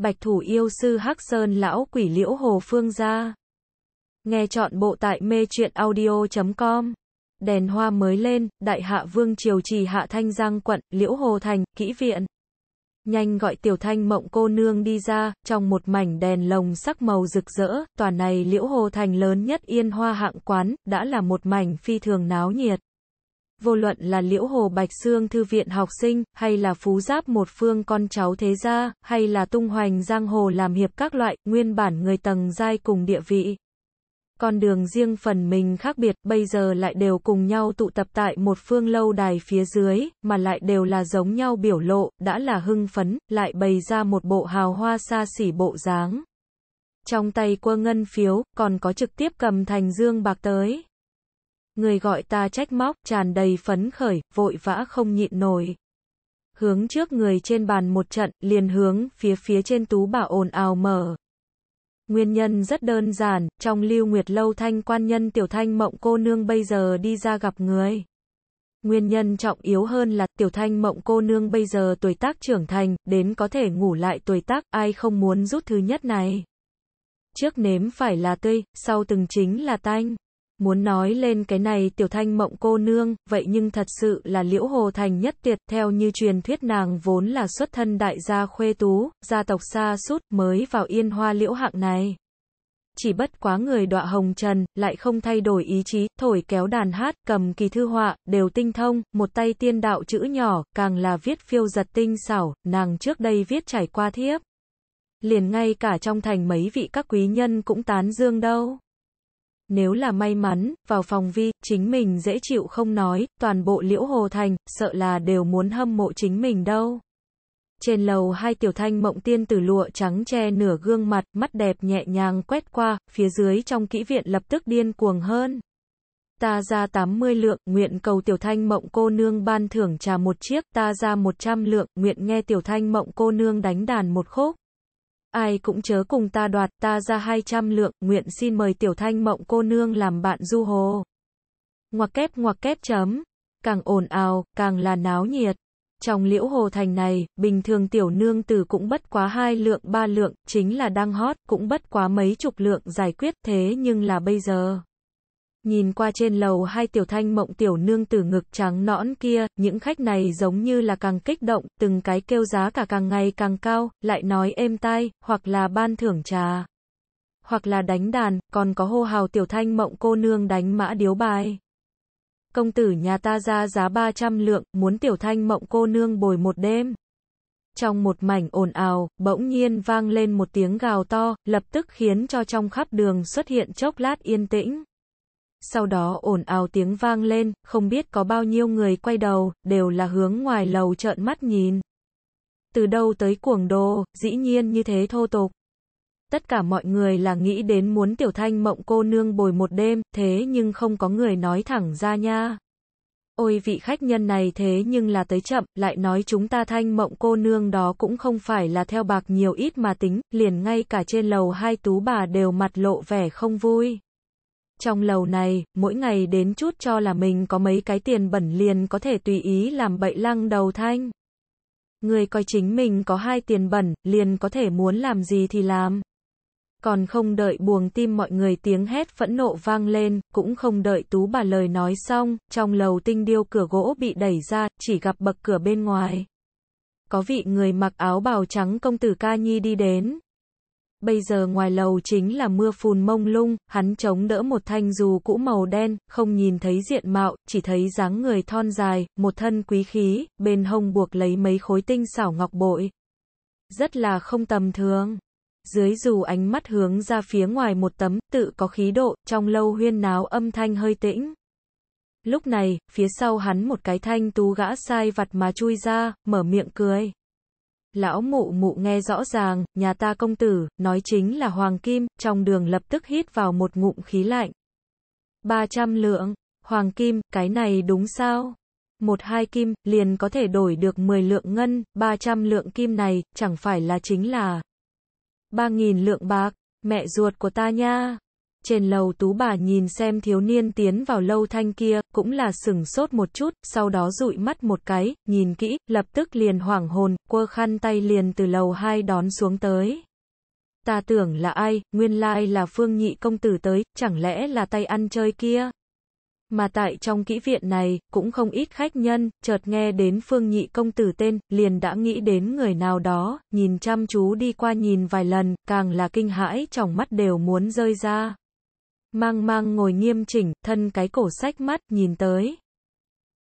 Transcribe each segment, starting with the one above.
bạch thủ yêu sư Hắc Sơn lão quỷ liễu hồ phương gia. Nghe chọn bộ tại mê truyện audio.com. Đèn hoa mới lên, đại hạ vương triều trì hạ thanh giang quận, liễu hồ thành, kỹ viện. Nhanh gọi tiểu thanh mộng cô nương đi ra, trong một mảnh đèn lồng sắc màu rực rỡ, tòa này liễu hồ thành lớn nhất yên hoa hạng quán, đã là một mảnh phi thường náo nhiệt vô luận là Liễu Hồ Bạch Sương Thư viện học sinh, hay là Phú Giáp một phương con cháu thế gia, hay là tung hoành giang hồ làm hiệp các loại, nguyên bản người tầng giai cùng địa vị. Con đường riêng phần mình khác biệt, bây giờ lại đều cùng nhau tụ tập tại một phương lâu đài phía dưới, mà lại đều là giống nhau biểu lộ, đã là hưng phấn, lại bày ra một bộ hào hoa xa xỉ bộ dáng. Trong tay quơ ngân phiếu, còn có trực tiếp cầm thành dương bạc tới. Người gọi ta trách móc, tràn đầy phấn khởi, vội vã không nhịn nổi. Hướng trước người trên bàn một trận, liền hướng, phía phía trên tú bà ồn ào mở. Nguyên nhân rất đơn giản, trong lưu nguyệt lâu thanh quan nhân tiểu thanh mộng cô nương bây giờ đi ra gặp người. Nguyên nhân trọng yếu hơn là tiểu thanh mộng cô nương bây giờ tuổi tác trưởng thành, đến có thể ngủ lại tuổi tác, ai không muốn rút thứ nhất này. Trước nếm phải là tươi, sau từng chính là tanh. Muốn nói lên cái này tiểu thanh mộng cô nương, vậy nhưng thật sự là liễu hồ thành nhất tiệt theo như truyền thuyết nàng vốn là xuất thân đại gia khuê tú, gia tộc xa sút mới vào yên hoa liễu hạng này. Chỉ bất quá người đọa hồng trần, lại không thay đổi ý chí, thổi kéo đàn hát, cầm kỳ thư họa, đều tinh thông, một tay tiên đạo chữ nhỏ, càng là viết phiêu giật tinh xảo, nàng trước đây viết trải qua thiếp. Liền ngay cả trong thành mấy vị các quý nhân cũng tán dương đâu nếu là may mắn, vào phòng vi, chính mình dễ chịu không nói, toàn bộ liễu hồ thành, sợ là đều muốn hâm mộ chính mình đâu. Trên lầu hai tiểu thanh mộng tiên tử lụa trắng che nửa gương mặt, mắt đẹp nhẹ nhàng quét qua, phía dưới trong kỹ viện lập tức điên cuồng hơn. Ta ra 80 lượng, nguyện cầu tiểu thanh mộng cô nương ban thưởng trà một chiếc, ta ra 100 lượng, nguyện nghe tiểu thanh mộng cô nương đánh đàn một khúc. Ai cũng chớ cùng ta đoạt, ta ra hai trăm lượng, nguyện xin mời tiểu thanh mộng cô nương làm bạn du hồ. Ngoặc kép ngoặc kép chấm. Càng ồn ào, càng là náo nhiệt. Trong liễu hồ thành này, bình thường tiểu nương tử cũng bất quá hai lượng ba lượng, chính là đang hot, cũng bất quá mấy chục lượng giải quyết thế nhưng là bây giờ. Nhìn qua trên lầu hai tiểu thanh mộng tiểu nương tử ngực trắng nõn kia, những khách này giống như là càng kích động, từng cái kêu giá cả càng ngày càng cao, lại nói êm tai, hoặc là ban thưởng trà, hoặc là đánh đàn, còn có hô hào tiểu thanh mộng cô nương đánh mã điếu bài. Công tử nhà ta ra giá 300 lượng, muốn tiểu thanh mộng cô nương bồi một đêm. Trong một mảnh ồn ào, bỗng nhiên vang lên một tiếng gào to, lập tức khiến cho trong khắp đường xuất hiện chốc lát yên tĩnh. Sau đó ồn ào tiếng vang lên, không biết có bao nhiêu người quay đầu, đều là hướng ngoài lầu trợn mắt nhìn. Từ đâu tới cuồng đồ, dĩ nhiên như thế thô tục. Tất cả mọi người là nghĩ đến muốn tiểu thanh mộng cô nương bồi một đêm, thế nhưng không có người nói thẳng ra nha. Ôi vị khách nhân này thế nhưng là tới chậm, lại nói chúng ta thanh mộng cô nương đó cũng không phải là theo bạc nhiều ít mà tính, liền ngay cả trên lầu hai tú bà đều mặt lộ vẻ không vui. Trong lầu này, mỗi ngày đến chút cho là mình có mấy cái tiền bẩn liền có thể tùy ý làm bậy lăng đầu thanh. Người coi chính mình có hai tiền bẩn, liền có thể muốn làm gì thì làm. Còn không đợi buồng tim mọi người tiếng hét phẫn nộ vang lên, cũng không đợi tú bà lời nói xong, trong lầu tinh điêu cửa gỗ bị đẩy ra, chỉ gặp bậc cửa bên ngoài. Có vị người mặc áo bào trắng công tử ca nhi đi đến, Bây giờ ngoài lầu chính là mưa phùn mông lung, hắn chống đỡ một thanh dù cũ màu đen, không nhìn thấy diện mạo, chỉ thấy dáng người thon dài, một thân quý khí, bên hông buộc lấy mấy khối tinh xảo ngọc bội. Rất là không tầm thường. Dưới dù ánh mắt hướng ra phía ngoài một tấm, tự có khí độ, trong lâu huyên náo âm thanh hơi tĩnh. Lúc này, phía sau hắn một cái thanh tú gã sai vặt mà chui ra, mở miệng cười. Lão mụ mụ nghe rõ ràng, nhà ta công tử, nói chính là Hoàng Kim, trong đường lập tức hít vào một ngụm khí lạnh. 300 lượng, Hoàng Kim, cái này đúng sao? Một hai kim, liền có thể đổi được 10 lượng ngân, 300 lượng kim này, chẳng phải là chính là 3.000 lượng bạc, mẹ ruột của ta nha. Trên lầu tú bà nhìn xem thiếu niên tiến vào lâu thanh kia, cũng là sừng sốt một chút, sau đó dụi mắt một cái, nhìn kỹ, lập tức liền hoảng hồn, quơ khăn tay liền từ lầu hai đón xuống tới. Ta tưởng là ai, nguyên lai là phương nhị công tử tới, chẳng lẽ là tay ăn chơi kia. Mà tại trong kỹ viện này, cũng không ít khách nhân, chợt nghe đến phương nhị công tử tên, liền đã nghĩ đến người nào đó, nhìn chăm chú đi qua nhìn vài lần, càng là kinh hãi, trong mắt đều muốn rơi ra. Mang mang ngồi nghiêm chỉnh, thân cái cổ sách mắt, nhìn tới.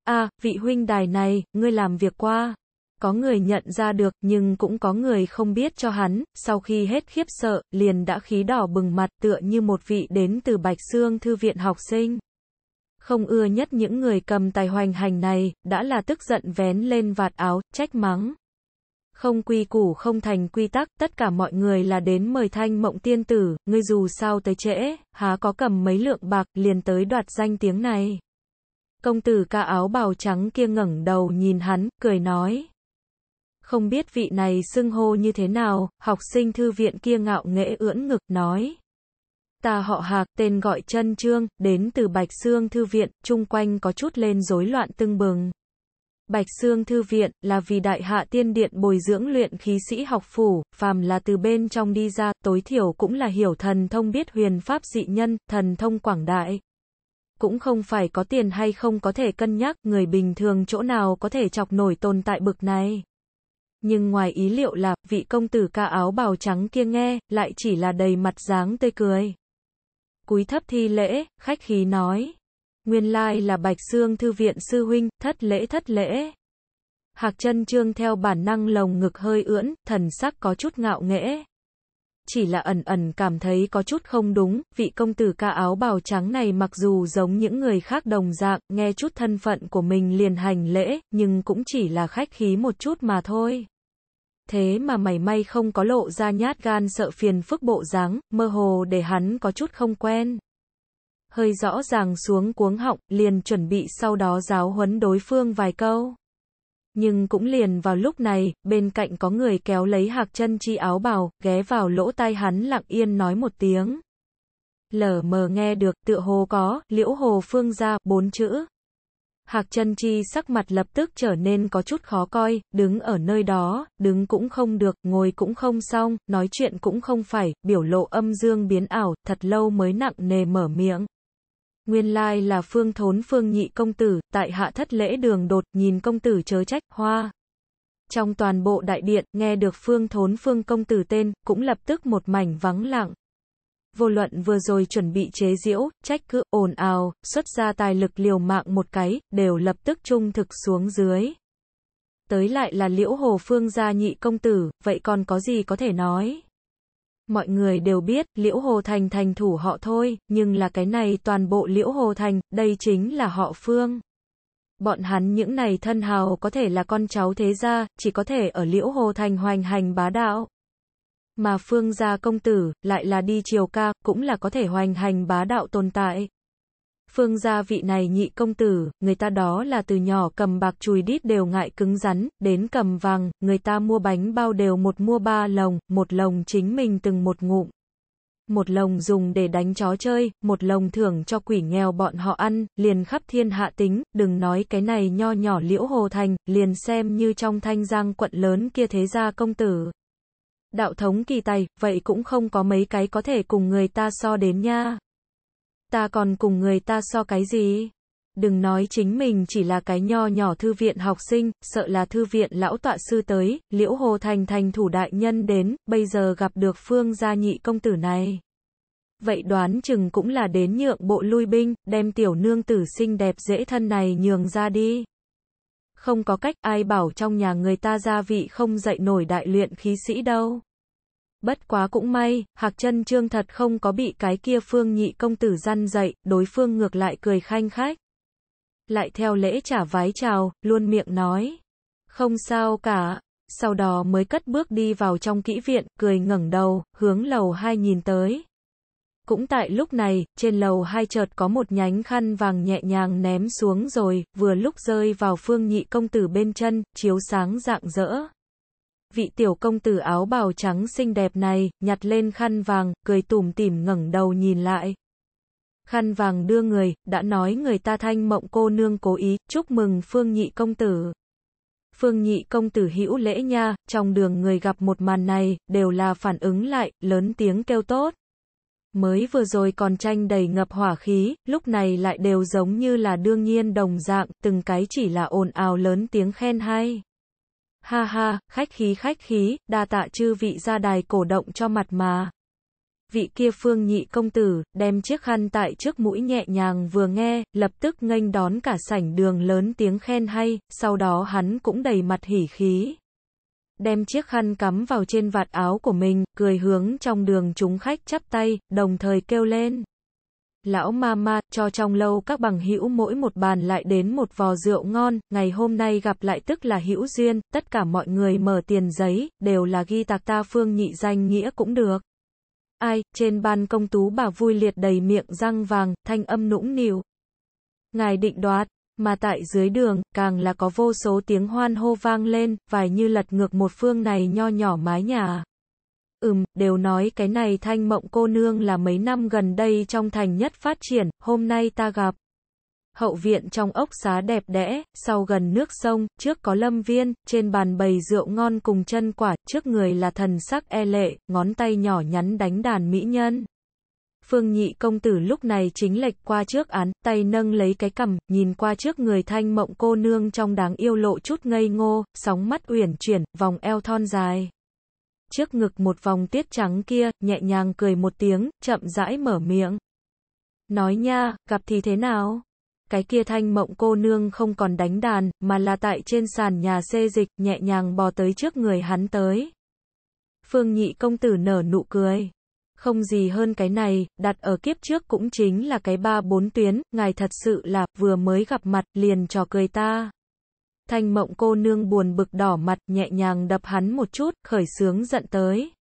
À, vị huynh đài này, ngươi làm việc qua. Có người nhận ra được, nhưng cũng có người không biết cho hắn, sau khi hết khiếp sợ, liền đã khí đỏ bừng mặt tựa như một vị đến từ Bạch Sương Thư viện học sinh. Không ưa nhất những người cầm tài hoành hành này, đã là tức giận vén lên vạt áo, trách mắng không quy củ không thành quy tắc, tất cả mọi người là đến mời thanh mộng tiên tử, ngươi dù sao tới trễ, há có cầm mấy lượng bạc, liền tới đoạt danh tiếng này. Công tử ca áo bào trắng kia ngẩng đầu nhìn hắn, cười nói. Không biết vị này xưng hô như thế nào, học sinh thư viện kia ngạo nghễ ưỡn ngực, nói. Ta họ Hạc, tên gọi chân Trương, đến từ Bạch Sương Thư Viện, chung quanh có chút lên rối loạn tưng bừng. Bạch Sương Thư Viện, là vì đại hạ tiên điện bồi dưỡng luyện khí sĩ học phủ, phàm là từ bên trong đi ra, tối thiểu cũng là hiểu thần thông biết huyền pháp dị nhân, thần thông quảng đại. Cũng không phải có tiền hay không có thể cân nhắc, người bình thường chỗ nào có thể chọc nổi tồn tại bực này. Nhưng ngoài ý liệu là, vị công tử ca áo bào trắng kia nghe, lại chỉ là đầy mặt dáng tươi cười. Cúi thấp thi lễ, khách khí nói, Nguyên lai là Bạch xương Thư Viện Sư Huynh, thất lễ thất lễ. Hạc chân trương theo bản năng lồng ngực hơi ưỡn, thần sắc có chút ngạo nghễ. Chỉ là ẩn ẩn cảm thấy có chút không đúng, vị công tử ca áo bào trắng này mặc dù giống những người khác đồng dạng, nghe chút thân phận của mình liền hành lễ, nhưng cũng chỉ là khách khí một chút mà thôi. Thế mà mày may không có lộ ra nhát gan sợ phiền phức bộ dáng, mơ hồ để hắn có chút không quen hơi rõ ràng xuống cuống họng, liền chuẩn bị sau đó giáo huấn đối phương vài câu. Nhưng cũng liền vào lúc này, bên cạnh có người kéo lấy hạc chân chi áo bào, ghé vào lỗ tai hắn lặng yên nói một tiếng. Lở mờ nghe được, tựa hồ có, liễu hồ phương ra, bốn chữ. Hạc chân chi sắc mặt lập tức trở nên có chút khó coi, đứng ở nơi đó, đứng cũng không được, ngồi cũng không xong, nói chuyện cũng không phải, biểu lộ âm dương biến ảo, thật lâu mới nặng nề mở miệng. Nguyên lai là phương thốn phương nhị công tử, tại hạ thất lễ đường đột, nhìn công tử chớ trách, hoa. Trong toàn bộ đại điện, nghe được phương thốn phương công tử tên, cũng lập tức một mảnh vắng lặng. Vô luận vừa rồi chuẩn bị chế diễu, trách cứ, ồn ào, xuất ra tài lực liều mạng một cái, đều lập tức trung thực xuống dưới. Tới lại là liễu hồ phương gia nhị công tử, vậy còn có gì có thể nói? Mọi người đều biết, Liễu Hồ Thành thành thủ họ thôi, nhưng là cái này toàn bộ Liễu Hồ Thành, đây chính là họ Phương. Bọn hắn những này thân hào có thể là con cháu thế gia, chỉ có thể ở Liễu Hồ Thành hoành hành bá đạo. Mà Phương gia công tử, lại là đi chiều ca, cũng là có thể hoành hành bá đạo tồn tại. Phương gia vị này nhị công tử, người ta đó là từ nhỏ cầm bạc chùi đít đều ngại cứng rắn, đến cầm vàng, người ta mua bánh bao đều một mua ba lồng, một lồng chính mình từng một ngụm. Một lồng dùng để đánh chó chơi, một lồng thưởng cho quỷ nghèo bọn họ ăn, liền khắp thiên hạ tính, đừng nói cái này nho nhỏ liễu hồ thành, liền xem như trong thanh giang quận lớn kia thế gia công tử. Đạo thống kỳ tài, vậy cũng không có mấy cái có thể cùng người ta so đến nha ta còn cùng người ta so cái gì? Đừng nói chính mình chỉ là cái nho nhỏ thư viện học sinh, sợ là thư viện lão tọa sư tới, liễu hồ thành thành thủ đại nhân đến, bây giờ gặp được phương gia nhị công tử này. Vậy đoán chừng cũng là đến nhượng bộ lui binh, đem tiểu nương tử xinh đẹp dễ thân này nhường ra đi. Không có cách ai bảo trong nhà người ta gia vị không dậy nổi đại luyện khí sĩ đâu. Bất quá cũng may, Hạc chân Trương thật không có bị cái kia Phương Nhị công tử răn dậy, đối phương ngược lại cười khanh khách. Lại theo lễ trả vái chào, luôn miệng nói. Không sao cả, sau đó mới cất bước đi vào trong kỹ viện, cười ngẩng đầu, hướng lầu hai nhìn tới. Cũng tại lúc này, trên lầu hai chợt có một nhánh khăn vàng nhẹ nhàng ném xuống rồi, vừa lúc rơi vào phương nhị công tử bên chân, chiếu sáng rạng rỡ vị tiểu công tử áo bào trắng xinh đẹp này, nhặt lên khăn vàng, cười tủm tỉm ngẩng đầu nhìn lại. Khăn vàng đưa người, đã nói người ta thanh mộng cô nương cố ý, chúc mừng Phương Nhị công tử. Phương Nhị công tử hữu lễ nha, trong đường người gặp một màn này, đều là phản ứng lại, lớn tiếng kêu tốt. Mới vừa rồi còn tranh đầy ngập hỏa khí, lúc này lại đều giống như là đương nhiên đồng dạng, từng cái chỉ là ồn ào lớn tiếng khen hay. Ha ha, khách khí khách khí, đa tạ chư vị ra đài cổ động cho mặt mà. Vị kia phương nhị công tử, đem chiếc khăn tại trước mũi nhẹ nhàng vừa nghe, lập tức nghênh đón cả sảnh đường lớn tiếng khen hay, sau đó hắn cũng đầy mặt hỉ khí. Đem chiếc khăn cắm vào trên vạt áo của mình, cười hướng trong đường chúng khách chắp tay, đồng thời kêu lên lão mama cho trong lâu các bằng hữu mỗi một bàn lại đến một vò rượu ngon, ngày hôm nay gặp lại tức là hữu duyên, tất cả mọi người mở tiền giấy, đều là ghi tạc ta phương nhị danh nghĩa cũng được. Ai, trên ban công tú bà vui liệt đầy miệng răng vàng, thanh âm nũng nịu. Ngài định đoạt, mà tại dưới đường, càng là có vô số tiếng hoan hô vang lên, vài như lật ngược một phương này nho nhỏ mái nhà. Ừm, đều nói cái này thanh mộng cô nương là mấy năm gần đây trong thành nhất phát triển, hôm nay ta gặp. Hậu viện trong ốc xá đẹp đẽ, sau gần nước sông, trước có lâm viên, trên bàn bày rượu ngon cùng chân quả, trước người là thần sắc e lệ, ngón tay nhỏ nhắn đánh đàn mỹ nhân. Phương nhị công tử lúc này chính lệch qua trước án, tay nâng lấy cái cầm, nhìn qua trước người thanh mộng cô nương trong đáng yêu lộ chút ngây ngô, sóng mắt uyển chuyển, vòng eo thon dài trước ngực một vòng tiết trắng kia, nhẹ nhàng cười một tiếng, chậm rãi mở miệng. Nói nha, gặp thì thế nào? Cái kia thanh mộng cô nương không còn đánh đàn, mà là tại trên sàn nhà xê dịch, nhẹ nhàng bò tới trước người hắn tới. Phương nhị công tử nở nụ cười. Không gì hơn cái này, đặt ở kiếp trước cũng chính là cái ba bốn tuyến, ngài thật sự là, vừa mới gặp mặt, liền trò cười ta. Thanh mộng cô nương buồn bực đỏ mặt nhẹ nhàng đập hắn một chút, khởi sướng giận tới.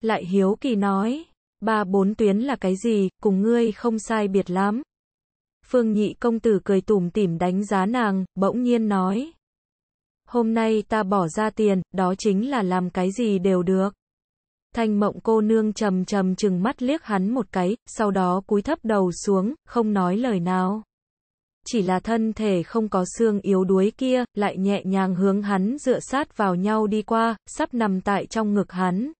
Lại hiếu kỳ nói, ba bốn tuyến là cái gì, cùng ngươi không sai biệt lắm. Phương nhị công tử cười tủm tỉm đánh giá nàng, bỗng nhiên nói. Hôm nay ta bỏ ra tiền, đó chính là làm cái gì đều được. Thanh mộng cô nương trầm trầm chừng mắt liếc hắn một cái, sau đó cúi thấp đầu xuống, không nói lời nào chỉ là thân thể không có xương yếu đuối kia, lại nhẹ nhàng hướng hắn dựa sát vào nhau đi qua, sắp nằm tại trong ngực hắn.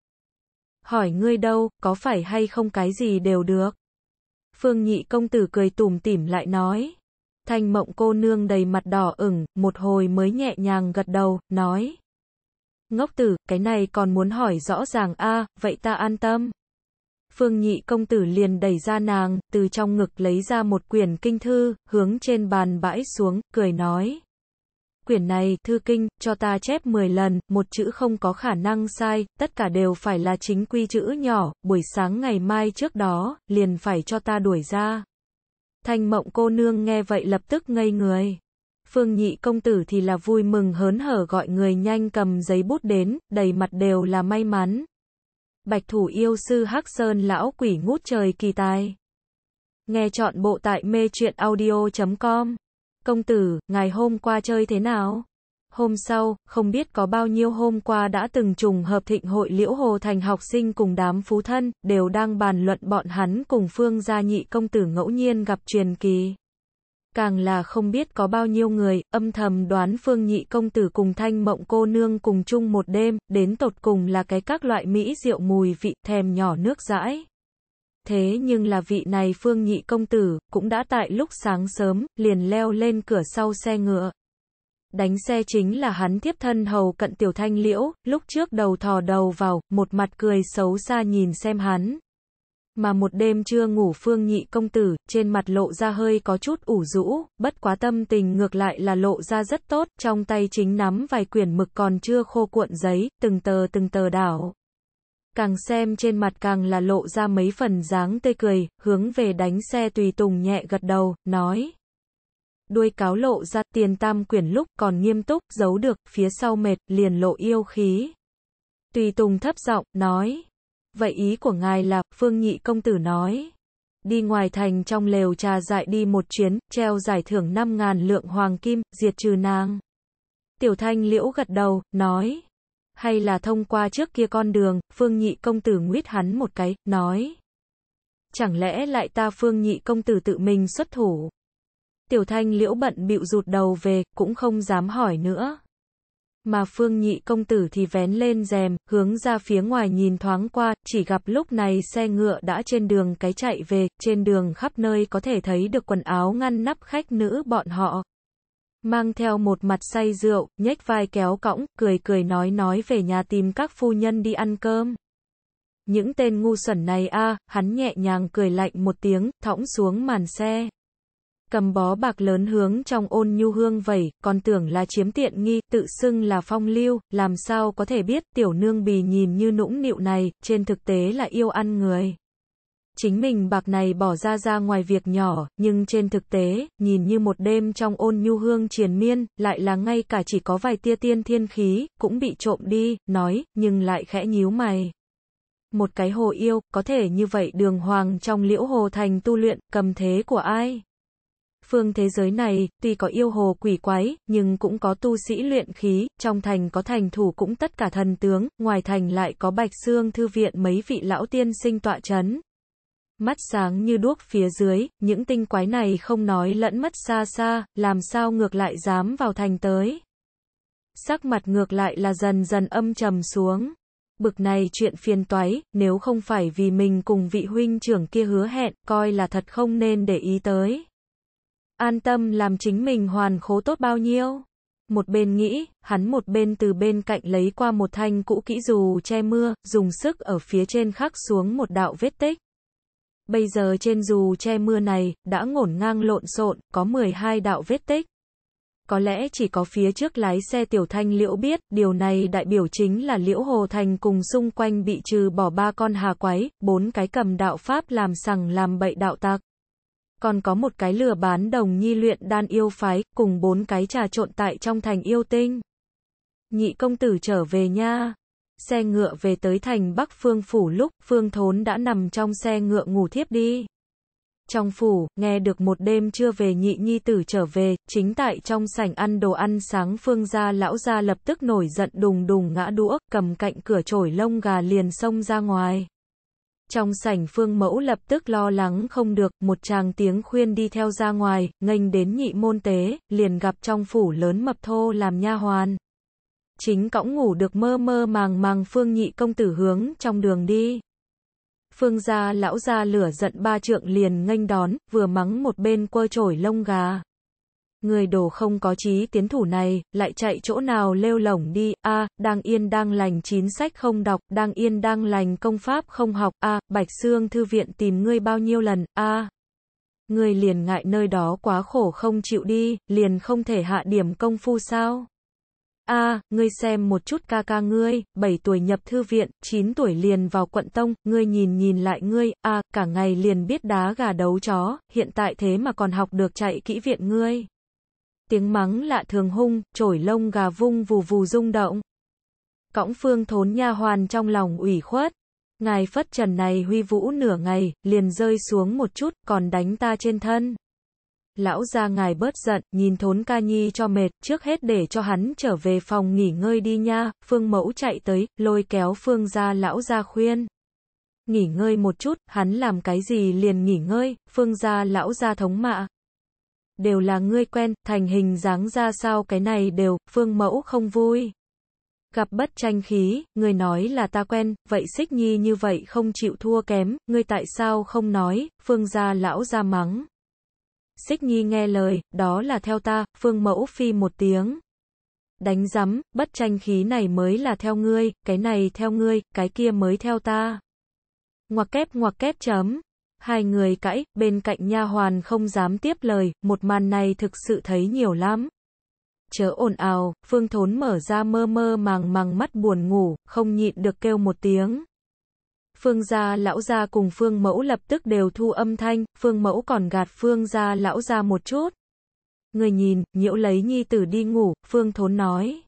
Hỏi ngươi đâu, có phải hay không cái gì đều được? Phương nhị công tử cười tủm tỉm lại nói. Thanh mộng cô nương đầy mặt đỏ ửng, một hồi mới nhẹ nhàng gật đầu, nói. Ngốc tử, cái này còn muốn hỏi rõ ràng a vậy ta an tâm. Phương nhị công tử liền đẩy ra nàng, từ trong ngực lấy ra một quyển kinh thư, hướng trên bàn bãi xuống, cười nói. Quyển này, thư kinh, cho ta chép 10 lần, một chữ không có khả năng sai, tất cả đều phải là chính quy chữ nhỏ, buổi sáng ngày mai trước đó, liền phải cho ta đuổi ra. Thanh mộng cô nương nghe vậy lập tức ngây người. Phương nhị công tử thì là vui mừng hớn hở gọi người nhanh cầm giấy bút đến, đầy mặt đều là may mắn, Bạch thủ yêu sư Hắc Sơn lão quỷ ngút trời kỳ tài. Nghe chọn bộ tại mê truyện audio.com. Công tử, ngày hôm qua chơi thế nào? Hôm sau, không biết có bao nhiêu hôm qua đã từng trùng hợp thịnh hội liễu hồ thành học sinh cùng đám phú thân, đều đang bàn luận bọn hắn cùng phương gia nhị công tử ngẫu nhiên gặp truyền kỳ càng là không biết có bao nhiêu người, âm thầm đoán phương nhị công tử cùng thanh mộng cô nương cùng chung một đêm, đến tột cùng là cái các loại mỹ rượu mùi vị, thèm nhỏ nước rãi Thế nhưng là vị này phương nhị công tử, cũng đã tại lúc sáng sớm, liền leo lên cửa sau xe ngựa. Đánh xe chính là hắn tiếp thân hầu cận tiểu thanh liễu, lúc trước đầu thò đầu vào, một mặt cười xấu xa nhìn xem hắn, mà một đêm chưa ngủ Phương Nhị công tử, trên mặt lộ ra hơi có chút ủ rũ, bất quá tâm tình ngược lại là lộ ra rất tốt, trong tay chính nắm vài quyển mực còn chưa khô cuộn giấy, từng tờ từng tờ đảo. Càng xem trên mặt càng là lộ ra mấy phần dáng tươi cười, hướng về đánh xe tùy tùng nhẹ gật đầu, nói. Đuôi cáo lộ ra tiền tam quyển lúc còn nghiêm túc, giấu được, phía sau mệt, liền lộ yêu khí. Tùy tùng thấp giọng, nói. Vậy ý của ngài là, Phương Nhị Công Tử nói. Đi ngoài thành trong lều trà dại đi một chuyến, treo giải thưởng 5.000 lượng hoàng kim, diệt trừ nàng. Tiểu thanh liễu gật đầu, nói. Hay là thông qua trước kia con đường, Phương Nhị Công Tử nguyết hắn một cái, nói. Chẳng lẽ lại ta Phương Nhị Công Tử tự mình xuất thủ? Tiểu thanh liễu bận bịu rụt đầu về, cũng không dám hỏi nữa mà Phương Nhị công tử thì vén lên rèm, hướng ra phía ngoài nhìn thoáng qua, chỉ gặp lúc này xe ngựa đã trên đường cái chạy về, trên đường khắp nơi có thể thấy được quần áo ngăn nắp khách nữ bọn họ. Mang theo một mặt say rượu, nhếch vai kéo cõng, cười cười nói nói về nhà tìm các phu nhân đi ăn cơm. Những tên ngu xuẩn này a, hắn nhẹ nhàng cười lạnh một tiếng, thõng xuống màn xe cầm bó bạc lớn hướng trong ôn nhu hương vẩy, còn tưởng là chiếm tiện nghi, tự xưng là phong lưu, làm sao có thể biết tiểu nương bì nhìn như nũng nịu này, trên thực tế là yêu ăn người. Chính mình bạc này bỏ ra ra ngoài việc nhỏ, nhưng trên thực tế, nhìn như một đêm trong ôn nhu hương triền miên, lại là ngay cả chỉ có vài tia tiên thiên khí, cũng bị trộm đi, nói, nhưng lại khẽ nhíu mày một cái hồ yêu, có thể như vậy đường hoàng trong liễu hồ thành tu luyện, cầm thế của ai? Phương thế giới này, tuy có yêu hồ quỷ quái, nhưng cũng có tu sĩ luyện khí, trong thành có thành thủ cũng tất cả thần tướng, ngoài thành lại có bạch xương thư viện mấy vị lão tiên sinh tọa chấn. Mắt sáng như đuốc phía dưới, những tinh quái này không nói lẫn mất xa xa, làm sao ngược lại dám vào thành tới. Sắc mặt ngược lại là dần dần âm trầm xuống. Bực này chuyện phiền toái, nếu không phải vì mình cùng vị huynh trưởng kia hứa hẹn, coi là thật không nên để ý tới an tâm làm chính mình hoàn khố tốt bao nhiêu. Một bên nghĩ, hắn một bên từ bên cạnh lấy qua một thanh cũ kỹ dù che mưa, dùng sức ở phía trên khắc xuống một đạo vết tích. Bây giờ trên dù che mưa này, đã ngổn ngang lộn xộn, có 12 đạo vết tích. Có lẽ chỉ có phía trước lái xe tiểu thanh liễu biết, điều này đại biểu chính là liễu hồ thành cùng xung quanh bị trừ bỏ ba con hà quái, bốn cái cầm đạo pháp làm sằng làm bậy đạo tặc còn có một cái lừa bán đồng nhi luyện đan yêu phái, cùng bốn cái trà trộn tại trong thành yêu tinh. Nhị công tử trở về nha. Xe ngựa về tới thành Bắc Phương Phủ lúc Phương Thốn đã nằm trong xe ngựa ngủ thiếp đi. Trong phủ, nghe được một đêm chưa về nhị nhi tử trở về, chính tại trong sảnh ăn đồ ăn sáng phương gia lão gia lập tức nổi giận đùng đùng ngã đũa, cầm cạnh cửa trổi lông gà liền xông ra ngoài. Trong sảnh phương mẫu lập tức lo lắng không được, một chàng tiếng khuyên đi theo ra ngoài, nghênh đến nhị môn tế, liền gặp trong phủ lớn mập thô làm nha hoàn. Chính cõng ngủ được mơ mơ màng màng phương nhị công tử hướng trong đường đi. Phương gia lão gia lửa giận ba trượng liền nghênh đón, vừa mắng một bên quơ chổi lông gà. Người đồ không có trí tiến thủ này, lại chạy chỗ nào lêu lỏng đi, a đang yên đang lành chín sách không đọc, đang yên đang lành công pháp không học, a Bạch xương Thư Viện tìm ngươi bao nhiêu lần, a người liền ngại nơi đó quá khổ không chịu đi, liền không thể hạ điểm công phu sao? a ngươi xem một chút ca ca ngươi, 7 tuổi nhập thư viện, 9 tuổi liền vào quận tông, ngươi nhìn nhìn lại ngươi, a cả ngày liền biết đá gà đấu chó, hiện tại thế mà còn học được chạy kỹ viện ngươi tiếng mắng lạ thường hung, trổi lông gà vung vù vù rung động. Cõng phương thốn nha hoàn trong lòng ủy khuất. Ngài phất trần này huy vũ nửa ngày, liền rơi xuống một chút, còn đánh ta trên thân. Lão ra ngài bớt giận, nhìn thốn ca nhi cho mệt, trước hết để cho hắn trở về phòng nghỉ ngơi đi nha, phương mẫu chạy tới, lôi kéo phương ra lão ra khuyên nghỉ ngơi một chút, hắn làm cái gì liền nghỉ ngơi, phương gia lão gia thống mạ, đều là ngươi quen, thành hình dáng ra sao cái này đều, phương mẫu không vui. Gặp bất tranh khí, ngươi nói là ta quen, vậy xích nhi như vậy không chịu thua kém, ngươi tại sao không nói, phương gia lão ra mắng. Xích nhi nghe lời, đó là theo ta, phương mẫu phi một tiếng. Đánh rắm, bất tranh khí này mới là theo ngươi, cái này theo ngươi, cái kia mới theo ta ngoặc kép ngoặc kép chấm hai người cãi, bên cạnh nha hoàn không dám tiếp lời, một màn này thực sự thấy nhiều lắm. Chớ ồn ào, Phương Thốn mở ra mơ mơ màng màng mắt buồn ngủ, không nhịn được kêu một tiếng. Phương gia lão gia cùng Phương mẫu lập tức đều thu âm thanh, Phương mẫu còn gạt Phương gia lão gia một chút. Người nhìn, nhiễu lấy nhi tử đi ngủ, Phương Thốn nói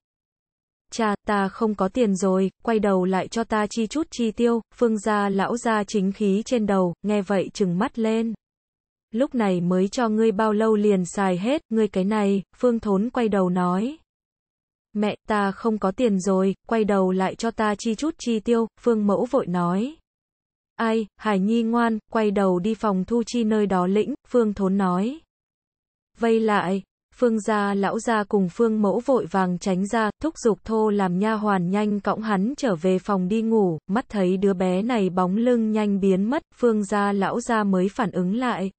cha, ta không có tiền rồi, quay đầu lại cho ta chi chút chi tiêu, phương gia lão gia chính khí trên đầu, nghe vậy chừng mắt lên. Lúc này mới cho ngươi bao lâu liền xài hết, ngươi cái này, phương thốn quay đầu nói. Mẹ, ta không có tiền rồi, quay đầu lại cho ta chi chút chi tiêu, phương mẫu vội nói. Ai, Hải Nhi ngoan, quay đầu đi phòng thu chi nơi đó lĩnh, phương thốn nói. Vây lại, Phương gia lão gia cùng Phương mẫu vội vàng tránh ra, thúc giục thô làm nha hoàn nhanh cõng hắn trở về phòng đi ngủ, mắt thấy đứa bé này bóng lưng nhanh biến mất, Phương gia lão gia mới phản ứng lại.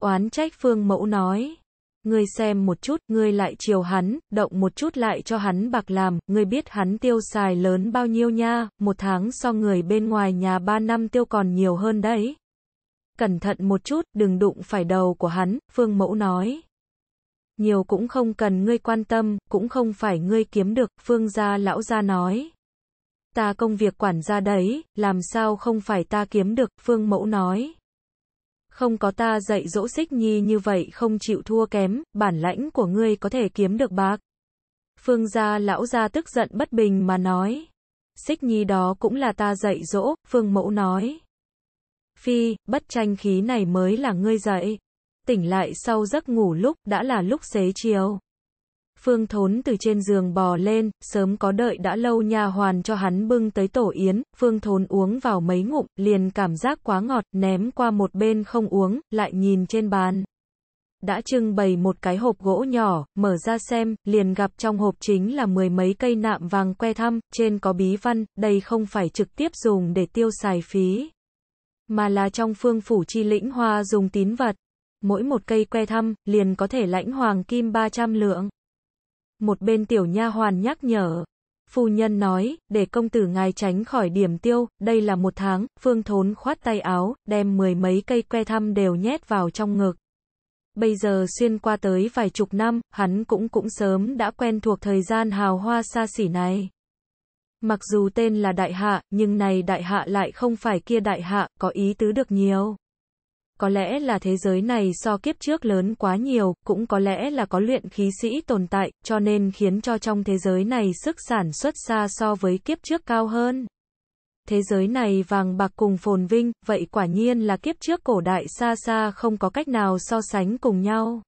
Oán trách Phương mẫu nói, ngươi xem một chút, ngươi lại chiều hắn, động một chút lại cho hắn bạc làm, ngươi biết hắn tiêu xài lớn bao nhiêu nha, một tháng so người bên ngoài nhà ba năm tiêu còn nhiều hơn đấy. Cẩn thận một chút, đừng đụng phải đầu của hắn, Phương mẫu nói nhiều cũng không cần ngươi quan tâm, cũng không phải ngươi kiếm được, phương gia lão gia nói. Ta công việc quản gia đấy, làm sao không phải ta kiếm được, phương mẫu nói. Không có ta dạy dỗ xích nhi như vậy không chịu thua kém, bản lãnh của ngươi có thể kiếm được bạc. Phương gia lão gia tức giận bất bình mà nói. Xích nhi đó cũng là ta dạy dỗ, phương mẫu nói. Phi, bất tranh khí này mới là ngươi dạy tỉnh lại sau giấc ngủ lúc, đã là lúc xế chiều. Phương Thốn từ trên giường bò lên, sớm có đợi đã lâu nhà hoàn cho hắn bưng tới tổ yến, Phương Thốn uống vào mấy ngụm, liền cảm giác quá ngọt, ném qua một bên không uống, lại nhìn trên bàn. Đã trưng bày một cái hộp gỗ nhỏ, mở ra xem, liền gặp trong hộp chính là mười mấy cây nạm vàng que thăm, trên có bí văn, đây không phải trực tiếp dùng để tiêu xài phí, mà là trong phương phủ chi lĩnh hoa dùng tín vật, mỗi một cây que thăm, liền có thể lãnh hoàng kim 300 lượng. Một bên tiểu nha hoàn nhắc nhở. Phu nhân nói, để công tử ngài tránh khỏi điểm tiêu, đây là một tháng, phương thốn khoát tay áo, đem mười mấy cây que thăm đều nhét vào trong ngực. Bây giờ xuyên qua tới vài chục năm, hắn cũng cũng sớm đã quen thuộc thời gian hào hoa xa xỉ này. Mặc dù tên là đại hạ, nhưng này đại hạ lại không phải kia đại hạ, có ý tứ được nhiều. Có lẽ là thế giới này so kiếp trước lớn quá nhiều, cũng có lẽ là có luyện khí sĩ tồn tại, cho nên khiến cho trong thế giới này sức sản xuất xa so với kiếp trước cao hơn. Thế giới này vàng bạc cùng phồn vinh, vậy quả nhiên là kiếp trước cổ đại xa xa không có cách nào so sánh cùng nhau.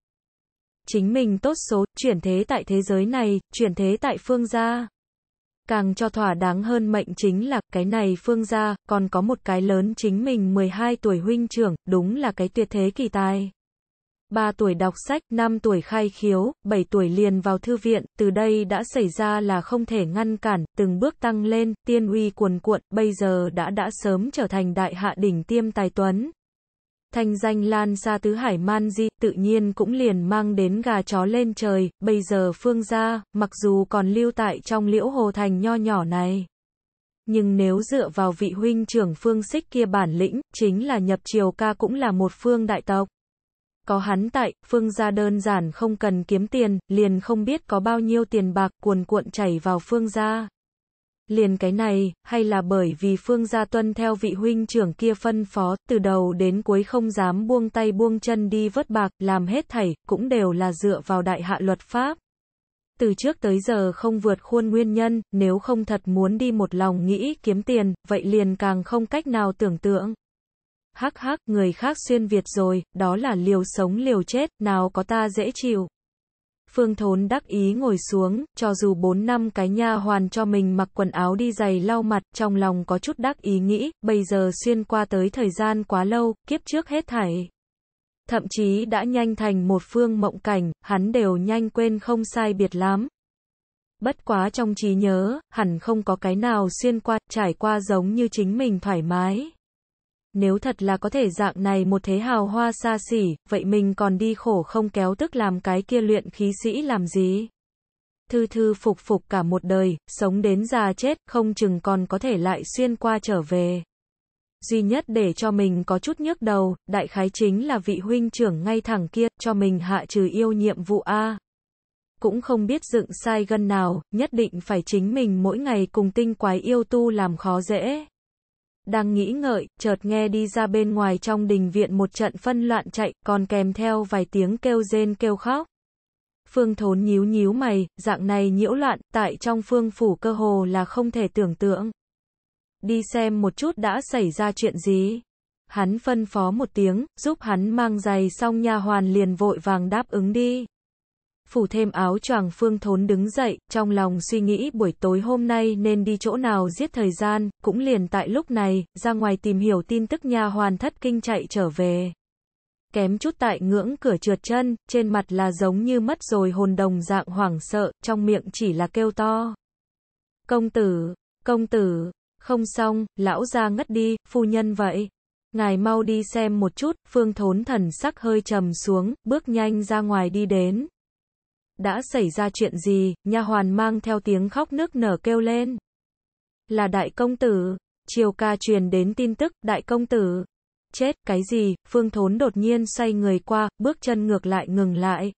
Chính mình tốt số, chuyển thế tại thế giới này, chuyển thế tại phương gia càng cho thỏa đáng hơn mệnh chính là cái này Phương gia, còn có một cái lớn chính mình 12 tuổi huynh trưởng, đúng là cái tuyệt thế kỳ tài. 3 tuổi đọc sách, 5 tuổi khai khiếu, 7 tuổi liền vào thư viện, từ đây đã xảy ra là không thể ngăn cản, từng bước tăng lên, tiên uy cuồn cuộn, bây giờ đã đã sớm trở thành đại hạ đỉnh tiêm tài tuấn, thanh danh lan xa tứ hải man di, tự nhiên cũng liền mang đến gà chó lên trời, bây giờ phương gia, mặc dù còn lưu tại trong liễu hồ thành nho nhỏ này. Nhưng nếu dựa vào vị huynh trưởng phương xích kia bản lĩnh, chính là nhập triều ca cũng là một phương đại tộc. Có hắn tại, phương gia đơn giản không cần kiếm tiền, liền không biết có bao nhiêu tiền bạc cuồn cuộn chảy vào phương gia. Liền cái này, hay là bởi vì Phương Gia Tuân theo vị huynh trưởng kia phân phó, từ đầu đến cuối không dám buông tay buông chân đi vớt bạc, làm hết thảy, cũng đều là dựa vào đại hạ luật pháp. Từ trước tới giờ không vượt khuôn nguyên nhân, nếu không thật muốn đi một lòng nghĩ kiếm tiền, vậy liền càng không cách nào tưởng tượng. Hắc hắc, người khác xuyên Việt rồi, đó là liều sống liều chết, nào có ta dễ chịu. Phương Thốn đắc ý ngồi xuống, cho dù 4 năm cái nha hoàn cho mình mặc quần áo đi giày lau mặt, trong lòng có chút đắc ý nghĩ, bây giờ xuyên qua tới thời gian quá lâu, kiếp trước hết thảy. Thậm chí đã nhanh thành một phương mộng cảnh, hắn đều nhanh quên không sai biệt lắm. Bất quá trong trí nhớ, hẳn không có cái nào xuyên qua, trải qua giống như chính mình thoải mái nếu thật là có thể dạng này một thế hào hoa xa xỉ, vậy mình còn đi khổ không kéo tức làm cái kia luyện khí sĩ làm gì? Thư thư phục phục cả một đời, sống đến già chết, không chừng còn có thể lại xuyên qua trở về. Duy nhất để cho mình có chút nhức đầu, đại khái chính là vị huynh trưởng ngay thẳng kia, cho mình hạ trừ yêu nhiệm vụ A cũng không biết dựng sai gân nào, nhất định phải chính mình mỗi ngày cùng tinh quái yêu tu làm khó dễ. Đang nghĩ ngợi, chợt nghe đi ra bên ngoài trong đình viện một trận phân loạn chạy, còn kèm theo vài tiếng kêu rên kêu khóc. Phương thốn nhíu nhíu mày, dạng này nhiễu loạn, tại trong phương phủ cơ hồ là không thể tưởng tượng. Đi xem một chút đã xảy ra chuyện gì. Hắn phân phó một tiếng, giúp hắn mang giày xong nhà hoàn liền vội vàng đáp ứng đi phủ thêm áo choàng phương thốn đứng dậy, trong lòng suy nghĩ buổi tối hôm nay nên đi chỗ nào giết thời gian, cũng liền tại lúc này, ra ngoài tìm hiểu tin tức nhà hoàn thất kinh chạy trở về. Kém chút tại ngưỡng cửa trượt chân, trên mặt là giống như mất rồi hồn đồng dạng hoảng sợ, trong miệng chỉ là kêu to. Công tử, công tử, không xong, lão gia ngất đi, phu nhân vậy. Ngài mau đi xem một chút, phương thốn thần sắc hơi trầm xuống, bước nhanh ra ngoài đi đến. Đã xảy ra chuyện gì, nha hoàn mang theo tiếng khóc nức nở kêu lên. Là đại công tử, triều ca truyền đến tin tức, đại công tử. Chết, cái gì, phương thốn đột nhiên xoay người qua, bước chân ngược lại ngừng lại.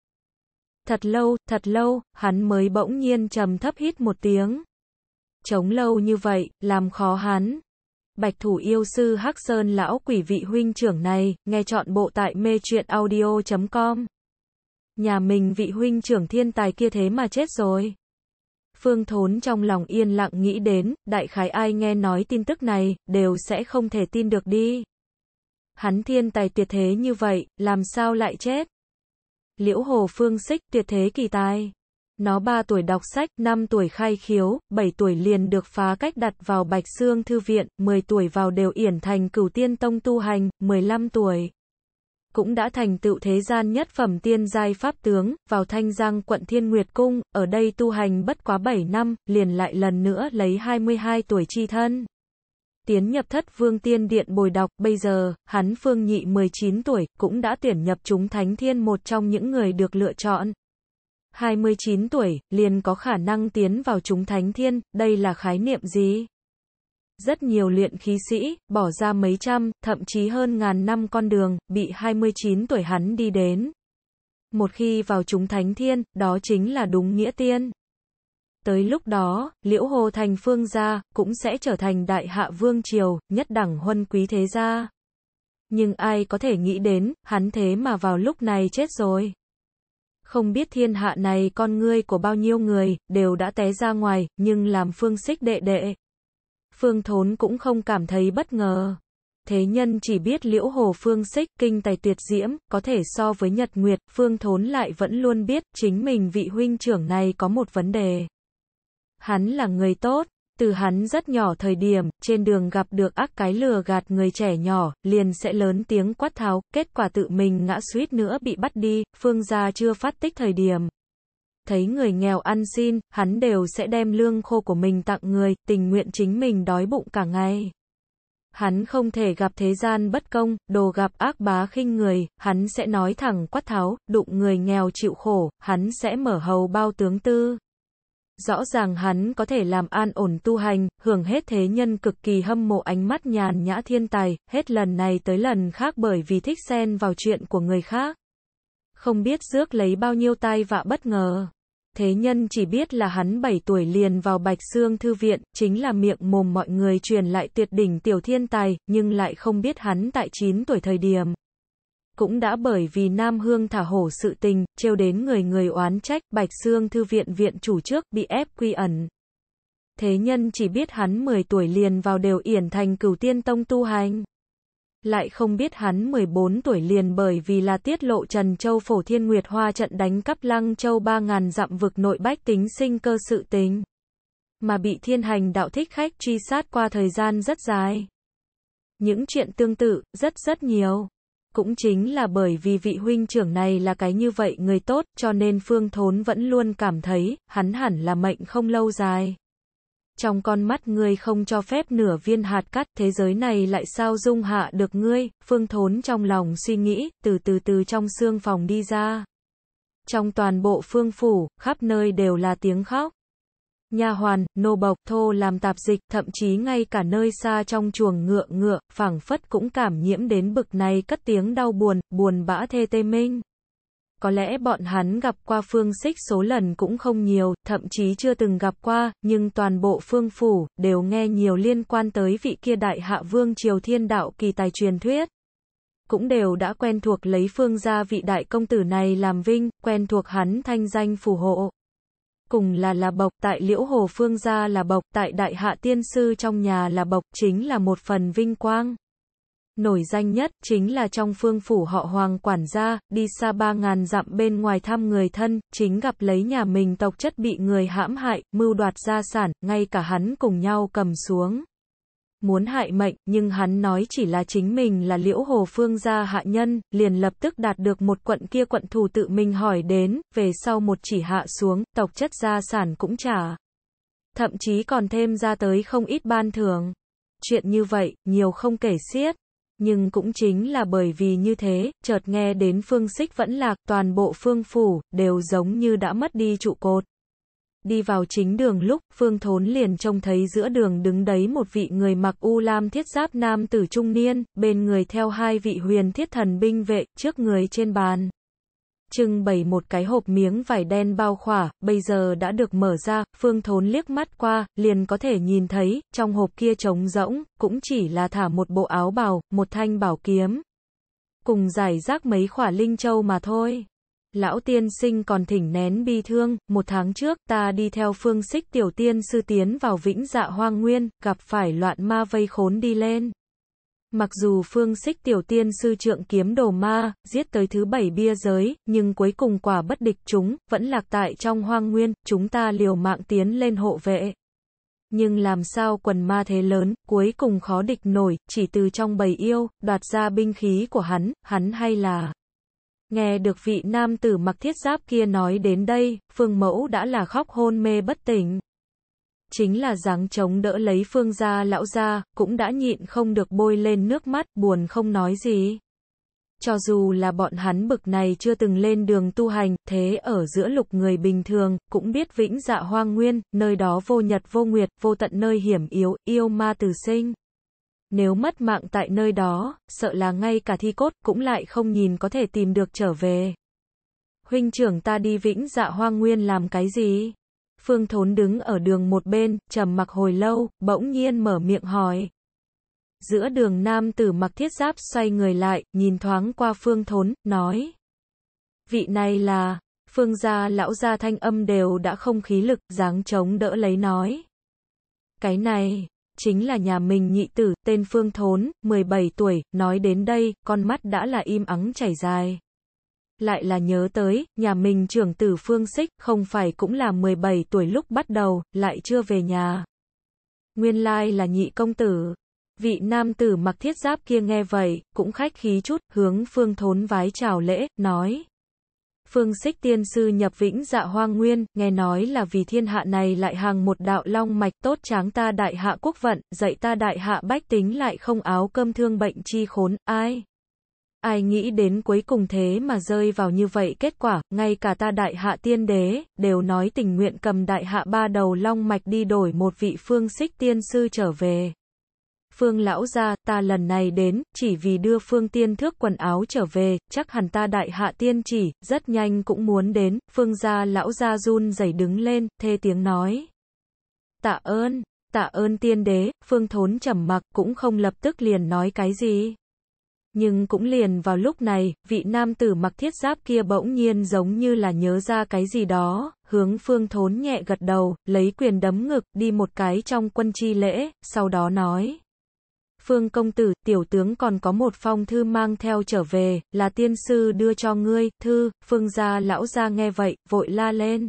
Thật lâu, thật lâu, hắn mới bỗng nhiên trầm thấp hít một tiếng. Chống lâu như vậy, làm khó hắn. Bạch thủ yêu sư Hắc Sơn lão quỷ vị huynh trưởng này, nghe chọn bộ tại mê truyện audio.com. Nhà mình vị huynh trưởng thiên tài kia thế mà chết rồi. Phương Thốn trong lòng yên lặng nghĩ đến, đại khái ai nghe nói tin tức này, đều sẽ không thể tin được đi. Hắn thiên tài tuyệt thế như vậy, làm sao lại chết? Liễu Hồ Phương Xích tuyệt thế kỳ tài. Nó 3 tuổi đọc sách, 5 tuổi khai khiếu, 7 tuổi liền được phá cách đặt vào Bạch Xương Thư Viện, 10 tuổi vào đều Yển Thành Cửu Tiên Tông tu hành, 15 tuổi cũng đã thành tựu thế gian nhất phẩm tiên giai pháp tướng, vào thanh giang quận Thiên Nguyệt Cung, ở đây tu hành bất quá 7 năm, liền lại lần nữa lấy 22 tuổi chi thân. Tiến nhập thất vương tiên điện bồi đọc, bây giờ, hắn phương nhị 19 tuổi, cũng đã tuyển nhập chúng thánh thiên một trong những người được lựa chọn. 29 tuổi, liền có khả năng tiến vào chúng thánh thiên, đây là khái niệm gì? Rất nhiều luyện khí sĩ, bỏ ra mấy trăm, thậm chí hơn ngàn năm con đường, bị 29 tuổi hắn đi đến. Một khi vào chúng thánh thiên, đó chính là đúng nghĩa tiên. Tới lúc đó, liễu hồ thành phương gia, cũng sẽ trở thành đại hạ vương triều, nhất đẳng huân quý thế gia. Nhưng ai có thể nghĩ đến, hắn thế mà vào lúc này chết rồi. Không biết thiên hạ này con ngươi của bao nhiêu người, đều đã té ra ngoài, nhưng làm phương xích đệ đệ, Phương Thốn cũng không cảm thấy bất ngờ. Thế nhân chỉ biết liễu hồ phương xích, kinh tài tuyệt diễm, có thể so với Nhật Nguyệt, Phương Thốn lại vẫn luôn biết, chính mình vị huynh trưởng này có một vấn đề. Hắn là người tốt, từ hắn rất nhỏ thời điểm, trên đường gặp được ác cái lừa gạt người trẻ nhỏ, liền sẽ lớn tiếng quát tháo, kết quả tự mình ngã suýt nữa bị bắt đi, phương gia chưa phát tích thời điểm thấy người nghèo ăn xin, hắn đều sẽ đem lương khô của mình tặng người, tình nguyện chính mình đói bụng cả ngày. Hắn không thể gặp thế gian bất công, đồ gặp ác bá khinh người, hắn sẽ nói thẳng quát tháo, đụng người nghèo chịu khổ, hắn sẽ mở hầu bao tướng tư. Rõ ràng hắn có thể làm an ổn tu hành, hưởng hết thế nhân cực kỳ hâm mộ ánh mắt nhàn nhã thiên tài, hết lần này tới lần khác bởi vì thích xen vào chuyện của người khác. Không biết rước lấy bao nhiêu tai vạ bất ngờ thế nhân chỉ biết là hắn 7 tuổi liền vào Bạch Xương Thư Viện, chính là miệng mồm mọi người truyền lại tuyệt đỉnh tiểu thiên tài, nhưng lại không biết hắn tại 9 tuổi thời điểm. Cũng đã bởi vì Nam Hương thả hổ sự tình, trêu đến người người oán trách, Bạch Xương Thư Viện viện chủ trước, bị ép quy ẩn. Thế nhân chỉ biết hắn 10 tuổi liền vào đều yển thành cửu tiên tông tu hành lại không biết hắn 14 tuổi liền bởi vì là tiết lộ Trần Châu Phổ Thiên Nguyệt Hoa trận đánh cắp Lăng Châu 3.000 dặm vực nội bách tính sinh cơ sự tính. Mà bị thiên hành đạo thích khách truy sát qua thời gian rất dài. Những chuyện tương tự, rất rất nhiều. Cũng chính là bởi vì vị huynh trưởng này là cái như vậy người tốt, cho nên Phương Thốn vẫn luôn cảm thấy, hắn hẳn là mệnh không lâu dài trong con mắt ngươi không cho phép nửa viên hạt cắt, thế giới này lại sao dung hạ được ngươi, phương thốn trong lòng suy nghĩ, từ từ từ trong xương phòng đi ra. Trong toàn bộ phương phủ, khắp nơi đều là tiếng khóc. Nhà hoàn, nô bộc, thô làm tạp dịch, thậm chí ngay cả nơi xa trong chuồng ngựa ngựa, phảng phất cũng cảm nhiễm đến bực này cất tiếng đau buồn, buồn bã thê tê minh. Có lẽ bọn hắn gặp qua phương xích số lần cũng không nhiều, thậm chí chưa từng gặp qua, nhưng toàn bộ phương phủ, đều nghe nhiều liên quan tới vị kia đại hạ vương triều thiên đạo kỳ tài truyền thuyết. Cũng đều đã quen thuộc lấy phương gia vị đại công tử này làm vinh, quen thuộc hắn thanh danh phù hộ. Cùng là là bộc, tại liễu hồ phương gia là bộc, tại đại hạ tiên sư trong nhà là bộc, chính là một phần vinh quang. Nổi danh nhất chính là trong phương phủ họ Hoàng quản gia, đi xa ba ngàn dặm bên ngoài thăm người thân, chính gặp lấy nhà mình tộc chất bị người hãm hại, mưu đoạt gia sản, ngay cả hắn cùng nhau cầm xuống. Muốn hại mệnh, nhưng hắn nói chỉ là chính mình là liễu hồ phương gia hạ nhân, liền lập tức đạt được một quận kia quận thủ tự mình hỏi đến, về sau một chỉ hạ xuống, tộc chất gia sản cũng trả. Thậm chí còn thêm ra tới không ít ban thường Chuyện như vậy, nhiều không kể xiết. Nhưng cũng chính là bởi vì như thế, chợt nghe đến phương xích vẫn lạc, toàn bộ phương phủ, đều giống như đã mất đi trụ cột. Đi vào chính đường lúc, phương thốn liền trông thấy giữa đường đứng đấy một vị người mặc u lam thiết giáp nam tử trung niên, bên người theo hai vị huyền thiết thần binh vệ, trước người trên bàn trưng bày một cái hộp miếng vải đen bao khỏa, bây giờ đã được mở ra, Phương Thốn liếc mắt qua, liền có thể nhìn thấy, trong hộp kia trống rỗng, cũng chỉ là thả một bộ áo bào, một thanh bảo kiếm. Cùng giải rác mấy khỏa linh châu mà thôi. Lão tiên sinh còn thỉnh nén bi thương, một tháng trước ta đi theo phương xích tiểu tiên sư tiến vào vĩnh dạ hoang nguyên, gặp phải loạn ma vây khốn đi lên. Mặc dù phương xích tiểu tiên sư trượng kiếm đồ ma, giết tới thứ bảy bia giới, nhưng cuối cùng quả bất địch chúng, vẫn lạc tại trong hoang nguyên, chúng ta liều mạng tiến lên hộ vệ. Nhưng làm sao quần ma thế lớn, cuối cùng khó địch nổi, chỉ từ trong bầy yêu, đoạt ra binh khí của hắn, hắn hay là... Nghe được vị nam tử mặc thiết giáp kia nói đến đây, phương mẫu đã là khóc hôn mê bất tỉnh chính là dáng chống đỡ lấy phương gia lão gia, cũng đã nhịn không được bôi lên nước mắt, buồn không nói gì. Cho dù là bọn hắn bực này chưa từng lên đường tu hành, thế ở giữa lục người bình thường, cũng biết vĩnh dạ hoang nguyên, nơi đó vô nhật vô nguyệt, vô tận nơi hiểm yếu, yêu ma từ sinh. Nếu mất mạng tại nơi đó, sợ là ngay cả thi cốt cũng lại không nhìn có thể tìm được trở về. Huynh trưởng ta đi vĩnh dạ hoang nguyên làm cái gì? Phương Thốn đứng ở đường một bên, trầm mặc hồi lâu, bỗng nhiên mở miệng hỏi. Giữa đường nam tử mặc thiết giáp xoay người lại, nhìn thoáng qua Phương Thốn, nói. Vị này là, Phương gia lão gia thanh âm đều đã không khí lực, dáng chống đỡ lấy nói. Cái này, chính là nhà mình nhị tử, tên Phương Thốn, 17 tuổi, nói đến đây, con mắt đã là im ắng chảy dài lại là nhớ tới, nhà mình trưởng tử Phương Xích, không phải cũng là 17 tuổi lúc bắt đầu, lại chưa về nhà. Nguyên lai là nhị công tử. Vị nam tử mặc thiết giáp kia nghe vậy, cũng khách khí chút, hướng Phương Thốn vái chào lễ, nói. Phương Xích tiên sư nhập vĩnh dạ hoang nguyên, nghe nói là vì thiên hạ này lại hàng một đạo long mạch tốt tráng ta đại hạ quốc vận, dạy ta đại hạ bách tính lại không áo cơm thương bệnh chi khốn, ai? ai nghĩ đến cuối cùng thế mà rơi vào như vậy kết quả, ngay cả ta đại hạ tiên đế, đều nói tình nguyện cầm đại hạ ba đầu long mạch đi đổi một vị phương xích tiên sư trở về. Phương lão gia, ta lần này đến, chỉ vì đưa phương tiên thước quần áo trở về, chắc hẳn ta đại hạ tiên chỉ, rất nhanh cũng muốn đến, phương gia lão gia run rẩy đứng lên, thê tiếng nói. Tạ ơn, tạ ơn tiên đế, phương thốn trầm mặc cũng không lập tức liền nói cái gì. Nhưng cũng liền vào lúc này, vị nam tử mặc thiết giáp kia bỗng nhiên giống như là nhớ ra cái gì đó, hướng phương thốn nhẹ gật đầu, lấy quyền đấm ngực, đi một cái trong quân chi lễ, sau đó nói. Phương công tử, tiểu tướng còn có một phong thư mang theo trở về, là tiên sư đưa cho ngươi, thư, phương gia lão gia nghe vậy, vội la lên.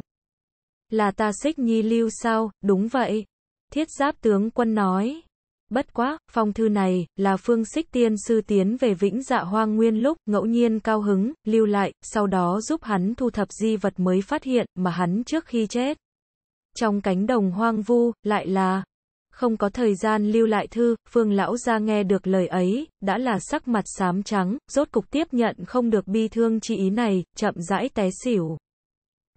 Là ta xích nhi lưu sao, đúng vậy. Thiết giáp tướng quân nói, Bất quá, phong thư này, là phương xích tiên sư tiến về vĩnh dạ hoang nguyên lúc, ngẫu nhiên cao hứng, lưu lại, sau đó giúp hắn thu thập di vật mới phát hiện, mà hắn trước khi chết. Trong cánh đồng hoang vu, lại là, không có thời gian lưu lại thư, phương lão ra nghe được lời ấy, đã là sắc mặt xám trắng, rốt cục tiếp nhận không được bi thương chi ý này, chậm rãi té xỉu.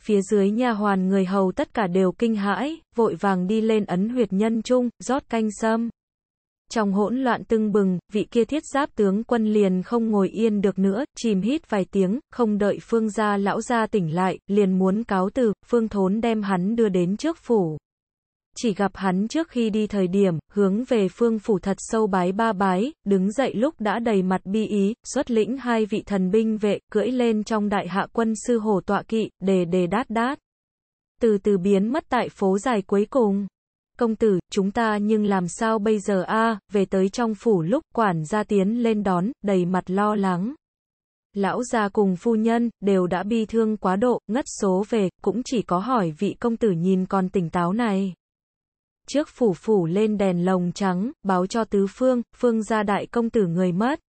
Phía dưới nhà hoàn người hầu tất cả đều kinh hãi, vội vàng đi lên ấn huyệt nhân trung, rót canh sâm. Trong hỗn loạn tưng bừng, vị kia thiết giáp tướng quân liền không ngồi yên được nữa, chìm hít vài tiếng, không đợi phương gia lão gia tỉnh lại, liền muốn cáo từ, phương thốn đem hắn đưa đến trước phủ. Chỉ gặp hắn trước khi đi thời điểm, hướng về phương phủ thật sâu bái ba bái, đứng dậy lúc đã đầy mặt bi ý, xuất lĩnh hai vị thần binh vệ, cưỡi lên trong đại hạ quân sư hồ tọa kỵ, đề đề đát đát. Từ từ biến mất tại phố dài cuối cùng công tử, chúng ta nhưng làm sao bây giờ a về tới trong phủ lúc quản gia tiến lên đón, đầy mặt lo lắng. Lão gia cùng phu nhân, đều đã bi thương quá độ, ngất số về, cũng chỉ có hỏi vị công tử nhìn còn tỉnh táo này. Trước phủ phủ lên đèn lồng trắng, báo cho tứ phương, phương gia đại công tử người mất.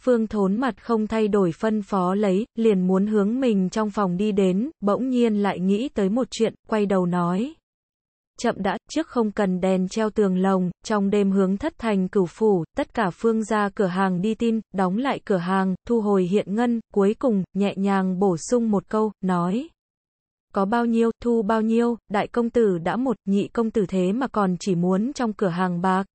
Phương thốn mặt không thay đổi phân phó lấy, liền muốn hướng mình trong phòng đi đến, bỗng nhiên lại nghĩ tới một chuyện, quay đầu nói chậm đã, trước không cần đèn treo tường lồng, trong đêm hướng thất thành cửu phủ, tất cả phương ra cửa hàng đi tin, đóng lại cửa hàng, thu hồi hiện ngân, cuối cùng, nhẹ nhàng bổ sung một câu, nói. Có bao nhiêu, thu bao nhiêu, đại công tử đã một, nhị công tử thế mà còn chỉ muốn trong cửa hàng bạc.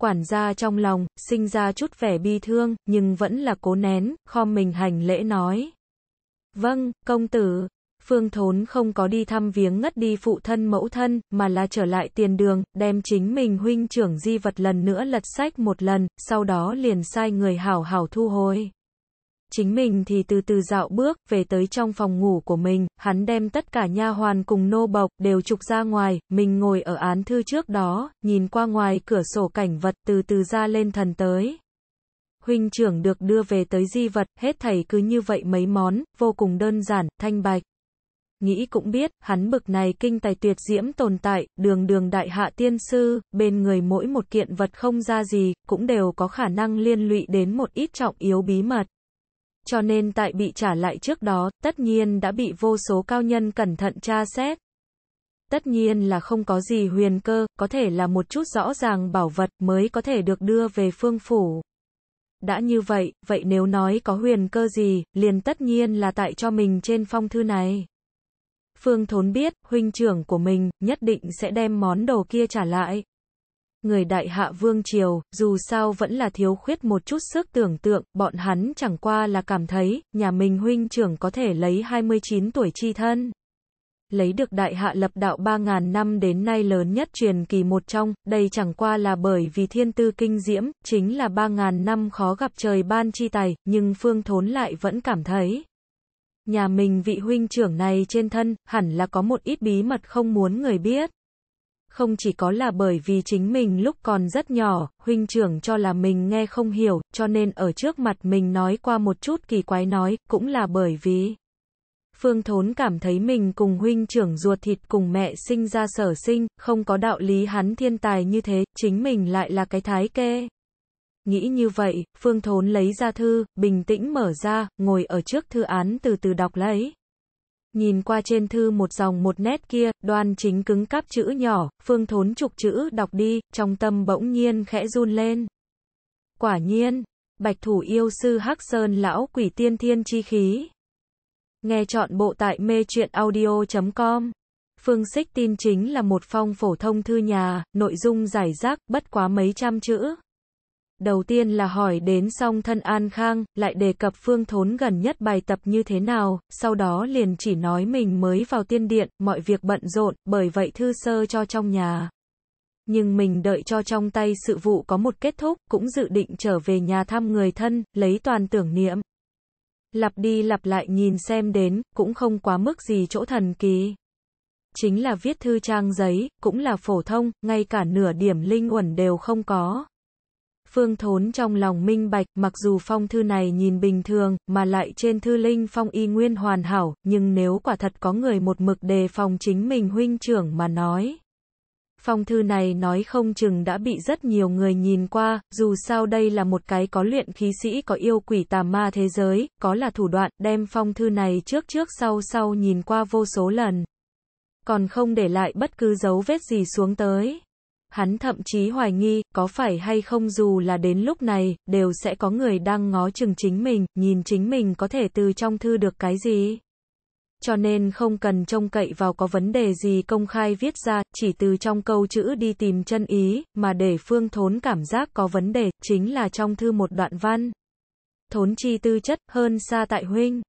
Quản gia trong lòng, sinh ra chút vẻ bi thương, nhưng vẫn là cố nén, khom mình hành lễ nói. Vâng, công tử. Phương Thốn không có đi thăm viếng ngất đi phụ thân mẫu thân, mà là trở lại tiền đường, đem chính mình huynh trưởng di vật lần nữa lật sách một lần, sau đó liền sai người hảo hảo thu hồi. Chính mình thì từ từ dạo bước, về tới trong phòng ngủ của mình, hắn đem tất cả nha hoàn cùng nô bộc, đều trục ra ngoài, mình ngồi ở án thư trước đó, nhìn qua ngoài cửa sổ cảnh vật từ từ ra lên thần tới huynh trưởng được đưa về tới di vật, hết thảy cứ như vậy mấy món, vô cùng đơn giản, thanh bạch nghĩ cũng biết, hắn bực này kinh tài tuyệt diễm tồn tại, đường đường đại hạ tiên sư, bên người mỗi một kiện vật không ra gì, cũng đều có khả năng liên lụy đến một ít trọng yếu bí mật. Cho nên tại bị trả lại trước đó, tất nhiên đã bị vô số cao nhân cẩn thận tra xét. Tất nhiên là không có gì huyền cơ, có thể là một chút rõ ràng bảo vật mới có thể được đưa về phương phủ. Đã như vậy, vậy nếu nói có huyền cơ gì, liền tất nhiên là tại cho mình trên phong thư này. Phương Thốn biết, huynh trưởng của mình, nhất định sẽ đem món đồ kia trả lại. Người đại hạ vương triều, dù sao vẫn là thiếu khuyết một chút sức tưởng tượng, bọn hắn chẳng qua là cảm thấy, nhà mình huynh trưởng có thể lấy 29 tuổi chi thân. Lấy được đại hạ lập đạo 3.000 năm đến nay lớn nhất truyền kỳ một trong, đây chẳng qua là bởi vì thiên tư kinh diễm, chính là 3.000 năm khó gặp trời ban chi tài, nhưng phương thốn lại vẫn cảm thấy. Nhà mình vị huynh trưởng này trên thân, hẳn là có một ít bí mật không muốn người biết. Không chỉ có là bởi vì chính mình lúc còn rất nhỏ, huynh trưởng cho là mình nghe không hiểu, cho nên ở trước mặt mình nói qua một chút kỳ quái nói, cũng là bởi vì... Phương Thốn cảm thấy mình cùng huynh trưởng ruột thịt cùng mẹ sinh ra sở sinh, không có đạo lý hắn thiên tài như thế, chính mình lại là cái thái kê. Nghĩ như vậy, Phương Thốn lấy ra thư, bình tĩnh mở ra, ngồi ở trước thư án từ từ đọc lấy. Nhìn qua trên thư một dòng một nét kia, đoan chính cứng cáp chữ nhỏ, Phương Thốn trục chữ đọc đi, trong tâm bỗng nhiên khẽ run lên. Quả nhiên, Bạch Thủ yêu sư Hắc Sơn lão quỷ tiên thiên chi khí. Nghe chọn bộ tại mê truyện audio.com. Phương Xích tin chính là một phong phổ thông thư nhà, nội dung giải rác, bất quá mấy trăm chữ đầu tiên là hỏi đến song thân An Khang, lại đề cập phương thốn gần nhất bài tập như thế nào, sau đó liền chỉ nói mình mới vào tiên điện, mọi việc bận rộn, bởi vậy thư sơ cho trong nhà. Nhưng mình đợi cho trong tay sự vụ có một kết thúc, cũng dự định trở về nhà thăm người thân, lấy toàn tưởng niệm. Lặp đi lặp lại nhìn xem đến, cũng không quá mức gì chỗ thần kỳ chính là viết thư trang giấy, cũng là phổ thông, ngay cả nửa điểm linh uẩn đều không có. Phương Thốn trong lòng minh bạch, mặc dù phong thư này nhìn bình thường, mà lại trên thư linh phong y nguyên hoàn hảo, nhưng nếu quả thật có người một mực đề phòng chính mình huynh trưởng mà nói. Phong thư này nói không chừng đã bị rất nhiều người nhìn qua, dù sao đây là một cái có luyện khí sĩ có yêu quỷ tà ma thế giới, có là thủ đoạn, đem phong thư này trước trước sau sau nhìn qua vô số lần. Còn không để lại bất cứ dấu vết gì xuống tới. Hắn thậm chí hoài nghi, có phải hay không dù là đến lúc này, đều sẽ có người đang ngó chừng chính mình, nhìn chính mình có thể từ trong thư được cái gì. Cho nên không cần trông cậy vào có vấn đề gì công khai viết ra, chỉ từ trong câu chữ đi tìm chân ý, mà để phương thốn cảm giác có vấn đề, chính là trong thư một đoạn văn. Thốn chi tư chất, hơn xa tại huynh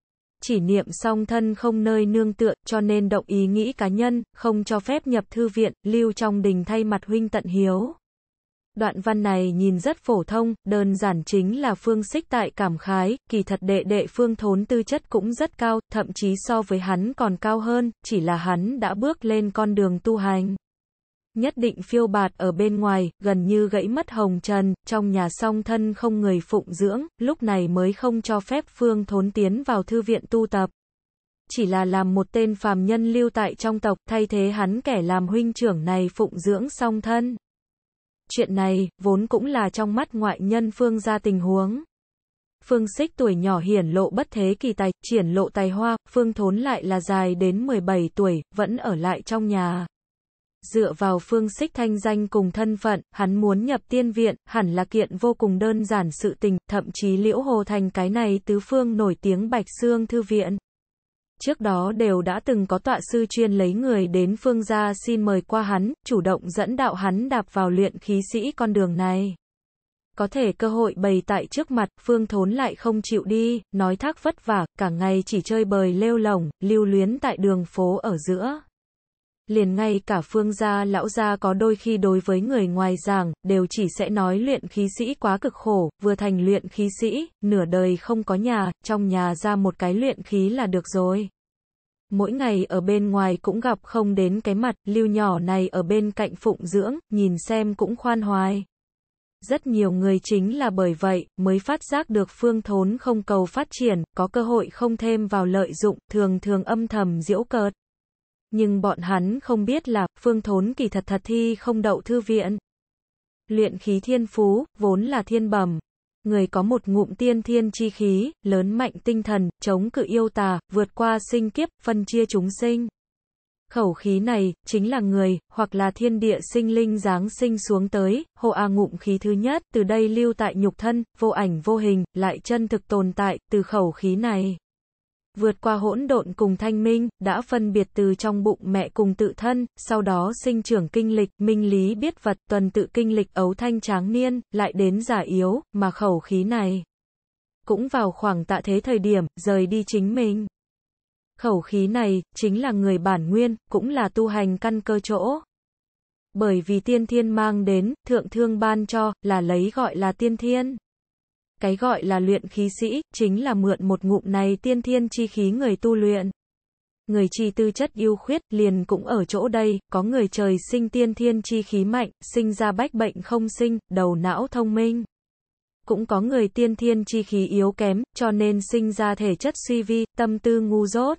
chỉ niệm song thân không nơi nương tựa, cho nên động ý nghĩ cá nhân, không cho phép nhập thư viện, lưu trong đình thay mặt huynh tận hiếu. Đoạn văn này nhìn rất phổ thông, đơn giản chính là phương xích tại cảm khái, kỳ thật đệ đệ phương thốn tư chất cũng rất cao, thậm chí so với hắn còn cao hơn, chỉ là hắn đã bước lên con đường tu hành nhất định phiêu bạt ở bên ngoài, gần như gãy mất hồng trần, trong nhà song thân không người phụng dưỡng, lúc này mới không cho phép Phương Thốn tiến vào thư viện tu tập. Chỉ là làm một tên phàm nhân lưu tại trong tộc, thay thế hắn kẻ làm huynh trưởng này phụng dưỡng song thân. Chuyện này, vốn cũng là trong mắt ngoại nhân Phương ra tình huống. Phương xích tuổi nhỏ hiển lộ bất thế kỳ tài, triển lộ tài hoa, Phương Thốn lại là dài đến 17 tuổi, vẫn ở lại trong nhà dựa vào phương xích thanh danh cùng thân phận, hắn muốn nhập tiên viện, hẳn là kiện vô cùng đơn giản sự tình, thậm chí liễu hồ thành cái này tứ phương nổi tiếng bạch xương thư viện. Trước đó đều đã từng có tọa sư chuyên lấy người đến phương gia xin mời qua hắn, chủ động dẫn đạo hắn đạp vào luyện khí sĩ con đường này. Có thể cơ hội bày tại trước mặt, phương thốn lại không chịu đi, nói thác vất vả, cả ngày chỉ chơi bời lêu lỏng, lưu luyến tại đường phố ở giữa liền ngay cả phương gia lão gia có đôi khi đối với người ngoài giảng, đều chỉ sẽ nói luyện khí sĩ quá cực khổ, vừa thành luyện khí sĩ, nửa đời không có nhà, trong nhà ra một cái luyện khí là được rồi. Mỗi ngày ở bên ngoài cũng gặp không đến cái mặt, lưu nhỏ này ở bên cạnh phụng dưỡng, nhìn xem cũng khoan hoài. Rất nhiều người chính là bởi vậy, mới phát giác được phương thốn không cầu phát triển, có cơ hội không thêm vào lợi dụng, thường thường âm thầm diễu cợt. Nhưng bọn hắn không biết là, phương thốn kỳ thật thật thi không đậu thư viện. Luyện khí thiên phú, vốn là thiên bẩm. Người có một ngụm tiên thiên chi khí, lớn mạnh tinh thần, chống cự yêu tà, vượt qua sinh kiếp, phân chia chúng sinh. Khẩu khí này, chính là người, hoặc là thiên địa sinh linh giáng sinh xuống tới, hộ A ngụm khí thứ nhất, từ đây lưu tại nhục thân, vô ảnh vô hình, lại chân thực tồn tại, từ khẩu khí này vượt qua hỗn độn cùng thanh minh, đã phân biệt từ trong bụng mẹ cùng tự thân, sau đó sinh trưởng kinh lịch, minh lý biết vật, tuần tự kinh lịch ấu thanh tráng niên, lại đến giả yếu, mà khẩu khí này cũng vào khoảng tạ thế thời điểm, rời đi chính mình. Khẩu khí này, chính là người bản nguyên, cũng là tu hành căn cơ chỗ. Bởi vì tiên thiên mang đến, thượng thương ban cho, là lấy gọi là tiên thiên. Cái gọi là luyện khí sĩ, chính là mượn một ngụm này tiên thiên chi khí người tu luyện. Người chi tư chất yêu khuyết, liền cũng ở chỗ đây, có người trời sinh tiên thiên chi khí mạnh, sinh ra bách bệnh không sinh, đầu não thông minh. Cũng có người tiên thiên chi khí yếu kém, cho nên sinh ra thể chất suy vi, tâm tư ngu dốt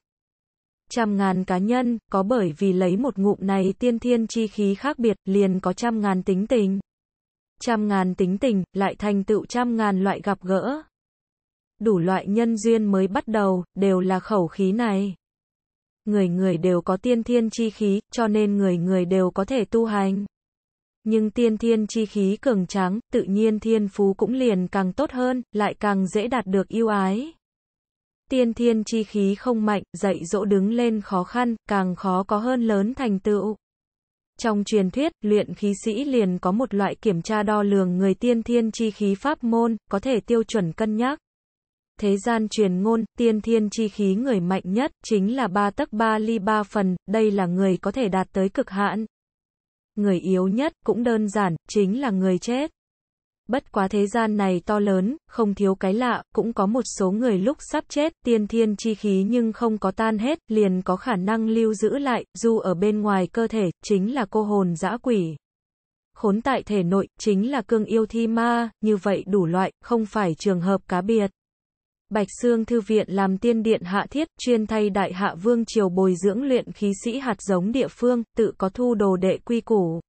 trăm ngàn cá nhân, có bởi vì lấy một ngụm này tiên thiên chi khí khác biệt, liền có trăm ngàn tính tình trăm ngàn tính tình, lại thành tựu trăm ngàn loại gặp gỡ. Đủ loại nhân duyên mới bắt đầu, đều là khẩu khí này. Người người đều có tiên thiên chi khí, cho nên người người đều có thể tu hành. Nhưng tiên thiên chi khí cường tráng, tự nhiên thiên phú cũng liền càng tốt hơn, lại càng dễ đạt được yêu ái. Tiên thiên chi khí không mạnh, dạy dỗ đứng lên khó khăn, càng khó có hơn lớn thành tựu. Trong truyền thuyết, luyện khí sĩ liền có một loại kiểm tra đo lường người tiên thiên chi khí pháp môn, có thể tiêu chuẩn cân nhắc. Thế gian truyền ngôn, tiên thiên chi khí người mạnh nhất, chính là ba tấc ba ly ba phần, đây là người có thể đạt tới cực hạn. Người yếu nhất, cũng đơn giản, chính là người chết. Bất quá thế gian này to lớn, không thiếu cái lạ, cũng có một số người lúc sắp chết, tiên thiên chi khí nhưng không có tan hết, liền có khả năng lưu giữ lại, dù ở bên ngoài cơ thể, chính là cô hồn dã quỷ. Khốn tại thể nội, chính là cương yêu thi ma, như vậy đủ loại, không phải trường hợp cá biệt. Bạch Sương Thư Viện làm tiên điện hạ thiết, chuyên thay đại hạ vương triều bồi dưỡng luyện khí sĩ hạt giống địa phương, tự có thu đồ đệ quy củ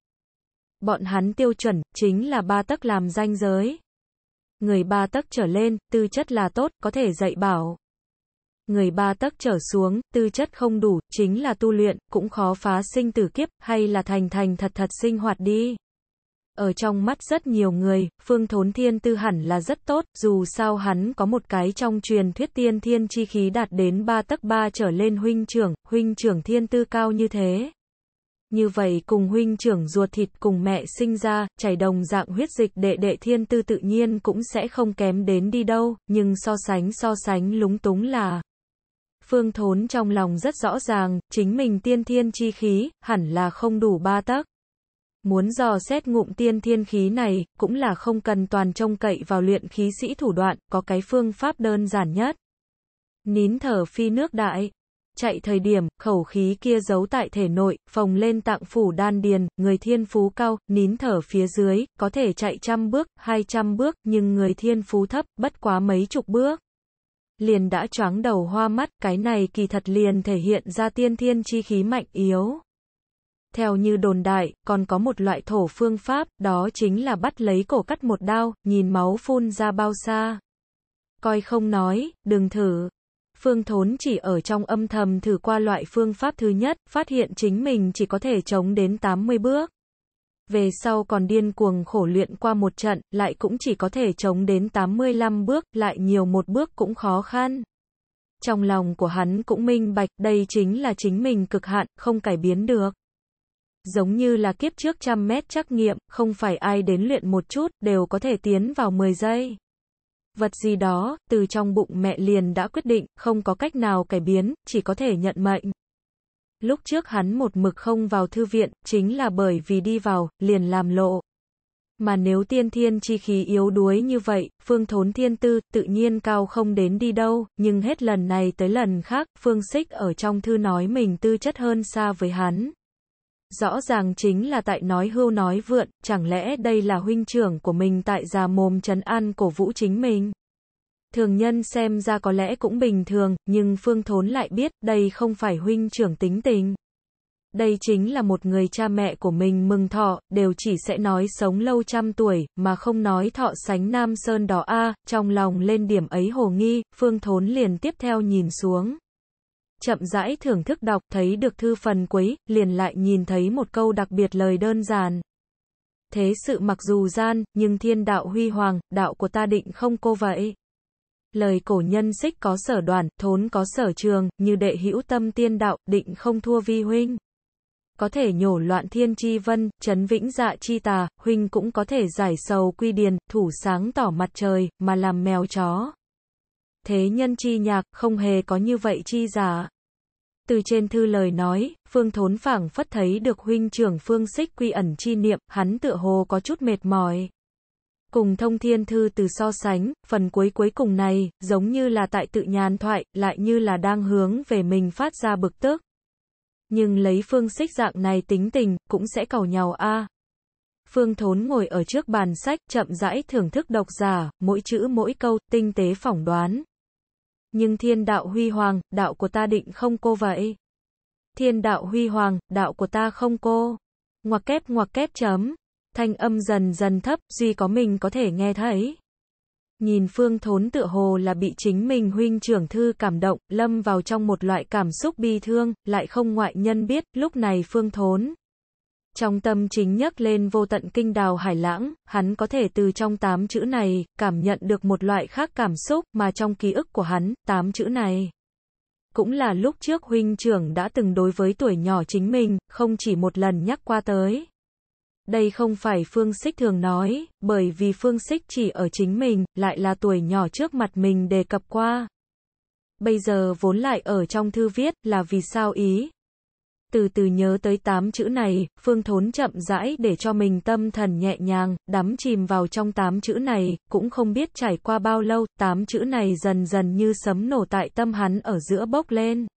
bọn hắn tiêu chuẩn, chính là ba tấc làm danh giới. Người ba tấc trở lên, tư chất là tốt, có thể dạy bảo. Người ba tấc trở xuống, tư chất không đủ, chính là tu luyện, cũng khó phá sinh tử kiếp, hay là thành thành thật thật sinh hoạt đi. Ở trong mắt rất nhiều người, phương thốn thiên tư hẳn là rất tốt, dù sao hắn có một cái trong truyền thuyết tiên thiên chi khí đạt đến ba tấc ba trở lên huynh trưởng, huynh trưởng thiên tư cao như thế như vậy cùng huynh trưởng ruột thịt cùng mẹ sinh ra, chảy đồng dạng huyết dịch đệ đệ thiên tư tự nhiên cũng sẽ không kém đến đi đâu, nhưng so sánh so sánh lúng túng là Phương Thốn trong lòng rất rõ ràng, chính mình tiên thiên chi khí, hẳn là không đủ ba tắc. Muốn dò xét ngụm tiên thiên khí này, cũng là không cần toàn trông cậy vào luyện khí sĩ thủ đoạn, có cái phương pháp đơn giản nhất. Nín thở phi nước đại, chạy thời điểm, khẩu khí kia giấu tại thể nội, phồng lên tạng phủ đan điền, người thiên phú cao, nín thở phía dưới, có thể chạy trăm bước, hai trăm bước, nhưng người thiên phú thấp, bất quá mấy chục bước. Liền đã choáng đầu hoa mắt, cái này kỳ thật liền thể hiện ra tiên thiên chi khí mạnh yếu. Theo như đồn đại, còn có một loại thổ phương pháp, đó chính là bắt lấy cổ cắt một đao, nhìn máu phun ra bao xa. Coi không nói, đừng thử, Phương Thốn chỉ ở trong âm thầm thử qua loại phương pháp thứ nhất, phát hiện chính mình chỉ có thể chống đến 80 bước. Về sau còn điên cuồng khổ luyện qua một trận, lại cũng chỉ có thể chống đến 85 bước, lại nhiều một bước cũng khó khăn. Trong lòng của hắn cũng minh bạch, đây chính là chính mình cực hạn, không cải biến được. Giống như là kiếp trước trăm mét trắc nghiệm, không phải ai đến luyện một chút, đều có thể tiến vào 10 giây vật gì đó, từ trong bụng mẹ liền đã quyết định, không có cách nào cải biến, chỉ có thể nhận mệnh. Lúc trước hắn một mực không vào thư viện, chính là bởi vì đi vào, liền làm lộ. Mà nếu tiên thiên chi khí yếu đuối như vậy, phương thốn thiên tư, tự nhiên cao không đến đi đâu, nhưng hết lần này tới lần khác, phương xích ở trong thư nói mình tư chất hơn xa với hắn, rõ ràng chính là tại nói hưu nói vượn, chẳng lẽ đây là huynh trưởng của mình tại già mồm trấn an cổ vũ chính mình. Thường nhân xem ra có lẽ cũng bình thường, nhưng Phương Thốn lại biết đây không phải huynh trưởng tính tình. Đây chính là một người cha mẹ của mình mừng thọ, đều chỉ sẽ nói sống lâu trăm tuổi, mà không nói thọ sánh Nam Sơn đó a trong lòng lên điểm ấy hồ nghi, Phương Thốn liền tiếp theo nhìn xuống chậm rãi thưởng thức đọc, thấy được thư phần cuối, liền lại nhìn thấy một câu đặc biệt lời đơn giản. Thế sự mặc dù gian, nhưng thiên đạo huy hoàng, đạo của ta định không cô vậy. Lời cổ nhân xích có sở đoàn, thốn có sở trường, như đệ hữu tâm tiên đạo, định không thua vi huynh. Có thể nhổ loạn thiên chi vân, chấn vĩnh dạ chi tà, huynh cũng có thể giải sầu quy điền, thủ sáng tỏ mặt trời, mà làm mèo chó thế nhân chi nhạc, không hề có như vậy chi giả. Từ trên thư lời nói, Phương Thốn phảng phất thấy được huynh trưởng Phương Xích quy ẩn chi niệm, hắn tựa hồ có chút mệt mỏi. Cùng thông thiên thư từ so sánh, phần cuối cuối cùng này, giống như là tại tự nhàn thoại, lại như là đang hướng về mình phát ra bực tức. Nhưng lấy phương xích dạng này tính tình, cũng sẽ cầu nhau a Phương Thốn ngồi ở trước bàn sách, chậm rãi thưởng thức độc giả, mỗi chữ mỗi câu, tinh tế phỏng đoán nhưng thiên đạo huy hoàng, đạo của ta định không cô vậy. Thiên đạo huy hoàng, đạo của ta không cô. Ngoặc kép ngoặc kép chấm. Thanh âm dần dần thấp, duy có mình có thể nghe thấy. Nhìn phương thốn tựa hồ là bị chính mình huynh trưởng thư cảm động, lâm vào trong một loại cảm xúc bi thương, lại không ngoại nhân biết, lúc này phương thốn. Trong tâm chính nhắc lên vô tận kinh đào hải lãng, hắn có thể từ trong tám chữ này, cảm nhận được một loại khác cảm xúc mà trong ký ức của hắn, tám chữ này. Cũng là lúc trước huynh trưởng đã từng đối với tuổi nhỏ chính mình, không chỉ một lần nhắc qua tới. Đây không phải Phương Xích thường nói, bởi vì Phương Xích chỉ ở chính mình, lại là tuổi nhỏ trước mặt mình đề cập qua. Bây giờ vốn lại ở trong thư viết là vì sao ý, từ từ nhớ tới tám chữ này, Phương Thốn chậm rãi để cho mình tâm thần nhẹ nhàng, đắm chìm vào trong tám chữ này, cũng không biết trải qua bao lâu, tám chữ này dần dần như sấm nổ tại tâm hắn ở giữa bốc lên.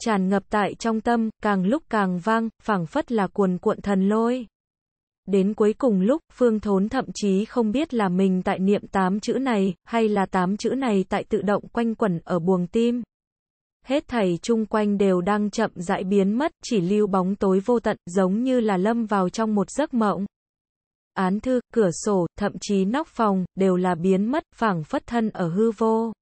Tràn ngập tại trong tâm, càng lúc càng vang, phảng phất là cuồn cuộn thần lôi. Đến cuối cùng lúc, Phương Thốn thậm chí không biết là mình tại niệm tám chữ này, hay là tám chữ này tại tự động quanh quẩn ở buồng tim hết thảy chung quanh đều đang chậm rãi biến mất, chỉ lưu bóng tối vô tận, giống như là lâm vào trong một giấc mộng. Án thư, cửa sổ, thậm chí nóc phòng, đều là biến mất, phảng phất thân ở hư vô.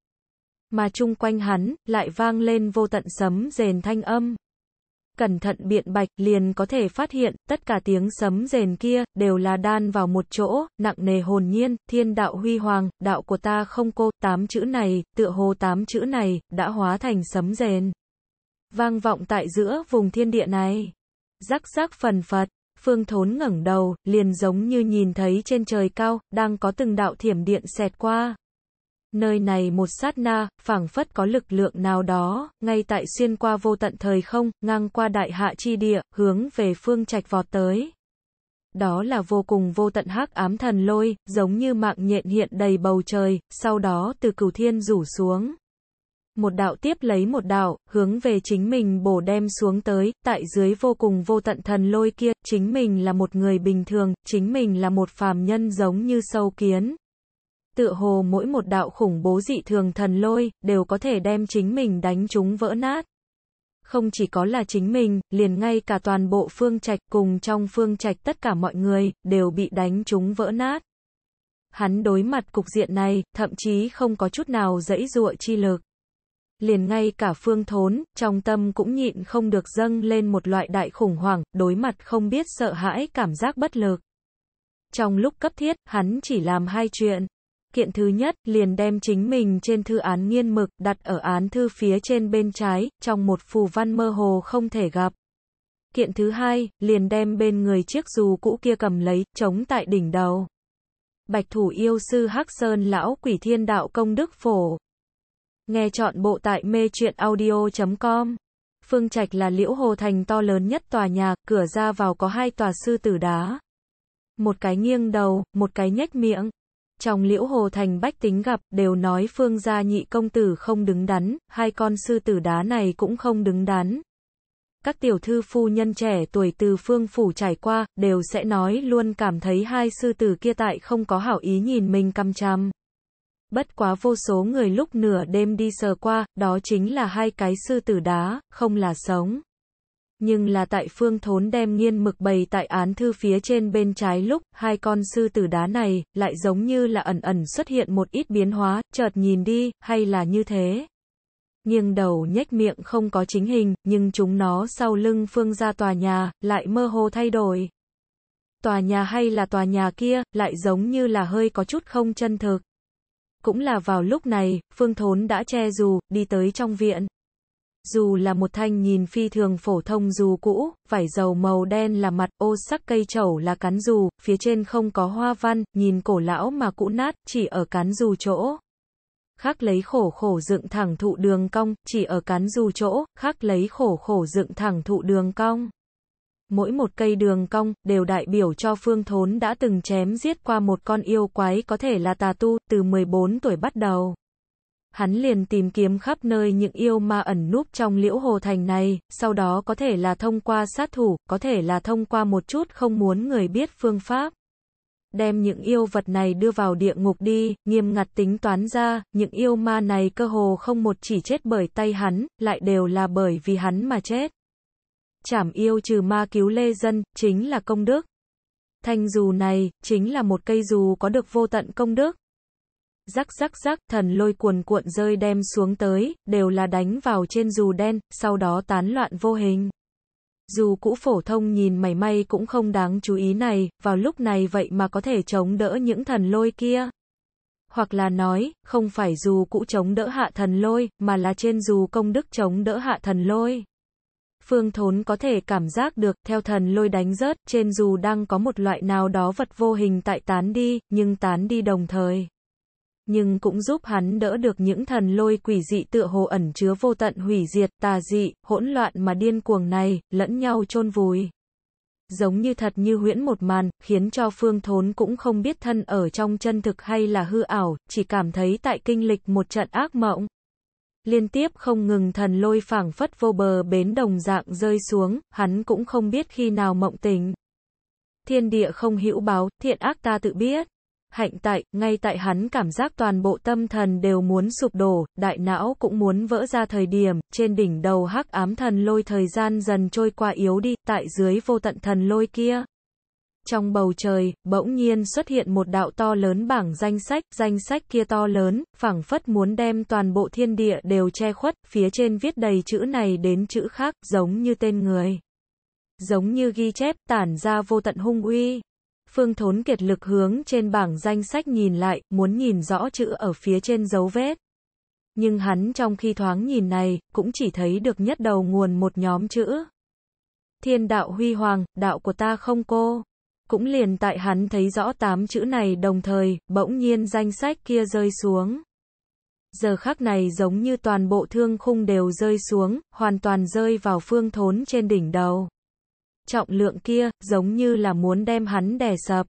Mà chung quanh hắn, lại vang lên vô tận sấm rền thanh âm cẩn thận biện bạch, liền có thể phát hiện, tất cả tiếng sấm rền kia, đều là đan vào một chỗ, nặng nề hồn nhiên, thiên đạo huy hoàng, đạo của ta không cô, tám chữ này, tựa hồ tám chữ này, đã hóa thành sấm rền. Vang vọng tại giữa vùng thiên địa này. Rắc rắc phần phật. Phương Thốn ngẩng đầu, liền giống như nhìn thấy trên trời cao, đang có từng đạo thiểm điện xẹt qua, Nơi này một sát na, phảng phất có lực lượng nào đó, ngay tại xuyên qua vô tận thời không, ngang qua đại hạ chi địa, hướng về phương trạch vọt tới. Đó là vô cùng vô tận hắc ám thần lôi, giống như mạng nhện hiện đầy bầu trời, sau đó từ cửu thiên rủ xuống. Một đạo tiếp lấy một đạo, hướng về chính mình bổ đem xuống tới, tại dưới vô cùng vô tận thần lôi kia, chính mình là một người bình thường, chính mình là một phàm nhân giống như sâu kiến, tựa hồ mỗi một đạo khủng bố dị thường thần lôi, đều có thể đem chính mình đánh chúng vỡ nát. Không chỉ có là chính mình, liền ngay cả toàn bộ phương trạch cùng trong phương trạch tất cả mọi người, đều bị đánh chúng vỡ nát. Hắn đối mặt cục diện này, thậm chí không có chút nào dẫy dụa chi lực. Liền ngay cả phương thốn, trong tâm cũng nhịn không được dâng lên một loại đại khủng hoảng, đối mặt không biết sợ hãi cảm giác bất lực. Trong lúc cấp thiết, hắn chỉ làm hai chuyện, Kiện thứ nhất, liền đem chính mình trên thư án nghiên mực, đặt ở án thư phía trên bên trái, trong một phù văn mơ hồ không thể gặp. Kiện thứ hai, liền đem bên người chiếc dù cũ kia cầm lấy, chống tại đỉnh đầu. Bạch thủ yêu sư Hắc Sơn lão quỷ thiên đạo công đức phổ. Nghe chọn bộ tại mê truyện audio.com. Phương Trạch là liễu hồ thành to lớn nhất tòa nhà, cửa ra vào có hai tòa sư tử đá. Một cái nghiêng đầu, một cái nhếch miệng trong liễu hồ thành bách tính gặp, đều nói phương gia nhị công tử không đứng đắn, hai con sư tử đá này cũng không đứng đắn. Các tiểu thư phu nhân trẻ tuổi từ phương phủ trải qua, đều sẽ nói luôn cảm thấy hai sư tử kia tại không có hảo ý nhìn mình căm chăm. Bất quá vô số người lúc nửa đêm đi sờ qua, đó chính là hai cái sư tử đá, không là sống nhưng là tại phương thốn đem nghiên mực bày tại án thư phía trên bên trái lúc, hai con sư tử đá này, lại giống như là ẩn ẩn xuất hiện một ít biến hóa, chợt nhìn đi, hay là như thế. Nghiêng đầu nhếch miệng không có chính hình, nhưng chúng nó sau lưng phương ra tòa nhà, lại mơ hồ thay đổi. Tòa nhà hay là tòa nhà kia, lại giống như là hơi có chút không chân thực. Cũng là vào lúc này, phương thốn đã che dù, đi tới trong viện. Dù là một thanh nhìn phi thường phổ thông dù cũ, vải dầu màu đen là mặt, ô sắc cây trầu là cán dù, phía trên không có hoa văn, nhìn cổ lão mà cũ nát, chỉ ở cán dù chỗ. Khác lấy khổ khổ dựng thẳng thụ đường cong, chỉ ở cán dù chỗ, khác lấy khổ khổ dựng thẳng thụ đường cong. Mỗi một cây đường cong, đều đại biểu cho phương thốn đã từng chém giết qua một con yêu quái có thể là tà tu, từ 14 tuổi bắt đầu hắn liền tìm kiếm khắp nơi những yêu ma ẩn núp trong liễu hồ thành này, sau đó có thể là thông qua sát thủ, có thể là thông qua một chút không muốn người biết phương pháp. Đem những yêu vật này đưa vào địa ngục đi, nghiêm ngặt tính toán ra, những yêu ma này cơ hồ không một chỉ chết bởi tay hắn, lại đều là bởi vì hắn mà chết. Chảm yêu trừ ma cứu lê dân, chính là công đức. Thanh dù này, chính là một cây dù có được vô tận công đức, rắc rắc rắc, thần lôi cuồn cuộn rơi đem xuống tới, đều là đánh vào trên dù đen, sau đó tán loạn vô hình. Dù cũ phổ thông nhìn mảy may cũng không đáng chú ý này, vào lúc này vậy mà có thể chống đỡ những thần lôi kia. Hoặc là nói, không phải dù cũ chống đỡ hạ thần lôi, mà là trên dù công đức chống đỡ hạ thần lôi. Phương Thốn có thể cảm giác được, theo thần lôi đánh rớt, trên dù đang có một loại nào đó vật vô hình tại tán đi, nhưng tán đi đồng thời nhưng cũng giúp hắn đỡ được những thần lôi quỷ dị tựa hồ ẩn chứa vô tận hủy diệt, tà dị, hỗn loạn mà điên cuồng này, lẫn nhau chôn vùi. Giống như thật như huyễn một màn, khiến cho phương thốn cũng không biết thân ở trong chân thực hay là hư ảo, chỉ cảm thấy tại kinh lịch một trận ác mộng. Liên tiếp không ngừng thần lôi phảng phất vô bờ bến đồng dạng rơi xuống, hắn cũng không biết khi nào mộng tỉnh. Thiên địa không hữu báo, thiện ác ta tự biết hạnh tại, ngay tại hắn cảm giác toàn bộ tâm thần đều muốn sụp đổ, đại não cũng muốn vỡ ra thời điểm, trên đỉnh đầu hắc ám thần lôi thời gian dần trôi qua yếu đi, tại dưới vô tận thần lôi kia. Trong bầu trời, bỗng nhiên xuất hiện một đạo to lớn bảng danh sách, danh sách kia to lớn, phảng phất muốn đem toàn bộ thiên địa đều che khuất, phía trên viết đầy chữ này đến chữ khác, giống như tên người. Giống như ghi chép, tản ra vô tận hung uy. Phương Thốn kiệt lực hướng trên bảng danh sách nhìn lại, muốn nhìn rõ chữ ở phía trên dấu vết. Nhưng hắn trong khi thoáng nhìn này, cũng chỉ thấy được nhất đầu nguồn một nhóm chữ. Thiên đạo huy hoàng, đạo của ta không cô. Cũng liền tại hắn thấy rõ tám chữ này đồng thời, bỗng nhiên danh sách kia rơi xuống. Giờ khắc này giống như toàn bộ thương khung đều rơi xuống, hoàn toàn rơi vào phương thốn trên đỉnh đầu trọng lượng kia, giống như là muốn đem hắn đè sập.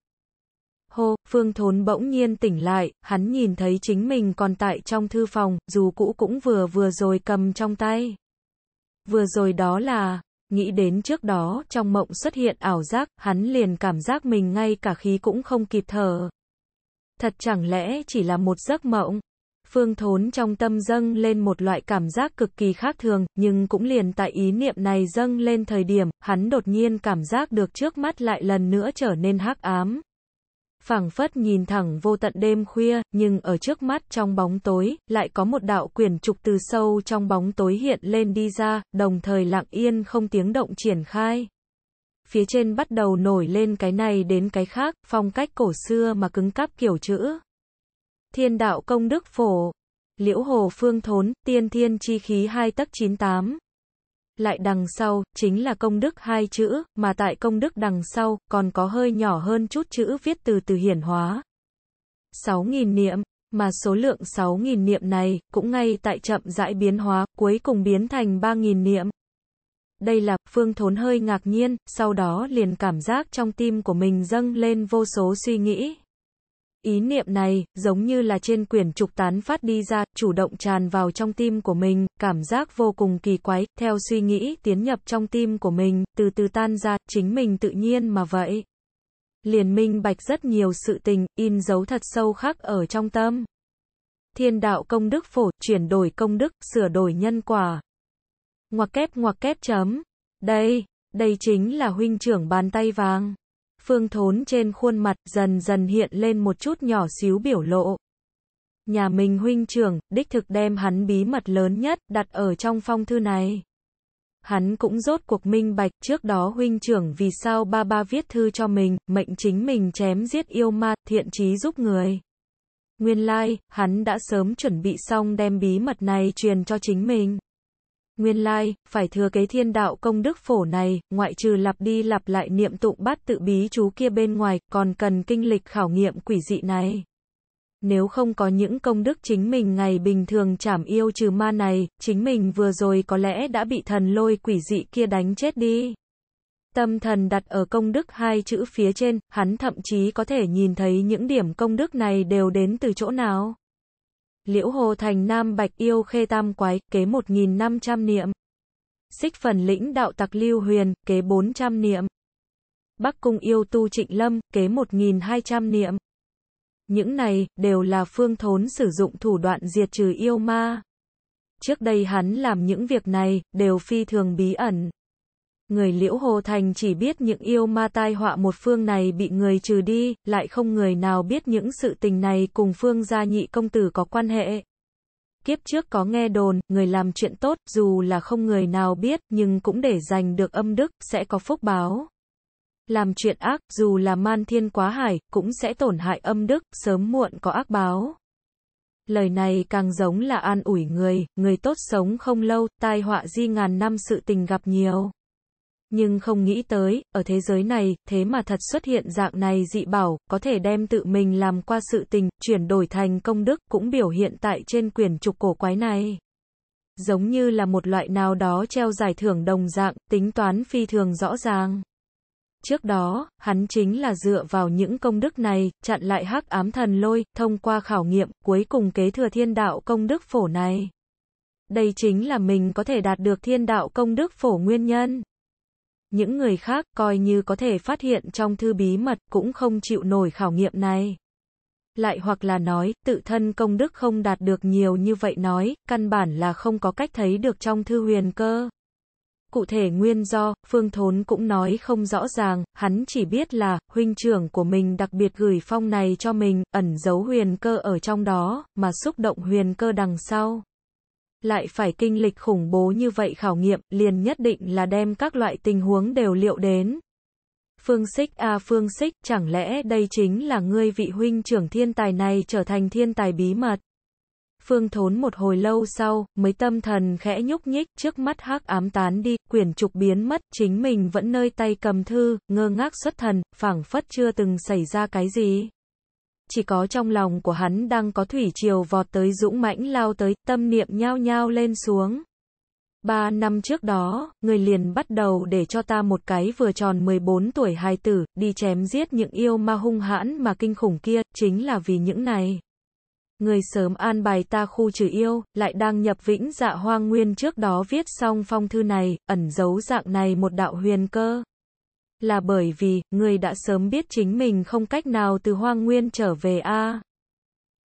Hô, Phương Thốn bỗng nhiên tỉnh lại, hắn nhìn thấy chính mình còn tại trong thư phòng, dù cũ cũng vừa vừa rồi cầm trong tay. Vừa rồi đó là, nghĩ đến trước đó, trong mộng xuất hiện ảo giác, hắn liền cảm giác mình ngay cả khí cũng không kịp thở. Thật chẳng lẽ chỉ là một giấc mộng? phương thốn trong tâm dâng lên một loại cảm giác cực kỳ khác thường, nhưng cũng liền tại ý niệm này dâng lên thời điểm, hắn đột nhiên cảm giác được trước mắt lại lần nữa trở nên hắc ám. phảng phất nhìn thẳng vô tận đêm khuya, nhưng ở trước mắt trong bóng tối, lại có một đạo quyển trục từ sâu trong bóng tối hiện lên đi ra, đồng thời lặng yên không tiếng động triển khai phía trên bắt đầu nổi lên cái này đến cái khác, phong cách cổ xưa mà cứng cáp kiểu chữ. Thiên đạo công đức phổ. Liễu hồ phương thốn, tiên thiên chi khí 2 tắc tám Lại đằng sau, chính là công đức hai chữ, mà tại công đức đằng sau, còn có hơi nhỏ hơn chút chữ viết từ từ hiển hóa. 6.000 niệm, mà số lượng 6.000 niệm này, cũng ngay tại chậm rãi biến hóa, cuối cùng biến thành 3.000 niệm. Đây là, phương thốn hơi ngạc nhiên, sau đó liền cảm giác trong tim của mình dâng lên vô số suy nghĩ, Ý niệm này, giống như là trên quyển trục tán phát đi ra, chủ động tràn vào trong tim của mình, cảm giác vô cùng kỳ quái, theo suy nghĩ tiến nhập trong tim của mình, từ từ tan ra, chính mình tự nhiên mà vậy. Liền minh bạch rất nhiều sự tình, in dấu thật sâu khác ở trong tâm. Thiên đạo công đức phổ, chuyển đổi công đức, sửa đổi nhân quả. Ngoặc kép ngoặc kép chấm. Đây, đây chính là huynh trưởng bàn tay vàng. Phương Thốn trên khuôn mặt dần dần hiện lên một chút nhỏ xíu biểu lộ. Nhà mình huynh trưởng, đích thực đem hắn bí mật lớn nhất đặt ở trong phong thư này. Hắn cũng rốt cuộc minh bạch trước đó huynh trưởng vì sao ba ba viết thư cho mình, mệnh chính mình chém giết yêu ma, thiện trí giúp người. Nguyên lai, like, hắn đã sớm chuẩn bị xong đem bí mật này truyền cho chính mình. Nguyên lai, phải thừa kế thiên đạo công đức phổ này, ngoại trừ lặp đi lặp lại niệm tụng bát tự bí chú kia bên ngoài, còn cần kinh lịch khảo nghiệm quỷ dị này. Nếu không có những công đức chính mình ngày bình thường chảm yêu trừ ma này, chính mình vừa rồi có lẽ đã bị thần lôi quỷ dị kia đánh chết đi. Tâm thần đặt ở công đức hai chữ phía trên, hắn thậm chí có thể nhìn thấy những điểm công đức này đều đến từ chỗ nào. Liễu Hồ Thành Nam Bạch Yêu Khê Tam Quái, kế 1.500 niệm. Xích Phần Lĩnh Đạo Tặc Lưu Huyền, kế 400 niệm. Bắc Cung Yêu Tu Trịnh Lâm, kế 1.200 niệm. Những này, đều là phương thốn sử dụng thủ đoạn diệt trừ yêu ma. Trước đây hắn làm những việc này, đều phi thường bí ẩn. Người Liễu Hồ Thành chỉ biết những yêu ma tai họa một phương này bị người trừ đi, lại không người nào biết những sự tình này cùng phương gia nhị công tử có quan hệ. Kiếp trước có nghe đồn, người làm chuyện tốt, dù là không người nào biết, nhưng cũng để giành được âm đức, sẽ có phúc báo. Làm chuyện ác, dù là man thiên quá hải, cũng sẽ tổn hại âm đức, sớm muộn có ác báo. Lời này càng giống là an ủi người, người tốt sống không lâu, tai họa di ngàn năm sự tình gặp nhiều nhưng không nghĩ tới, ở thế giới này, thế mà thật xuất hiện dạng này dị bảo, có thể đem tự mình làm qua sự tình, chuyển đổi thành công đức, cũng biểu hiện tại trên quyển trục cổ quái này. Giống như là một loại nào đó treo giải thưởng đồng dạng, tính toán phi thường rõ ràng. Trước đó, hắn chính là dựa vào những công đức này, chặn lại hắc ám thần lôi, thông qua khảo nghiệm, cuối cùng kế thừa thiên đạo công đức phổ này. Đây chính là mình có thể đạt được thiên đạo công đức phổ nguyên nhân. Những người khác coi như có thể phát hiện trong thư bí mật cũng không chịu nổi khảo nghiệm này. Lại hoặc là nói, tự thân công đức không đạt được nhiều như vậy nói, căn bản là không có cách thấy được trong thư huyền cơ. Cụ thể nguyên do, Phương Thốn cũng nói không rõ ràng, hắn chỉ biết là, huynh trưởng của mình đặc biệt gửi phong này cho mình, ẩn giấu huyền cơ ở trong đó, mà xúc động huyền cơ đằng sau lại phải kinh lịch khủng bố như vậy khảo nghiệm, liền nhất định là đem các loại tình huống đều liệu đến. Phương Xích a à, Phương Xích, chẳng lẽ đây chính là ngươi vị huynh trưởng thiên tài này trở thành thiên tài bí mật? Phương Thốn một hồi lâu sau, mới tâm thần khẽ nhúc nhích, trước mắt hắc ám tán đi, quyển trục biến mất, chính mình vẫn nơi tay cầm thư, ngơ ngác xuất thần, phảng phất chưa từng xảy ra cái gì chỉ có trong lòng của hắn đang có thủy triều vọt tới dũng mãnh lao tới, tâm niệm nhao nhao lên xuống. Ba năm trước đó, người liền bắt đầu để cho ta một cái vừa tròn 14 tuổi hài tử, đi chém giết những yêu ma hung hãn mà kinh khủng kia, chính là vì những này. Người sớm an bài ta khu trừ yêu, lại đang nhập vĩnh dạ hoang nguyên trước đó viết xong phong thư này, ẩn giấu dạng này một đạo huyền cơ là bởi vì, người đã sớm biết chính mình không cách nào từ hoang nguyên trở về a.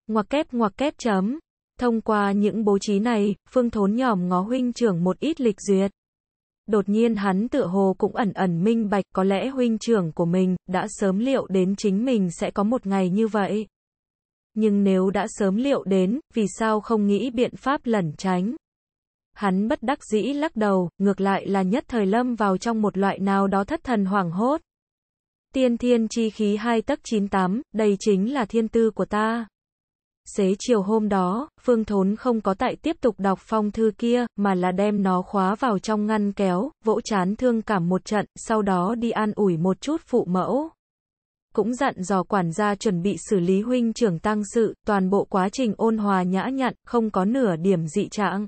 Ngoặc kép ngoặc kép chấm. Thông qua những bố trí này, phương thốn nhòm ngó huynh trưởng một ít lịch duyệt. Đột nhiên hắn tựa hồ cũng ẩn ẩn minh bạch có lẽ huynh trưởng của mình đã sớm liệu đến chính mình sẽ có một ngày như vậy. Nhưng nếu đã sớm liệu đến, vì sao không nghĩ biện pháp lẩn tránh? Hắn bất đắc dĩ lắc đầu, ngược lại là nhất thời lâm vào trong một loại nào đó thất thần hoảng hốt. Tiên thiên chi khí hai tấc chín tám đây chính là thiên tư của ta. Xế chiều hôm đó, Phương Thốn không có tại tiếp tục đọc phong thư kia, mà là đem nó khóa vào trong ngăn kéo, vỗ chán thương cảm một trận, sau đó đi an ủi một chút phụ mẫu. Cũng dặn dò quản gia chuẩn bị xử lý huynh trưởng tăng sự, toàn bộ quá trình ôn hòa nhã nhặn, không có nửa điểm dị trạng.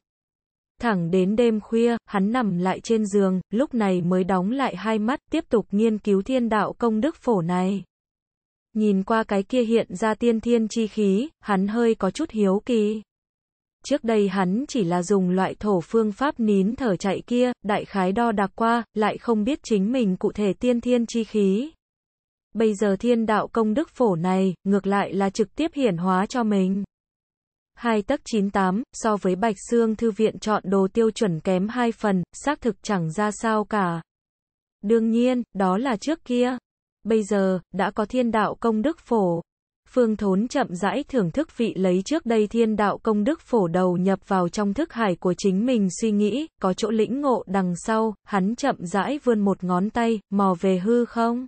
Thẳng đến đêm khuya, hắn nằm lại trên giường, lúc này mới đóng lại hai mắt, tiếp tục nghiên cứu thiên đạo công đức phổ này. Nhìn qua cái kia hiện ra tiên thiên chi khí, hắn hơi có chút hiếu kỳ. Trước đây hắn chỉ là dùng loại thổ phương pháp nín thở chạy kia, đại khái đo đạc qua, lại không biết chính mình cụ thể tiên thiên chi khí. Bây giờ thiên đạo công đức phổ này, ngược lại là trực tiếp hiển hóa cho mình. 2 tấc 98, so với Bạch Xương Thư Viện chọn đồ tiêu chuẩn kém 2 phần, xác thực chẳng ra sao cả. Đương nhiên, đó là trước kia. Bây giờ, đã có thiên đạo công đức phổ. Phương Thốn chậm rãi thưởng thức vị lấy trước đây thiên đạo công đức phổ đầu nhập vào trong thức hải của chính mình suy nghĩ, có chỗ lĩnh ngộ đằng sau, hắn chậm rãi vươn một ngón tay, mò về hư không.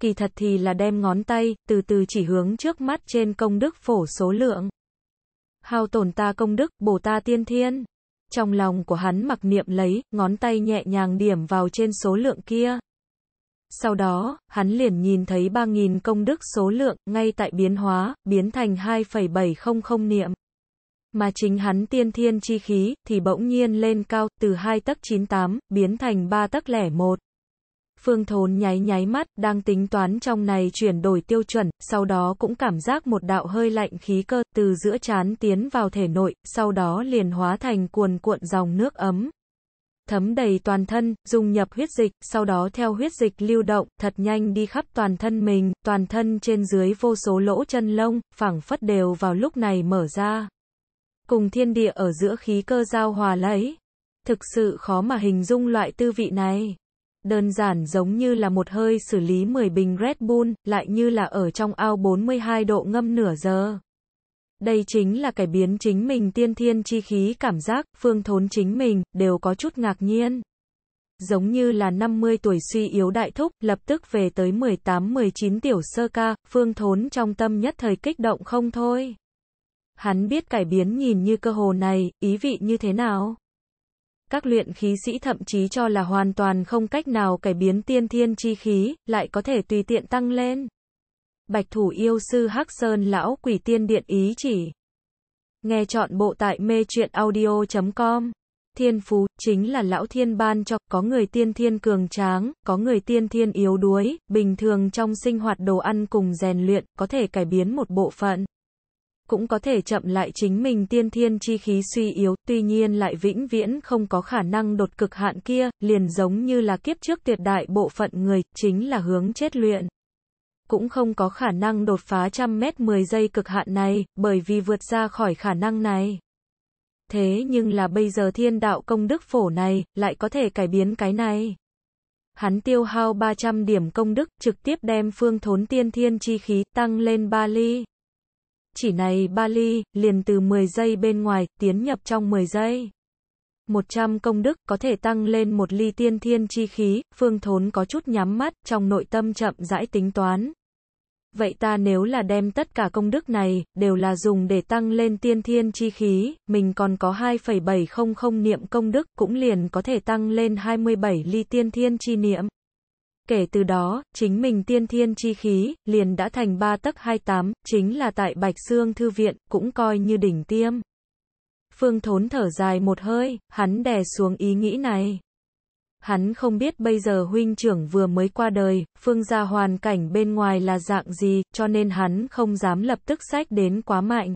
Kỳ thật thì là đem ngón tay, từ từ chỉ hướng trước mắt trên công đức phổ số lượng hao tổn ta công đức, bổ ta tiên thiên. Trong lòng của hắn mặc niệm lấy, ngón tay nhẹ nhàng điểm vào trên số lượng kia. Sau đó, hắn liền nhìn thấy 3.000 công đức số lượng, ngay tại biến hóa, biến thành 2,700 niệm. Mà chính hắn tiên thiên chi khí, thì bỗng nhiên lên cao, từ 2 tấc 98, biến thành 3 tấc lẻ 1. Phương Thốn nháy nháy mắt, đang tính toán trong này chuyển đổi tiêu chuẩn, sau đó cũng cảm giác một đạo hơi lạnh khí cơ, từ giữa chán tiến vào thể nội, sau đó liền hóa thành cuồn cuộn dòng nước ấm. Thấm đầy toàn thân, dùng nhập huyết dịch, sau đó theo huyết dịch lưu động, thật nhanh đi khắp toàn thân mình, toàn thân trên dưới vô số lỗ chân lông, phẳng phất đều vào lúc này mở ra. Cùng thiên địa ở giữa khí cơ giao hòa lấy. Thực sự khó mà hình dung loại tư vị này đơn giản giống như là một hơi xử lý 10 bình Red Bull, lại như là ở trong ao 42 độ ngâm nửa giờ. Đây chính là cải biến chính mình tiên thiên chi khí cảm giác, phương thốn chính mình, đều có chút ngạc nhiên. Giống như là 50 tuổi suy yếu đại thúc, lập tức về tới 18-19 tiểu sơ ca, phương thốn trong tâm nhất thời kích động không thôi. Hắn biết cải biến nhìn như cơ hồ này, ý vị như thế nào? các luyện khí sĩ thậm chí cho là hoàn toàn không cách nào cải biến tiên thiên chi khí, lại có thể tùy tiện tăng lên. Bạch thủ yêu sư Hắc Sơn lão quỷ tiên điện ý chỉ. Nghe chọn bộ tại mê truyện audio.com. Thiên phú, chính là lão thiên ban cho, có người tiên thiên cường tráng, có người tiên thiên yếu đuối, bình thường trong sinh hoạt đồ ăn cùng rèn luyện, có thể cải biến một bộ phận cũng có thể chậm lại chính mình tiên thiên chi khí suy yếu, tuy nhiên lại vĩnh viễn không có khả năng đột cực hạn kia, liền giống như là kiếp trước tuyệt đại bộ phận người, chính là hướng chết luyện. Cũng không có khả năng đột phá trăm mét 10 giây cực hạn này, bởi vì vượt ra khỏi khả năng này. Thế nhưng là bây giờ thiên đạo công đức phổ này, lại có thể cải biến cái này hắn tiêu hao 300 điểm công đức, trực tiếp đem phương thốn tiên thiên chi khí tăng lên 3 ly. Chỉ này ba ly liền từ 10 giây bên ngoài, tiến nhập trong 10 giây. 100 công đức có thể tăng lên một ly tiên thiên chi khí, phương thốn có chút nhắm mắt, trong nội tâm chậm rãi tính toán. Vậy ta nếu là đem tất cả công đức này, đều là dùng để tăng lên tiên thiên chi khí, mình còn có 2,700 niệm công đức, cũng liền có thể tăng lên 27 ly tiên thiên chi niệm. Kể từ đó, chính mình tiên thiên chi khí, liền đã thành ba tấc tám chính là tại Bạch Sương Thư Viện, cũng coi như đỉnh tiêm. Phương Thốn thở dài một hơi, hắn đè xuống ý nghĩ này. Hắn không biết bây giờ huynh trưởng vừa mới qua đời, phương gia hoàn cảnh bên ngoài là dạng gì, cho nên hắn không dám lập tức sách đến quá mạnh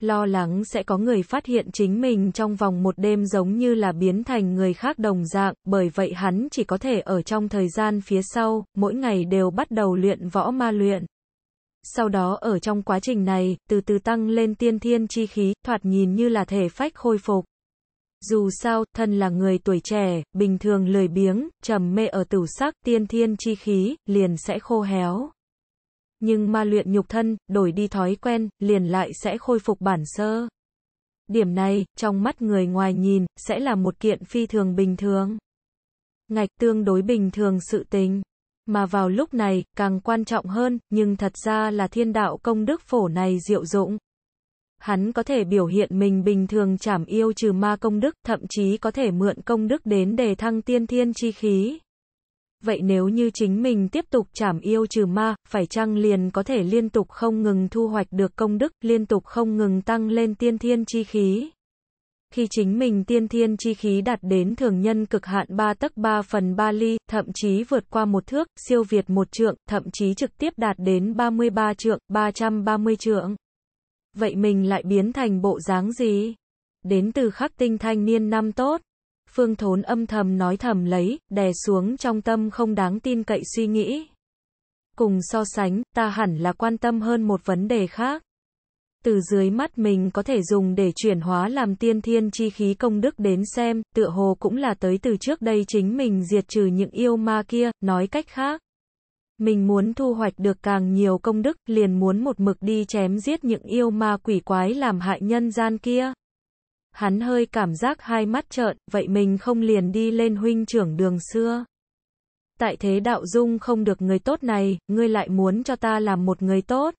lo lắng sẽ có người phát hiện chính mình trong vòng một đêm giống như là biến thành người khác đồng dạng, bởi vậy hắn chỉ có thể ở trong thời gian phía sau, mỗi ngày đều bắt đầu luyện võ ma luyện. Sau đó ở trong quá trình này, từ từ tăng lên tiên thiên chi khí, thoạt nhìn như là thể phách khôi phục. Dù sao, thân là người tuổi trẻ, bình thường lười biếng, trầm mê ở tử sắc, tiên thiên chi khí, liền sẽ khô héo nhưng ma luyện nhục thân, đổi đi thói quen, liền lại sẽ khôi phục bản sơ. Điểm này, trong mắt người ngoài nhìn, sẽ là một kiện phi thường bình thường. Ngạch tương đối bình thường sự tình. Mà vào lúc này, càng quan trọng hơn, nhưng thật ra là thiên đạo công đức phổ này diệu dụng. Hắn có thể biểu hiện mình bình thường chảm yêu trừ ma công đức, thậm chí có thể mượn công đức đến để thăng tiên thiên chi khí. Vậy nếu như chính mình tiếp tục chảm yêu trừ ma, phải chăng liền có thể liên tục không ngừng thu hoạch được công đức, liên tục không ngừng tăng lên tiên thiên chi khí? Khi chính mình tiên thiên chi khí đạt đến thường nhân cực hạn 3 tấc 3 phần 3 ly, thậm chí vượt qua một thước, siêu việt một trượng, thậm chí trực tiếp đạt đến 33 trượng, 330 trượng. Vậy mình lại biến thành bộ dáng gì? Đến từ khắc tinh thanh niên năm tốt. Phương Thốn âm thầm nói thầm lấy, đè xuống trong tâm không đáng tin cậy suy nghĩ. Cùng so sánh, ta hẳn là quan tâm hơn một vấn đề khác. Từ dưới mắt mình có thể dùng để chuyển hóa làm tiên thiên chi khí công đức đến xem, tựa hồ cũng là tới từ trước đây chính mình diệt trừ những yêu ma kia, nói cách khác. Mình muốn thu hoạch được càng nhiều công đức, liền muốn một mực đi chém giết những yêu ma quỷ quái làm hại nhân gian kia hắn hơi cảm giác hai mắt trợn, vậy mình không liền đi lên huynh trưởng đường xưa. Tại thế đạo dung không được người tốt này, ngươi lại muốn cho ta làm một người tốt.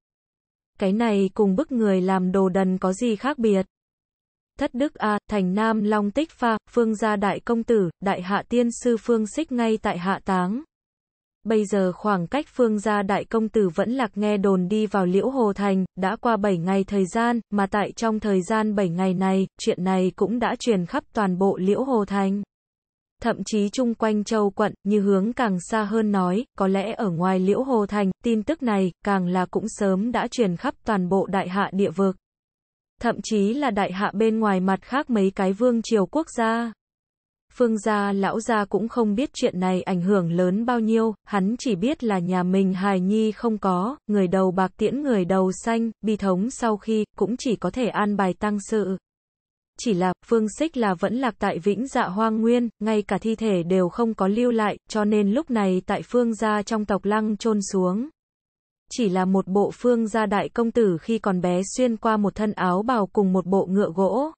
Cái này cùng bức người làm đồ đần có gì khác biệt. Thất đức A, à, thành nam long tích pha, phương gia đại công tử, đại hạ tiên sư phương xích ngay tại hạ táng. Bây giờ khoảng cách phương gia đại công tử vẫn lạc nghe đồn đi vào liễu hồ thành, đã qua 7 ngày thời gian, mà tại trong thời gian 7 ngày này, chuyện này cũng đã truyền khắp toàn bộ liễu hồ thành. Thậm chí chung quanh châu quận, như hướng càng xa hơn nói, có lẽ ở ngoài liễu hồ thành, tin tức này, càng là cũng sớm đã truyền khắp toàn bộ đại hạ địa vực. Thậm chí là đại hạ bên ngoài mặt khác mấy cái vương triều quốc gia. Phương gia lão gia cũng không biết chuyện này ảnh hưởng lớn bao nhiêu, hắn chỉ biết là nhà mình hài nhi không có, người đầu bạc tiễn người đầu xanh, bi thống sau khi, cũng chỉ có thể an bài tăng sự. Chỉ là, phương xích là vẫn lạc tại vĩnh dạ hoang nguyên, ngay cả thi thể đều không có lưu lại, cho nên lúc này tại phương gia trong tộc lăng chôn xuống. Chỉ là một bộ phương gia đại công tử khi còn bé xuyên qua một thân áo bào cùng một bộ ngựa gỗ,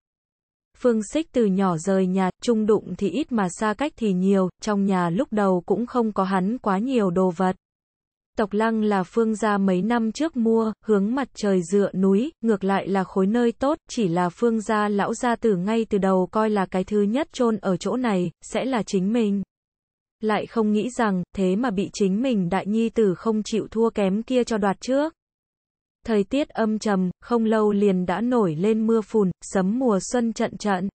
Phương Xích từ nhỏ rời nhà, trung đụng thì ít mà xa cách thì nhiều, trong nhà lúc đầu cũng không có hắn quá nhiều đồ vật. Tộc lăng là phương gia mấy năm trước mua, hướng mặt trời dựa núi, ngược lại là khối nơi tốt, chỉ là phương gia lão gia từ ngay từ đầu coi là cái thứ nhất chôn ở chỗ này, sẽ là chính mình. Lại không nghĩ rằng, thế mà bị chính mình đại nhi tử không chịu thua kém kia cho đoạt trước thời tiết âm trầm, không lâu liền đã nổi lên mưa phùn, sấm mùa xuân trận trận.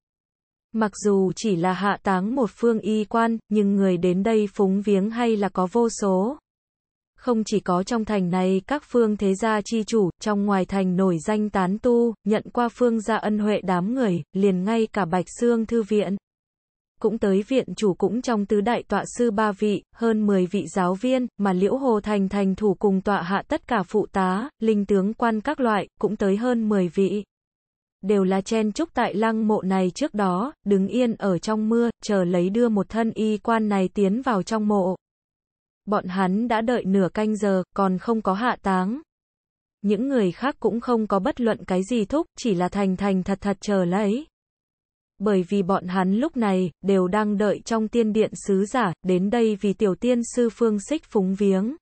Mặc dù chỉ là hạ táng một phương y quan, nhưng người đến đây phúng viếng hay là có vô số. Không chỉ có trong thành này các phương thế gia chi chủ, trong ngoài thành nổi danh tán tu, nhận qua phương gia ân huệ đám người, liền ngay cả Bạch xương Thư Viện cũng tới viện chủ cũng trong tứ đại tọa sư ba vị, hơn 10 vị giáo viên, mà Liễu Hồ Thành thành thủ cùng tọa hạ tất cả phụ tá, linh tướng quan các loại, cũng tới hơn 10 vị. Đều là chen chúc tại lăng mộ này trước đó, đứng yên ở trong mưa, chờ lấy đưa một thân y quan này tiến vào trong mộ. Bọn hắn đã đợi nửa canh giờ, còn không có hạ táng. Những người khác cũng không có bất luận cái gì thúc, chỉ là thành thành thật thật chờ lấy bởi vì bọn hắn lúc này đều đang đợi trong tiên điện sứ giả đến đây vì tiểu tiên sư phương xích phúng viếng.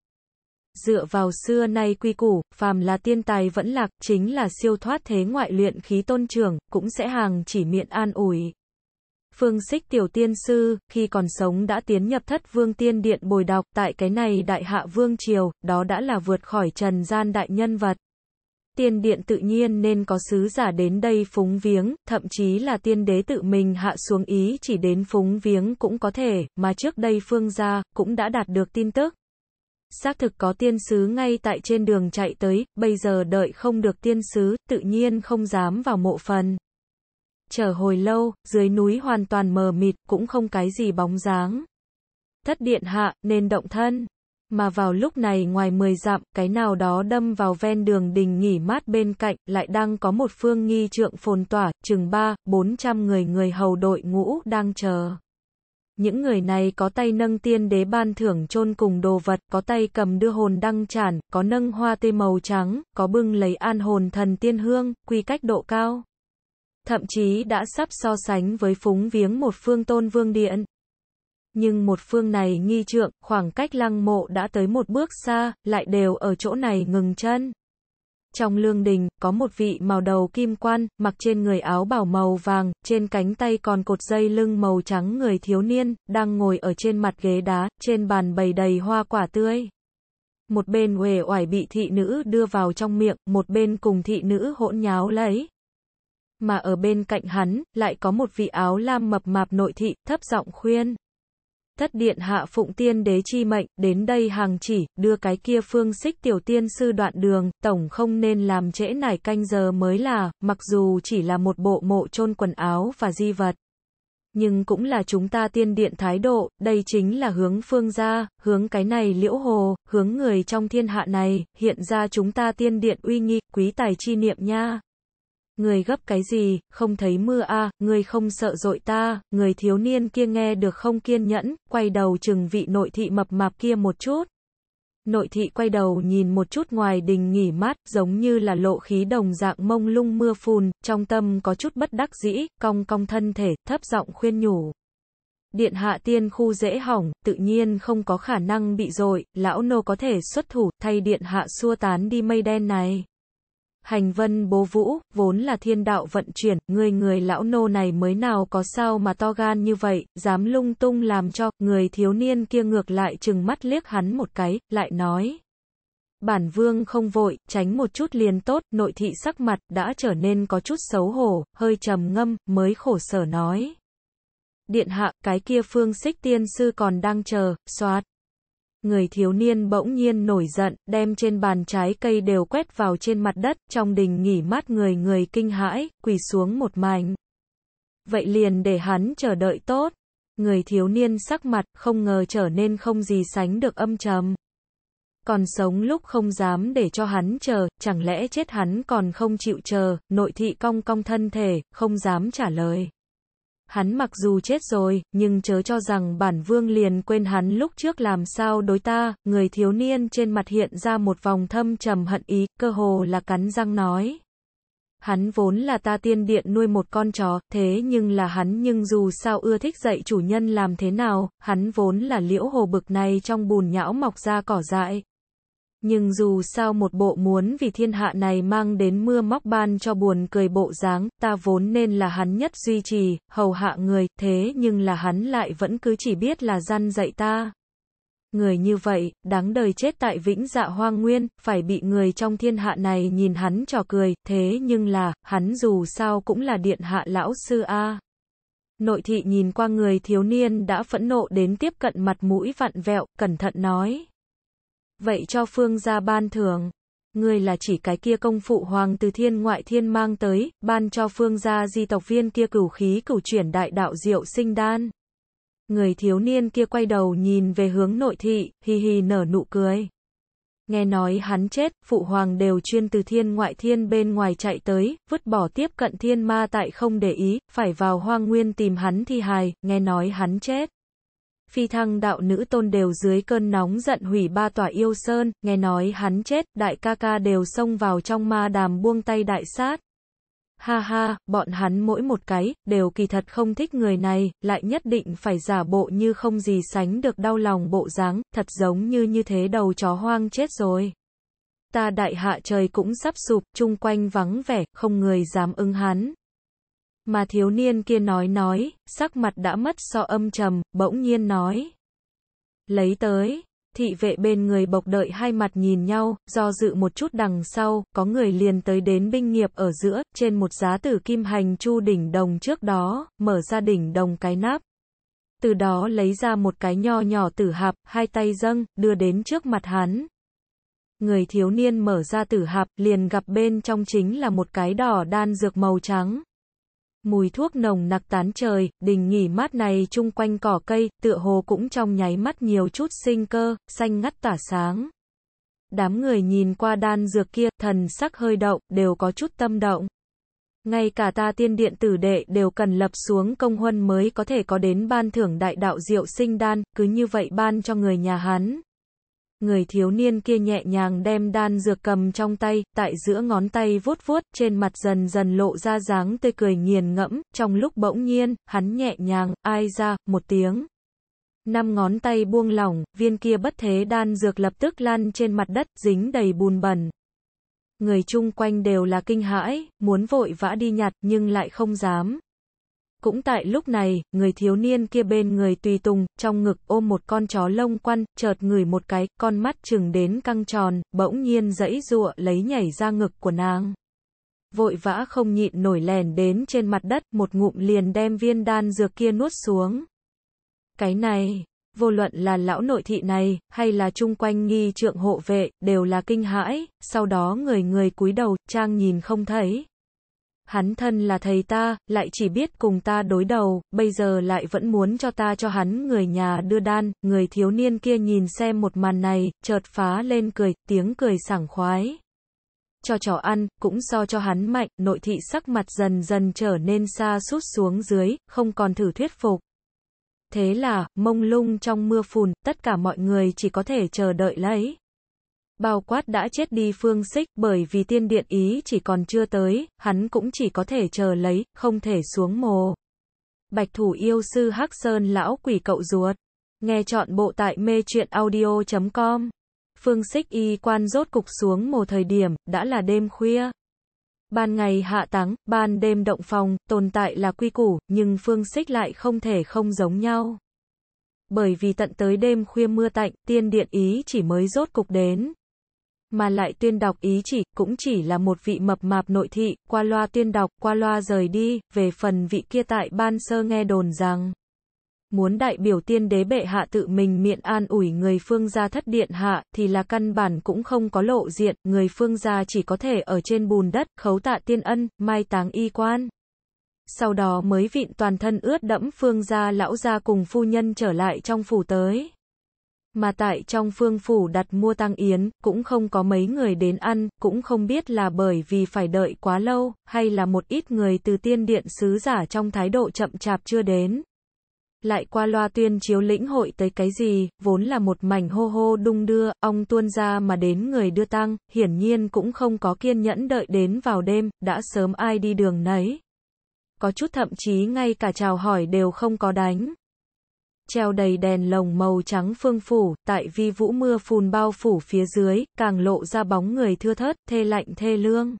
Dựa vào xưa nay quy củ, phàm là tiên tài vẫn lạc chính là siêu thoát thế ngoại luyện khí tôn trưởng, cũng sẽ hàng chỉ miệng an ủi. Phương xích tiểu tiên sư, khi còn sống đã tiến nhập thất vương tiên điện bồi đọc tại cái này đại hạ vương triều, đó đã là vượt khỏi trần gian đại nhân vật tiên điện tự nhiên nên có sứ giả đến đây phúng viếng, thậm chí là tiên đế tự mình hạ xuống ý chỉ đến phúng viếng cũng có thể, mà trước đây phương gia cũng đã đạt được tin tức. Xác thực có tiên sứ ngay tại trên đường chạy tới, bây giờ đợi không được tiên sứ, tự nhiên không dám vào mộ phần. Chờ hồi lâu, dưới núi hoàn toàn mờ mịt, cũng không cái gì bóng dáng. Thất điện hạ, nên động thân. Mà vào lúc này ngoài 10 dặm, cái nào đó đâm vào ven đường đình nghỉ mát bên cạnh, lại đang có một phương nghi trượng phồn tỏa, chừng 3, 400 người người hầu đội ngũ đang chờ. Những người này có tay nâng tiên đế ban thưởng chôn cùng đồ vật, có tay cầm đưa hồn đăng tràn, có nâng hoa tê màu trắng, có bưng lấy an hồn thần tiên hương, quy cách độ cao. Thậm chí đã sắp so sánh với phúng viếng một phương tôn vương điện nhưng một phương này nghi trượng, khoảng cách lăng mộ đã tới một bước xa, lại đều ở chỗ này ngừng chân. Trong lương đình, có một vị màu đầu kim quan, mặc trên người áo bảo màu vàng, trên cánh tay còn cột dây lưng màu trắng người thiếu niên, đang ngồi ở trên mặt ghế đá, trên bàn bày đầy hoa quả tươi. Một bên huề oải bị thị nữ đưa vào trong miệng, một bên cùng thị nữ hỗn nháo lấy. Mà ở bên cạnh hắn, lại có một vị áo lam mập mạp nội thị, thấp giọng khuyên thất điện hạ phụng tiên đế chi mệnh, đến đây hàng chỉ, đưa cái kia phương xích tiểu tiên sư đoạn đường, tổng không nên làm trễ nải canh giờ mới là, mặc dù chỉ là một bộ mộ chôn quần áo và di vật. Nhưng cũng là chúng ta tiên điện thái độ, đây chính là hướng phương gia, hướng cái này liễu hồ, hướng người trong thiên hạ này, hiện ra chúng ta tiên điện uy nghi, quý tài chi niệm nha. Người gấp cái gì, không thấy mưa à, người không sợ dội ta, người thiếu niên kia nghe được không kiên nhẫn, quay đầu chừng vị nội thị mập mạp kia một chút. Nội thị quay đầu nhìn một chút ngoài đình nghỉ mát, giống như là lộ khí đồng dạng mông lung mưa phùn, trong tâm có chút bất đắc dĩ, cong cong thân thể, thấp giọng khuyên nhủ. Điện hạ tiên khu dễ hỏng, tự nhiên không có khả năng bị dội, lão nô có thể xuất thủ, thay điện hạ xua tán đi mây đen này. Hành vân bố vũ, vốn là thiên đạo vận chuyển, người người lão nô này mới nào có sao mà to gan như vậy, dám lung tung làm cho, người thiếu niên kia ngược lại chừng mắt liếc hắn một cái, lại nói. Bản vương không vội, tránh một chút liền tốt, nội thị sắc mặt, đã trở nên có chút xấu hổ, hơi trầm ngâm, mới khổ sở nói. Điện hạ, cái kia phương xích tiên sư còn đang chờ, xoát người thiếu niên bỗng nhiên nổi giận, đem trên bàn trái cây đều quét vào trên mặt đất, trong đình nghỉ mát người người kinh hãi, quỳ xuống một mảnh. Vậy liền để hắn chờ đợi tốt. Người thiếu niên sắc mặt, không ngờ trở nên không gì sánh được âm trầm. Còn sống lúc không dám để cho hắn chờ, chẳng lẽ chết hắn còn không chịu chờ, nội thị cong cong thân thể, không dám trả lời. Hắn mặc dù chết rồi, nhưng chớ cho rằng bản vương liền quên hắn lúc trước làm sao đối ta, người thiếu niên trên mặt hiện ra một vòng thâm trầm hận ý, cơ hồ là cắn răng nói. Hắn vốn là ta tiên điện nuôi một con chó, thế nhưng là hắn nhưng dù sao ưa thích dạy chủ nhân làm thế nào, hắn vốn là liễu hồ bực này trong bùn nhão mọc ra cỏ dại, nhưng dù sao một bộ muốn vì thiên hạ này mang đến mưa móc ban cho buồn cười bộ dáng, ta vốn nên là hắn nhất duy trì, hầu hạ người, thế nhưng là hắn lại vẫn cứ chỉ biết là gian dạy ta. Người như vậy, đáng đời chết tại vĩnh dạ hoang nguyên, phải bị người trong thiên hạ này nhìn hắn trò cười, thế nhưng là, hắn dù sao cũng là điện hạ lão sư A. Nội thị nhìn qua người thiếu niên đã phẫn nộ đến tiếp cận mặt mũi vặn vẹo, cẩn thận nói. Vậy cho Phương gia ban thưởng. Ngươi là chỉ cái kia công phụ hoàng từ thiên ngoại thiên mang tới, ban cho Phương gia di tộc viên kia cửu khí cửu chuyển đại đạo diệu sinh đan. Người thiếu niên kia quay đầu nhìn về hướng nội thị, hì hì nở nụ cười. Nghe nói hắn chết, phụ hoàng đều chuyên từ thiên ngoại thiên bên ngoài chạy tới, vứt bỏ tiếp cận thiên ma tại không để ý, phải vào hoang nguyên tìm hắn thi hài, nghe nói hắn chết phi thăng đạo nữ tôn đều dưới cơn nóng giận hủy ba tòa yêu sơn, nghe nói hắn chết, đại ca ca đều xông vào trong ma đàm buông tay đại sát. Ha ha, bọn hắn mỗi một cái, đều kỳ thật không thích người này, lại nhất định phải giả bộ như không gì sánh được đau lòng bộ dáng, thật giống như như thế đầu chó hoang chết rồi. Ta đại hạ trời cũng sắp sụp, chung quanh vắng vẻ, không người dám ưng hắn. Mà thiếu niên kia nói nói, sắc mặt đã mất so âm trầm, bỗng nhiên nói. Lấy tới, thị vệ bên người bộc đợi hai mặt nhìn nhau, do dự một chút đằng sau, có người liền tới đến binh nghiệp ở giữa, trên một giá tử kim hành chu đỉnh đồng trước đó, mở ra đỉnh đồng cái nắp. Từ đó lấy ra một cái nho nhỏ tử hạp, hai tay dâng, đưa đến trước mặt hắn. Người thiếu niên mở ra tử hạp, liền gặp bên trong chính là một cái đỏ đan dược màu trắng mùi thuốc nồng nặc tán trời, đình nghỉ mát này chung quanh cỏ cây, tựa hồ cũng trong nháy mắt nhiều chút sinh cơ, xanh ngắt tỏa sáng. Đám người nhìn qua đan dược kia, thần sắc hơi động, đều có chút tâm động. Ngay cả ta tiên điện tử đệ đều cần lập xuống công huân mới có thể có đến ban thưởng đại đạo diệu sinh đan, cứ như vậy ban cho người nhà hắn, Người thiếu niên kia nhẹ nhàng đem đan dược cầm trong tay, tại giữa ngón tay vuốt vuốt, trên mặt dần dần lộ ra dáng tươi cười nghiền ngẫm, trong lúc bỗng nhiên, hắn nhẹ nhàng, ai ra, một tiếng. Năm ngón tay buông lỏng, viên kia bất thế đan dược lập tức lan trên mặt đất, dính đầy bùn bẩn. Người chung quanh đều là kinh hãi, muốn vội vã đi nhặt nhưng lại không dám. Cũng tại lúc này, người thiếu niên kia bên người tùy tùng, trong ngực ôm một con chó lông quăn, chợt ngửi một cái, con mắt chừng đến căng tròn, bỗng nhiên dãy dụa lấy nhảy ra ngực của nàng. Vội vã không nhịn nổi lèn đến trên mặt đất, một ngụm liền đem viên đan dược kia nuốt xuống. Cái này, vô luận là lão nội thị này, hay là chung quanh nghi trượng hộ vệ, đều là kinh hãi, sau đó người người cúi đầu, trang nhìn không thấy hắn thân là thầy ta, lại chỉ biết cùng ta đối đầu, bây giờ lại vẫn muốn cho ta cho hắn người nhà đưa đan, người thiếu niên kia nhìn xem một màn này, chợt phá lên cười, tiếng cười sảng khoái. Cho trò ăn, cũng so cho hắn mạnh, nội thị sắc mặt dần dần trở nên xa sút xuống dưới, không còn thử thuyết phục. Thế là, mông lung trong mưa phùn, tất cả mọi người chỉ có thể chờ đợi lấy. Bao quát đã chết đi phương xích, bởi vì tiên điện ý chỉ còn chưa tới, hắn cũng chỉ có thể chờ lấy, không thể xuống mồ. Bạch thủ yêu sư Hắc Sơn lão quỷ cậu ruột. Nghe chọn bộ tại mê truyện audio.com. Phương xích y quan rốt cục xuống mồ thời điểm, đã là đêm khuya. Ban ngày hạ táng, ban đêm động phòng, tồn tại là quy củ, nhưng phương xích lại không thể không giống nhau. Bởi vì tận tới đêm khuya mưa tạnh, tiên điện ý chỉ mới rốt cục đến, mà lại tuyên đọc ý chỉ, cũng chỉ là một vị mập mạp nội thị, qua loa tuyên đọc, qua loa rời đi, về phần vị kia tại ban sơ nghe đồn rằng, muốn đại biểu tiên đế bệ hạ tự mình miệng an ủi người phương gia thất điện hạ, thì là căn bản cũng không có lộ diện, người phương gia chỉ có thể ở trên bùn đất, khấu tạ tiên ân, mai táng y quan. Sau đó mới vịn toàn thân ướt đẫm phương gia lão gia cùng phu nhân trở lại trong phủ tới mà tại trong phương phủ đặt mua tăng yến, cũng không có mấy người đến ăn, cũng không biết là bởi vì phải đợi quá lâu, hay là một ít người từ tiên điện sứ giả trong thái độ chậm chạp chưa đến. Lại qua loa tuyên chiếu lĩnh hội tới cái gì, vốn là một mảnh hô hô đung đưa, ông tuôn ra mà đến người đưa tăng, hiển nhiên cũng không có kiên nhẫn đợi đến vào đêm, đã sớm ai đi đường nấy. Có chút thậm chí ngay cả chào hỏi đều không có đánh treo đầy đèn lồng màu trắng phương phủ, tại vi vũ mưa phùn bao phủ phía dưới, càng lộ ra bóng người thưa thớt, thê lạnh thê lương.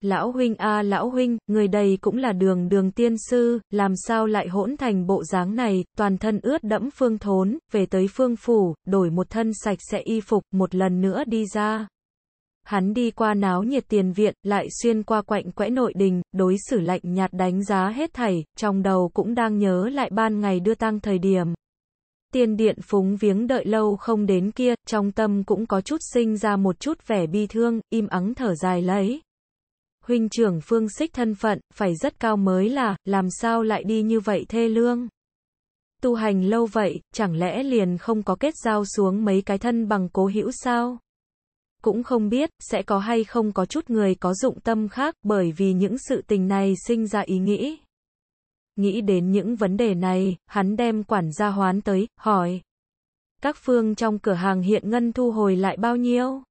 Lão huynh a lão huynh, người đầy cũng là đường đường tiên sư, làm sao lại hỗn thành bộ dáng này, toàn thân ướt đẫm phương thốn, về tới phương phủ, đổi một thân sạch sẽ y phục, một lần nữa đi ra. Hắn đi qua náo nhiệt tiền viện, lại xuyên qua quạnh quẽ nội đình, đối xử lạnh nhạt đánh giá hết thảy, trong đầu cũng đang nhớ lại ban ngày đưa tăng thời điểm. Tiền điện phúng viếng đợi lâu không đến kia, trong tâm cũng có chút sinh ra một chút vẻ bi thương, im ắng thở dài lấy. Huynh trưởng phương xích thân phận, phải rất cao mới là, làm sao lại đi như vậy thê lương tu hành lâu vậy, chẳng lẽ liền không có kết giao xuống mấy cái thân bằng cố hữu sao? cũng không biết sẽ có hay không có chút người có dụng tâm khác bởi vì những sự tình này sinh ra ý nghĩ. Nghĩ đến những vấn đề này, hắn đem quản gia hoán tới, hỏi. Các phương trong cửa hàng hiện ngân thu hồi lại bao nhiêu?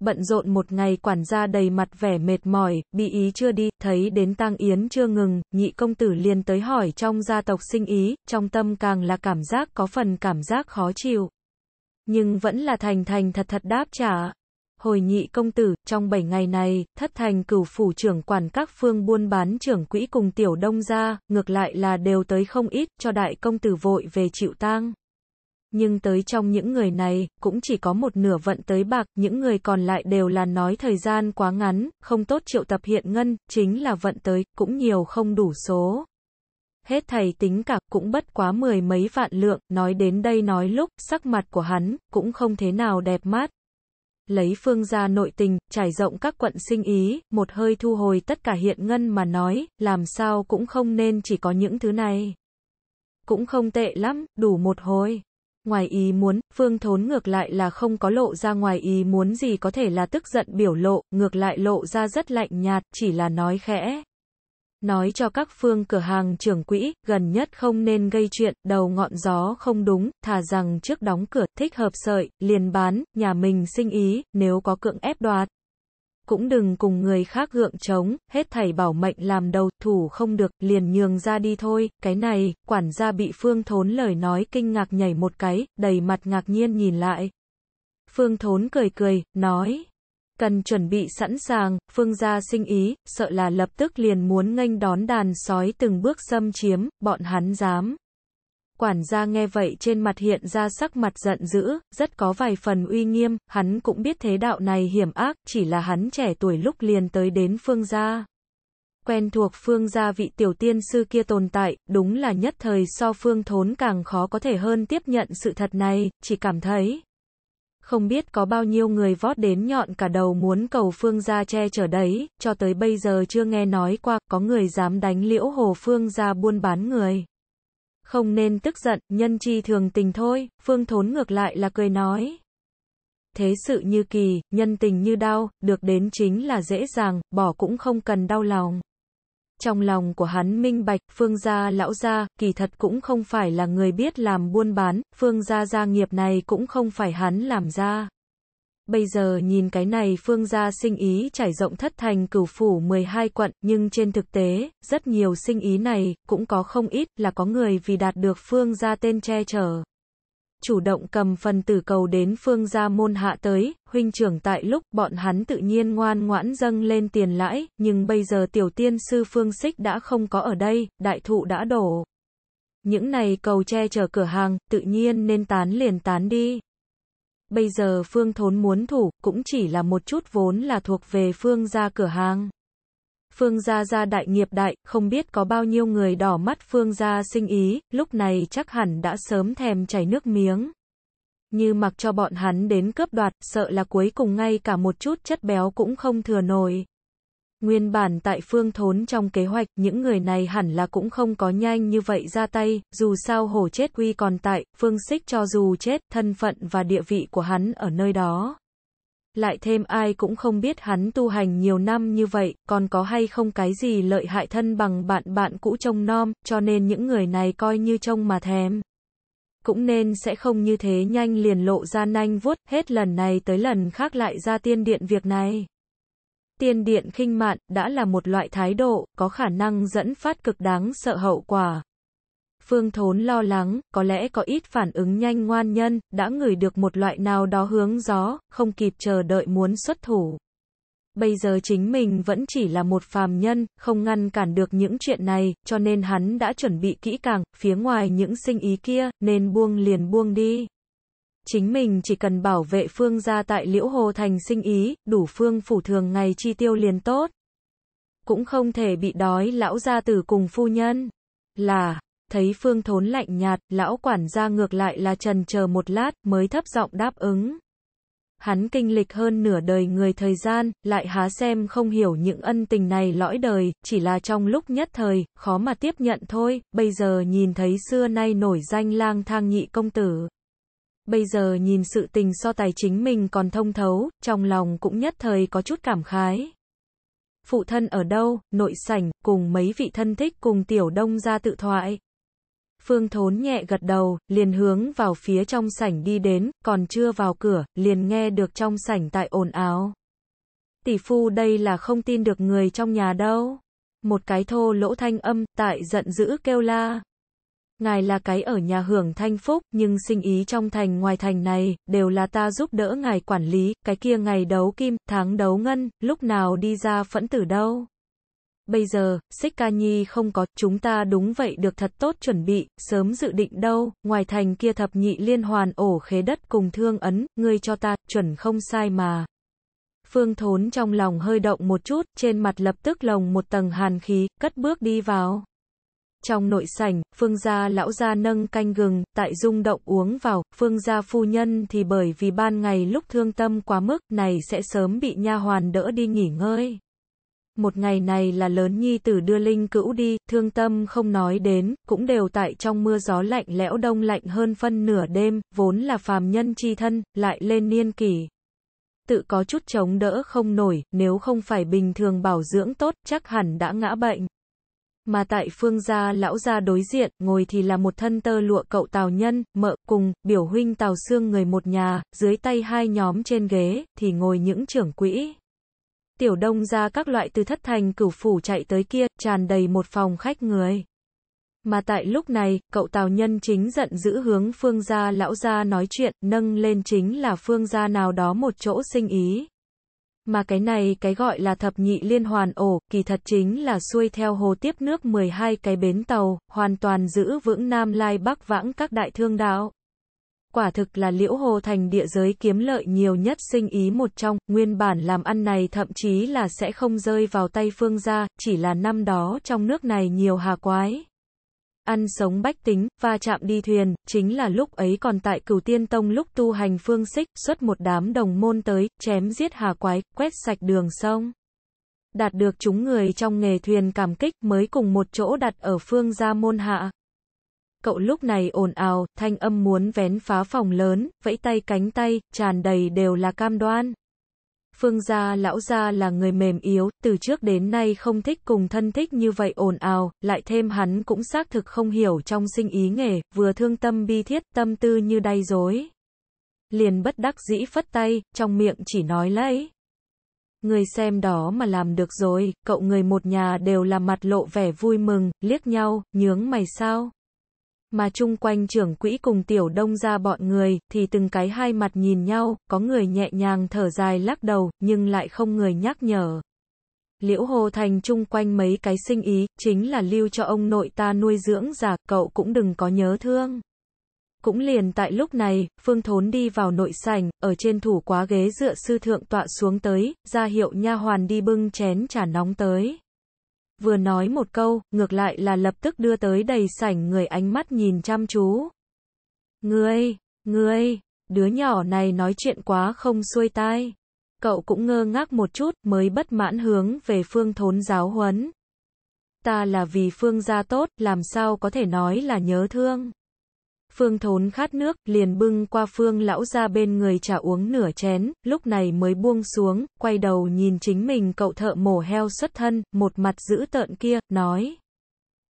Bận rộn một ngày quản gia đầy mặt vẻ mệt mỏi, bị ý chưa đi, thấy đến tang yến chưa ngừng, nhị công tử liền tới hỏi trong gia tộc sinh ý, trong tâm càng là cảm giác có phần cảm giác khó chịu. Nhưng vẫn là thành thành thật thật đáp trả hồi nhị công tử, trong 7 ngày này, thất thành cửu phủ trưởng quản các phương buôn bán trưởng quỹ cùng tiểu đông ra, ngược lại là đều tới không ít, cho đại công tử vội về chịu tang. Nhưng tới trong những người này, cũng chỉ có một nửa vận tới bạc, những người còn lại đều là nói thời gian quá ngắn, không tốt triệu tập hiện ngân, chính là vận tới, cũng nhiều không đủ số. Hết thầy tính cả, cũng bất quá mười mấy vạn lượng, nói đến đây nói lúc, sắc mặt của hắn, cũng không thế nào đẹp mát, lấy phương ra nội tình, trải rộng các quận sinh ý, một hơi thu hồi tất cả hiện ngân mà nói, làm sao cũng không nên chỉ có những thứ này. Cũng không tệ lắm, đủ một hồi. Ngoài ý muốn, phương thốn ngược lại là không có lộ ra ngoài ý muốn gì có thể là tức giận biểu lộ, ngược lại lộ ra rất lạnh nhạt, chỉ là nói khẽ nói cho các phương cửa hàng trưởng quỹ, gần nhất không nên gây chuyện, đầu ngọn gió không đúng, thà rằng trước đóng cửa, thích hợp sợi, liền bán, nhà mình sinh ý, nếu có cưỡng ép đoạt. Cũng đừng cùng người khác gượng chống, hết thầy bảo mệnh làm đầu, thủ không được, liền nhường ra đi thôi, cái này, quản gia bị phương thốn lời nói kinh ngạc nhảy một cái, đầy mặt ngạc nhiên nhìn lại. Phương thốn cười cười, nói cần chuẩn bị sẵn sàng, phương gia sinh ý, sợ là lập tức liền muốn nghênh đón đàn sói từng bước xâm chiếm, bọn hắn dám. Quản gia nghe vậy trên mặt hiện ra sắc mặt giận dữ, rất có vài phần uy nghiêm, hắn cũng biết thế đạo này hiểm ác, chỉ là hắn trẻ tuổi lúc liền tới đến phương gia. Quen thuộc phương gia vị tiểu tiên sư kia tồn tại, đúng là nhất thời so phương thốn càng khó có thể hơn tiếp nhận sự thật này, chỉ cảm thấy không biết có bao nhiêu người vót đến nhọn cả đầu muốn cầu Phương gia che chở đấy, cho tới bây giờ chưa nghe nói qua, có người dám đánh liễu hồ Phương gia buôn bán người. Không nên tức giận, nhân chi thường tình thôi, Phương thốn ngược lại là cười nói. Thế sự như kỳ, nhân tình như đau, được đến chính là dễ dàng, bỏ cũng không cần đau lòng. Trong lòng của hắn minh bạch, Phương gia lão gia, kỳ thật cũng không phải là người biết làm buôn bán, Phương gia gia nghiệp này cũng không phải hắn làm ra. Bây giờ nhìn cái này Phương gia sinh ý trải rộng thất thành cửu phủ 12 quận, nhưng trên thực tế, rất nhiều sinh ý này, cũng có không ít là có người vì đạt được Phương gia tên che chở chủ động cầm phần tử cầu đến phương gia môn hạ tới, huynh trưởng tại lúc bọn hắn tự nhiên ngoan ngoãn dâng lên tiền lãi, nhưng bây giờ tiểu tiên sư phương xích đã không có ở đây, đại thụ đã đổ. Những này cầu che chở cửa hàng, tự nhiên nên tán liền tán đi. Bây giờ phương thốn muốn thủ, cũng chỉ là một chút vốn là thuộc về phương gia cửa hàng. Phương gia gia đại nghiệp đại, không biết có bao nhiêu người đỏ mắt Phương gia sinh ý, lúc này chắc hẳn đã sớm thèm chảy nước miếng. Như mặc cho bọn hắn đến cướp đoạt, sợ là cuối cùng ngay cả một chút chất béo cũng không thừa nổi. Nguyên bản tại phương thốn trong kế hoạch, những người này hẳn là cũng không có nhanh như vậy ra tay, dù sao hổ chết uy còn tại, phương xích cho dù chết, thân phận và địa vị của hắn ở nơi đó lại thêm ai cũng không biết hắn tu hành nhiều năm như vậy, còn có hay không cái gì lợi hại thân bằng bạn bạn cũ trông nom, cho nên những người này coi như trông mà thèm. Cũng nên sẽ không như thế nhanh liền lộ ra nanh vuốt, hết lần này tới lần khác lại ra tiên điện việc này. Tiên điện khinh mạn, đã là một loại thái độ, có khả năng dẫn phát cực đáng sợ hậu quả. Phương Thốn lo lắng, có lẽ có ít phản ứng nhanh ngoan nhân, đã ngửi được một loại nào đó hướng gió, không kịp chờ đợi muốn xuất thủ. Bây giờ chính mình vẫn chỉ là một phàm nhân, không ngăn cản được những chuyện này, cho nên hắn đã chuẩn bị kỹ càng, phía ngoài những sinh ý kia, nên buông liền buông đi. Chính mình chỉ cần bảo vệ phương gia tại liễu hồ thành sinh ý, đủ phương phủ thường ngày chi tiêu liền tốt. Cũng không thể bị đói lão gia tử cùng phu nhân. Là, thấy phương thốn lạnh nhạt, lão quản gia ngược lại là trần chờ một lát, mới thấp giọng đáp ứng. Hắn kinh lịch hơn nửa đời người thời gian, lại há xem không hiểu những ân tình này lõi đời, chỉ là trong lúc nhất thời, khó mà tiếp nhận thôi, bây giờ nhìn thấy xưa nay nổi danh lang thang nhị công tử. Bây giờ nhìn sự tình so tài chính mình còn thông thấu, trong lòng cũng nhất thời có chút cảm khái phụ thân ở đâu, nội sảnh, cùng mấy vị thân thích cùng tiểu đông ra tự thoại, Phương Thốn nhẹ gật đầu, liền hướng vào phía trong sảnh đi đến, còn chưa vào cửa, liền nghe được trong sảnh tại ồn áo. Tỷ phu đây là không tin được người trong nhà đâu. Một cái thô lỗ thanh âm, tại giận dữ kêu la. Ngài là cái ở nhà hưởng thanh phúc, nhưng sinh ý trong thành ngoài thành này, đều là ta giúp đỡ ngài quản lý, cái kia ngày đấu kim, tháng đấu ngân, lúc nào đi ra phẫn tử đâu bây giờ, ca Nhi không có, chúng ta đúng vậy được thật tốt chuẩn bị, sớm dự định đâu, ngoài thành kia thập nhị liên hoàn ổ khế đất cùng thương ấn, ngươi cho ta, chuẩn không sai mà. Phương thốn trong lòng hơi động một chút, trên mặt lập tức lồng một tầng hàn khí, cất bước đi vào. Trong nội sảnh, phương gia lão gia nâng canh gừng, tại rung động uống vào, phương gia phu nhân thì bởi vì ban ngày lúc thương tâm quá mức này sẽ sớm bị nha hoàn đỡ đi nghỉ ngơi một ngày này là lớn nhi tử đưa linh cữu đi, thương tâm không nói đến, cũng đều tại trong mưa gió lạnh lẽo đông lạnh hơn phân nửa đêm, vốn là phàm nhân chi thân, lại lên niên kỷ. Tự có chút chống đỡ không nổi, nếu không phải bình thường bảo dưỡng tốt, chắc hẳn đã ngã bệnh. Mà tại phương gia lão gia đối diện, ngồi thì là một thân tơ lụa cậu tào nhân, mợ, cùng, biểu huynh tào xương người một nhà, dưới tay hai nhóm trên ghế, thì ngồi những trưởng quỹ, tiểu đông ra các loại từ thất thành cửu phủ chạy tới kia, tràn đầy một phòng khách người. Mà tại lúc này, cậu Tào Nhân chính giận giữ hướng phương gia lão gia nói chuyện, nâng lên chính là phương gia nào đó một chỗ sinh ý. Mà cái này cái gọi là thập nhị liên hoàn ổ, kỳ thật chính là xuôi theo hồ tiếp nước 12 cái bến tàu, hoàn toàn giữ vững Nam Lai Bắc vãng các đại thương đạo quả thực là liễu hồ thành địa giới kiếm lợi nhiều nhất sinh ý một trong, nguyên bản làm ăn này thậm chí là sẽ không rơi vào tay phương gia, chỉ là năm đó trong nước này nhiều hà quái. Ăn sống bách tính, và chạm đi thuyền, chính là lúc ấy còn tại cửu tiên tông lúc tu hành phương xích, xuất một đám đồng môn tới, chém giết hà quái, quét sạch đường sông đạt được chúng người trong nghề thuyền cảm kích mới cùng một chỗ đặt ở phương gia môn hạ, Cậu lúc này ồn ào, thanh âm muốn vén phá phòng lớn, vẫy tay cánh tay, tràn đầy đều là cam đoan. Phương gia lão gia là người mềm yếu, từ trước đến nay không thích cùng thân thích như vậy ồn ào, lại thêm hắn cũng xác thực không hiểu trong sinh ý nghề, vừa thương tâm bi thiết, tâm tư như đay dối. Liền bất đắc dĩ phất tay, trong miệng chỉ nói lấy. Người xem đó mà làm được rồi, cậu người một nhà đều là mặt lộ vẻ vui mừng, liếc nhau, nhướng mày sao mà chung quanh trưởng quỹ cùng tiểu đông ra bọn người, thì từng cái hai mặt nhìn nhau, có người nhẹ nhàng thở dài lắc đầu, nhưng lại không người nhắc nhở. Liễu Hồ Thành chung quanh mấy cái sinh ý, chính là lưu cho ông nội ta nuôi dưỡng giả, cậu cũng đừng có nhớ thương. Cũng liền tại lúc này, Phương Thốn đi vào nội sảnh, ở trên thủ quá ghế dựa sư thượng tọa xuống tới, ra hiệu nha hoàn đi bưng chén trà nóng tới vừa nói một câu, ngược lại là lập tức đưa tới đầy sảnh người ánh mắt nhìn chăm chú. Ngươi, ngươi, đứa nhỏ này nói chuyện quá không xuôi tai. Cậu cũng ngơ ngác một chút mới bất mãn hướng về phương thốn giáo huấn. Ta là vì phương gia tốt, làm sao có thể nói là nhớ thương. Phương thốn khát nước, liền bưng qua phương lão ra bên người trả uống nửa chén, lúc này mới buông xuống, quay đầu nhìn chính mình cậu thợ mổ heo xuất thân, một mặt giữ tợn kia, nói.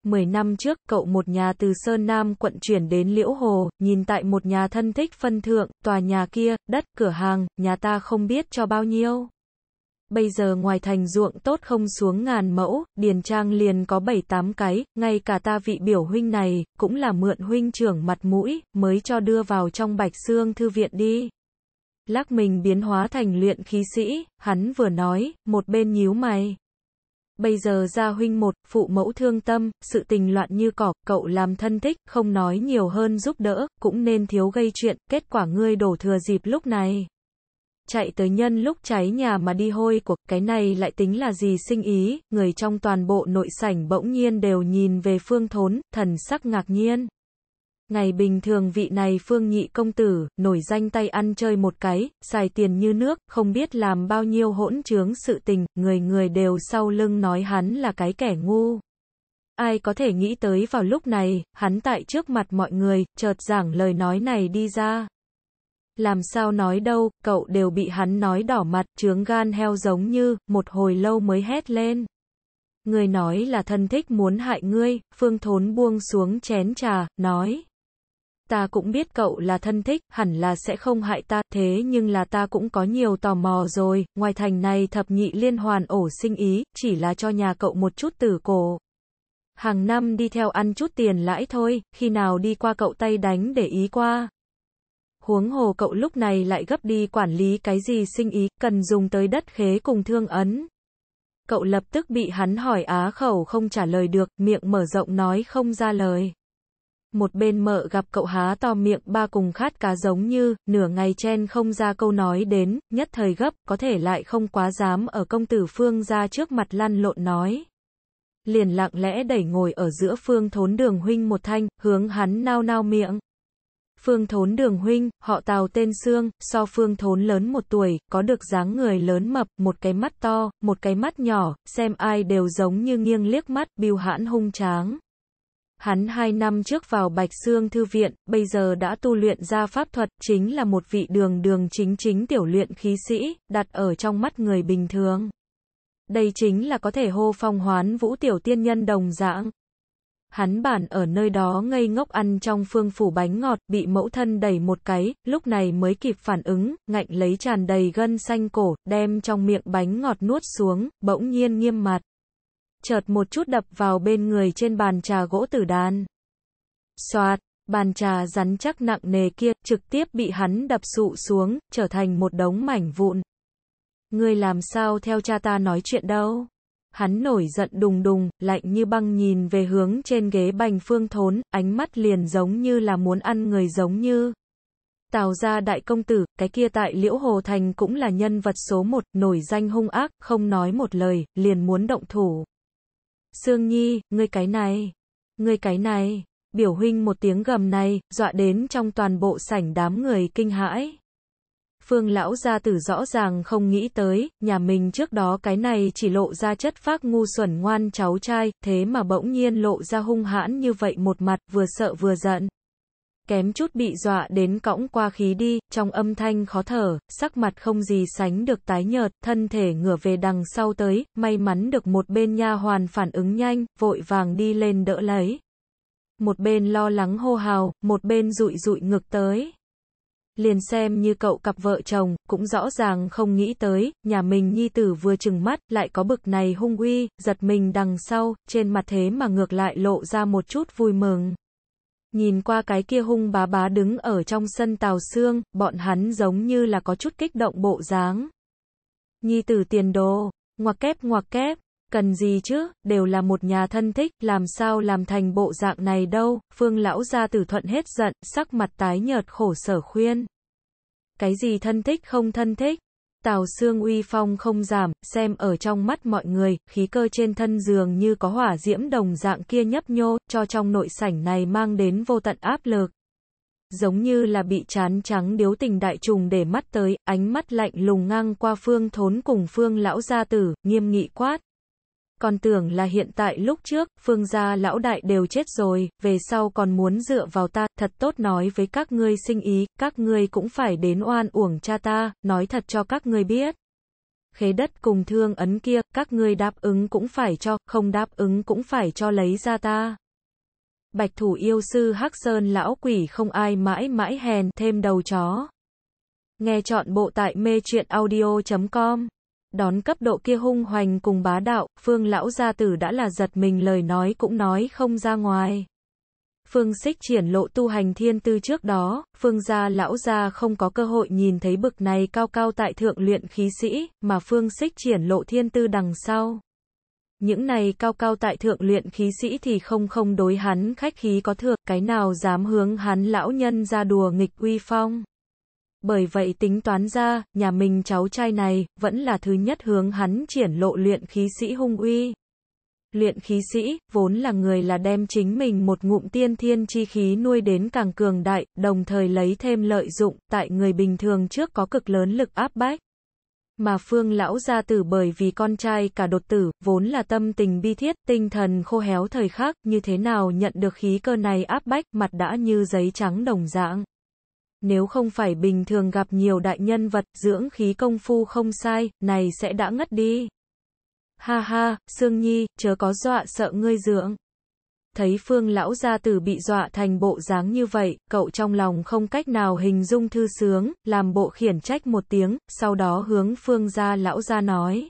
Mười năm trước, cậu một nhà từ Sơn Nam quận chuyển đến Liễu Hồ, nhìn tại một nhà thân thích phân thượng, tòa nhà kia, đất, cửa hàng, nhà ta không biết cho bao nhiêu bây giờ ngoài thành ruộng tốt không xuống ngàn mẫu, điền trang liền có 7-8 cái, ngay cả ta vị biểu huynh này, cũng là mượn huynh trưởng mặt mũi, mới cho đưa vào trong bạch xương thư viện đi. Lắc mình biến hóa thành luyện khí sĩ, hắn vừa nói, một bên nhíu mày. Bây giờ ra huynh một, phụ mẫu thương tâm, sự tình loạn như cỏ, cậu làm thân thích, không nói nhiều hơn giúp đỡ, cũng nên thiếu gây chuyện, kết quả ngươi đổ thừa dịp lúc này chạy tới nhân lúc cháy nhà mà đi hôi của cái này lại tính là gì sinh ý, người trong toàn bộ nội sảnh bỗng nhiên đều nhìn về phương thốn, thần sắc ngạc nhiên. Ngày bình thường vị này phương nhị công tử, nổi danh tay ăn chơi một cái, xài tiền như nước, không biết làm bao nhiêu hỗn trướng sự tình, người người đều sau lưng nói hắn là cái kẻ ngu. Ai có thể nghĩ tới vào lúc này, hắn tại trước mặt mọi người, chợt giảng lời nói này đi ra. Làm sao nói đâu, cậu đều bị hắn nói đỏ mặt, trướng gan heo giống như, một hồi lâu mới hét lên. Người nói là thân thích muốn hại ngươi, phương thốn buông xuống chén trà, nói. Ta cũng biết cậu là thân thích, hẳn là sẽ không hại ta, thế nhưng là ta cũng có nhiều tò mò rồi, ngoài thành này thập nhị liên hoàn ổ sinh ý, chỉ là cho nhà cậu một chút tử cổ. Hàng năm đi theo ăn chút tiền lãi thôi, khi nào đi qua cậu tay đánh để ý qua huống hồ cậu lúc này lại gấp đi quản lý cái gì sinh ý, cần dùng tới đất khế cùng thương ấn. Cậu lập tức bị hắn hỏi á khẩu không trả lời được, miệng mở rộng nói không ra lời. Một bên mợ gặp cậu há to miệng ba cùng khát cá giống như, nửa ngày chen không ra câu nói đến, nhất thời gấp, có thể lại không quá dám ở công tử phương ra trước mặt lăn lộn nói liền lặng lẽ đẩy ngồi ở giữa phương thốn đường huynh một thanh, hướng hắn nao nao miệng. Phương Thốn đường huynh, họ Tào tên Sương, so Phương Thốn lớn một tuổi, có được dáng người lớn mập, một cái mắt to, một cái mắt nhỏ, xem ai đều giống như nghiêng liếc mắt, biêu hãn hung tráng. Hắn hai năm trước vào Bạch Sương Thư Viện, bây giờ đã tu luyện ra pháp thuật, chính là một vị đường đường chính chính tiểu luyện khí sĩ, đặt ở trong mắt người bình thường. Đây chính là có thể hô phong hoán vũ tiểu tiên nhân đồng dạng hắn bản ở nơi đó ngây ngốc ăn trong phương phủ bánh ngọt, bị mẫu thân đẩy một cái, lúc này mới kịp phản ứng, ngạnh lấy tràn đầy gân xanh cổ, đem trong miệng bánh ngọt nuốt xuống, bỗng nhiên nghiêm mặt. Chợt một chút đập vào bên người trên bàn trà gỗ tử đàn. Xoạt, bàn trà rắn chắc nặng nề kia, trực tiếp bị hắn đập sụ xuống, trở thành một đống mảnh vụn. Người làm sao theo cha ta nói chuyện đâu? Hắn nổi giận đùng đùng, lạnh như băng nhìn về hướng trên ghế bành phương thốn, ánh mắt liền giống như là muốn ăn người giống như. Tào gia đại công tử, cái kia tại Liễu Hồ Thành cũng là nhân vật số một, nổi danh hung ác, không nói một lời, liền muốn động thủ. Sương Nhi, ngươi cái này, ngươi cái này, biểu huynh một tiếng gầm này, dọa đến trong toàn bộ sảnh đám người kinh hãi. Phương lão gia tử rõ ràng không nghĩ tới, nhà mình trước đó cái này chỉ lộ ra chất phác ngu xuẩn ngoan cháu trai, thế mà bỗng nhiên lộ ra hung hãn như vậy một mặt, vừa sợ vừa giận. Kém chút bị dọa đến cõng qua khí đi, trong âm thanh khó thở, sắc mặt không gì sánh được tái nhợt, thân thể ngửa về đằng sau tới, may mắn được một bên nha hoàn phản ứng nhanh, vội vàng đi lên đỡ lấy. Một bên lo lắng hô hào, một bên rụi rụi ngực tới liền xem như cậu cặp vợ chồng, cũng rõ ràng không nghĩ tới, nhà mình nhi tử vừa chừng mắt, lại có bực này hung uy, giật mình đằng sau, trên mặt thế mà ngược lại lộ ra một chút vui mừng. Nhìn qua cái kia hung bá bá đứng ở trong sân tàu xương, bọn hắn giống như là có chút kích động bộ dáng. Nhi tử tiền đồ, ngoặc kép ngoặc kép, cần gì chứ, đều là một nhà thân thích, làm sao làm thành bộ dạng này đâu, phương lão gia tử thuận hết giận, sắc mặt tái nhợt khổ sở khuyên. Cái gì thân thích không thân thích, Tào xương uy phong không giảm, xem ở trong mắt mọi người, khí cơ trên thân giường như có hỏa diễm đồng dạng kia nhấp nhô, cho trong nội sảnh này mang đến vô tận áp lực. Giống như là bị chán trắng điếu tình đại trùng để mắt tới, ánh mắt lạnh lùng ngang qua phương thốn cùng phương lão gia tử, nghiêm nghị quát còn tưởng là hiện tại lúc trước, phương gia lão đại đều chết rồi, về sau còn muốn dựa vào ta, thật tốt nói với các ngươi sinh ý, các ngươi cũng phải đến oan uổng cha ta, nói thật cho các ngươi biết. Khế đất cùng thương ấn kia, các ngươi đáp ứng cũng phải cho, không đáp ứng cũng phải cho lấy ra ta. Bạch thủ yêu sư Hắc Sơn lão quỷ không ai mãi mãi hèn thêm đầu chó. Nghe chọn bộ tại mê truyện audio.com đón cấp độ kia hung hoành cùng bá đạo, phương lão gia tử đã là giật mình lời nói cũng nói không ra ngoài. Phương xích triển lộ tu hành thiên tư trước đó, phương gia lão gia không có cơ hội nhìn thấy bực này cao cao tại thượng luyện khí sĩ, mà phương xích triển lộ thiên tư đằng sau. Những này cao cao tại thượng luyện khí sĩ thì không không đối hắn khách khí có thừa cái nào dám hướng hắn lão nhân ra đùa nghịch uy phong. Bởi vậy tính toán ra, nhà mình cháu trai này, vẫn là thứ nhất hướng hắn triển lộ luyện khí sĩ hung uy. Luyện khí sĩ, vốn là người là đem chính mình một ngụm tiên thiên chi khí nuôi đến càng cường đại, đồng thời lấy thêm lợi dụng, tại người bình thường trước có cực lớn lực áp bách. Mà phương lão gia tử bởi vì con trai cả đột tử, vốn là tâm tình bi thiết, tinh thần khô héo thời khắc, như thế nào nhận được khí cơ này áp bách, mặt đã như giấy trắng đồng dạng nếu không phải bình thường gặp nhiều đại nhân vật, dưỡng khí công phu không sai, này sẽ đã ngất đi. Ha ha, Sương Nhi, chớ có dọa sợ ngươi dưỡng. Thấy phương lão gia tử bị dọa thành bộ dáng như vậy, cậu trong lòng không cách nào hình dung thư sướng, làm bộ khiển trách một tiếng, sau đó hướng phương gia lão gia nói.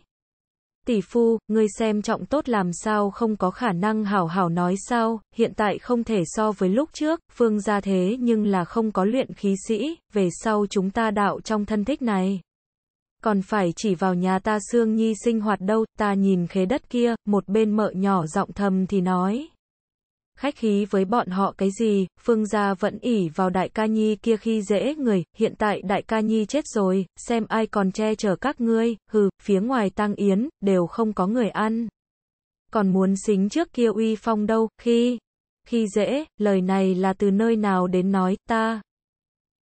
Tỷ phu, ngươi xem trọng tốt làm sao không có khả năng hảo hảo nói sao, hiện tại không thể so với lúc trước, phương ra thế nhưng là không có luyện khí sĩ, về sau chúng ta đạo trong thân thích này. Còn phải chỉ vào nhà ta xương nhi sinh hoạt đâu, ta nhìn khế đất kia, một bên mợ nhỏ giọng thầm thì nói khách khí với bọn họ cái gì, Phương gia vẫn ỉ vào đại ca nhi kia khi dễ người, hiện tại đại ca nhi chết rồi, xem ai còn che chở các ngươi, hừ, phía ngoài tang yến, đều không có người ăn. Còn muốn xính trước kia uy phong đâu, khi, khi dễ, lời này là từ nơi nào đến nói, ta,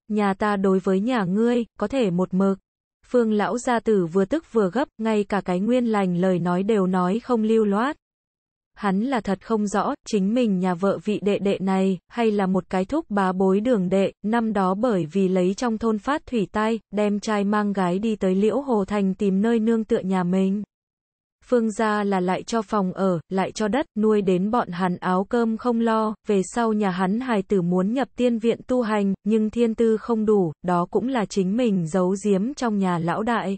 nhà ta đối với nhà ngươi, có thể một mực. Phương lão gia tử vừa tức vừa gấp, ngay cả cái nguyên lành lời nói đều nói không lưu loát hắn là thật không rõ, chính mình nhà vợ vị đệ đệ này, hay là một cái thúc bá bối đường đệ, năm đó bởi vì lấy trong thôn phát thủy tai, đem trai mang gái đi tới Liễu Hồ Thành tìm nơi nương tựa nhà mình. Phương gia là lại cho phòng ở, lại cho đất, nuôi đến bọn hắn áo cơm không lo, về sau nhà hắn hài tử muốn nhập tiên viện tu hành, nhưng thiên tư không đủ, đó cũng là chính mình giấu giếm trong nhà lão đại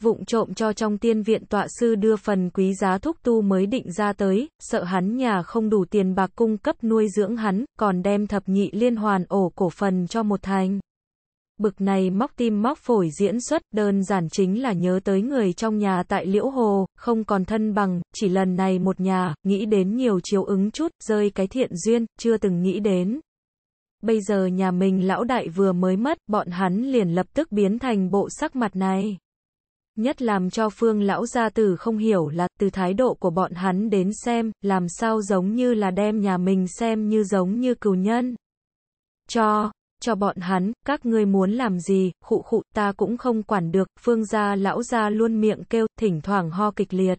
vụng trộm cho trong tiên viện tọa sư đưa phần quý giá thúc tu mới định ra tới, sợ hắn nhà không đủ tiền bạc cung cấp nuôi dưỡng hắn, còn đem thập nhị liên hoàn ổ cổ phần cho một thành. Bực này móc tim móc phổi diễn xuất, đơn giản chính là nhớ tới người trong nhà tại Liễu Hồ, không còn thân bằng, chỉ lần này một nhà, nghĩ đến nhiều chiếu ứng chút, rơi cái thiện duyên, chưa từng nghĩ đến. Bây giờ nhà mình lão đại vừa mới mất, bọn hắn liền lập tức biến thành bộ sắc mặt này. Nhất làm cho Phương lão gia tử không hiểu là, từ thái độ của bọn hắn đến xem, làm sao giống như là đem nhà mình xem như giống như cừu nhân. Cho, cho bọn hắn, các ngươi muốn làm gì, khụ khụ, ta cũng không quản được, Phương gia lão gia luôn miệng kêu, thỉnh thoảng ho kịch liệt.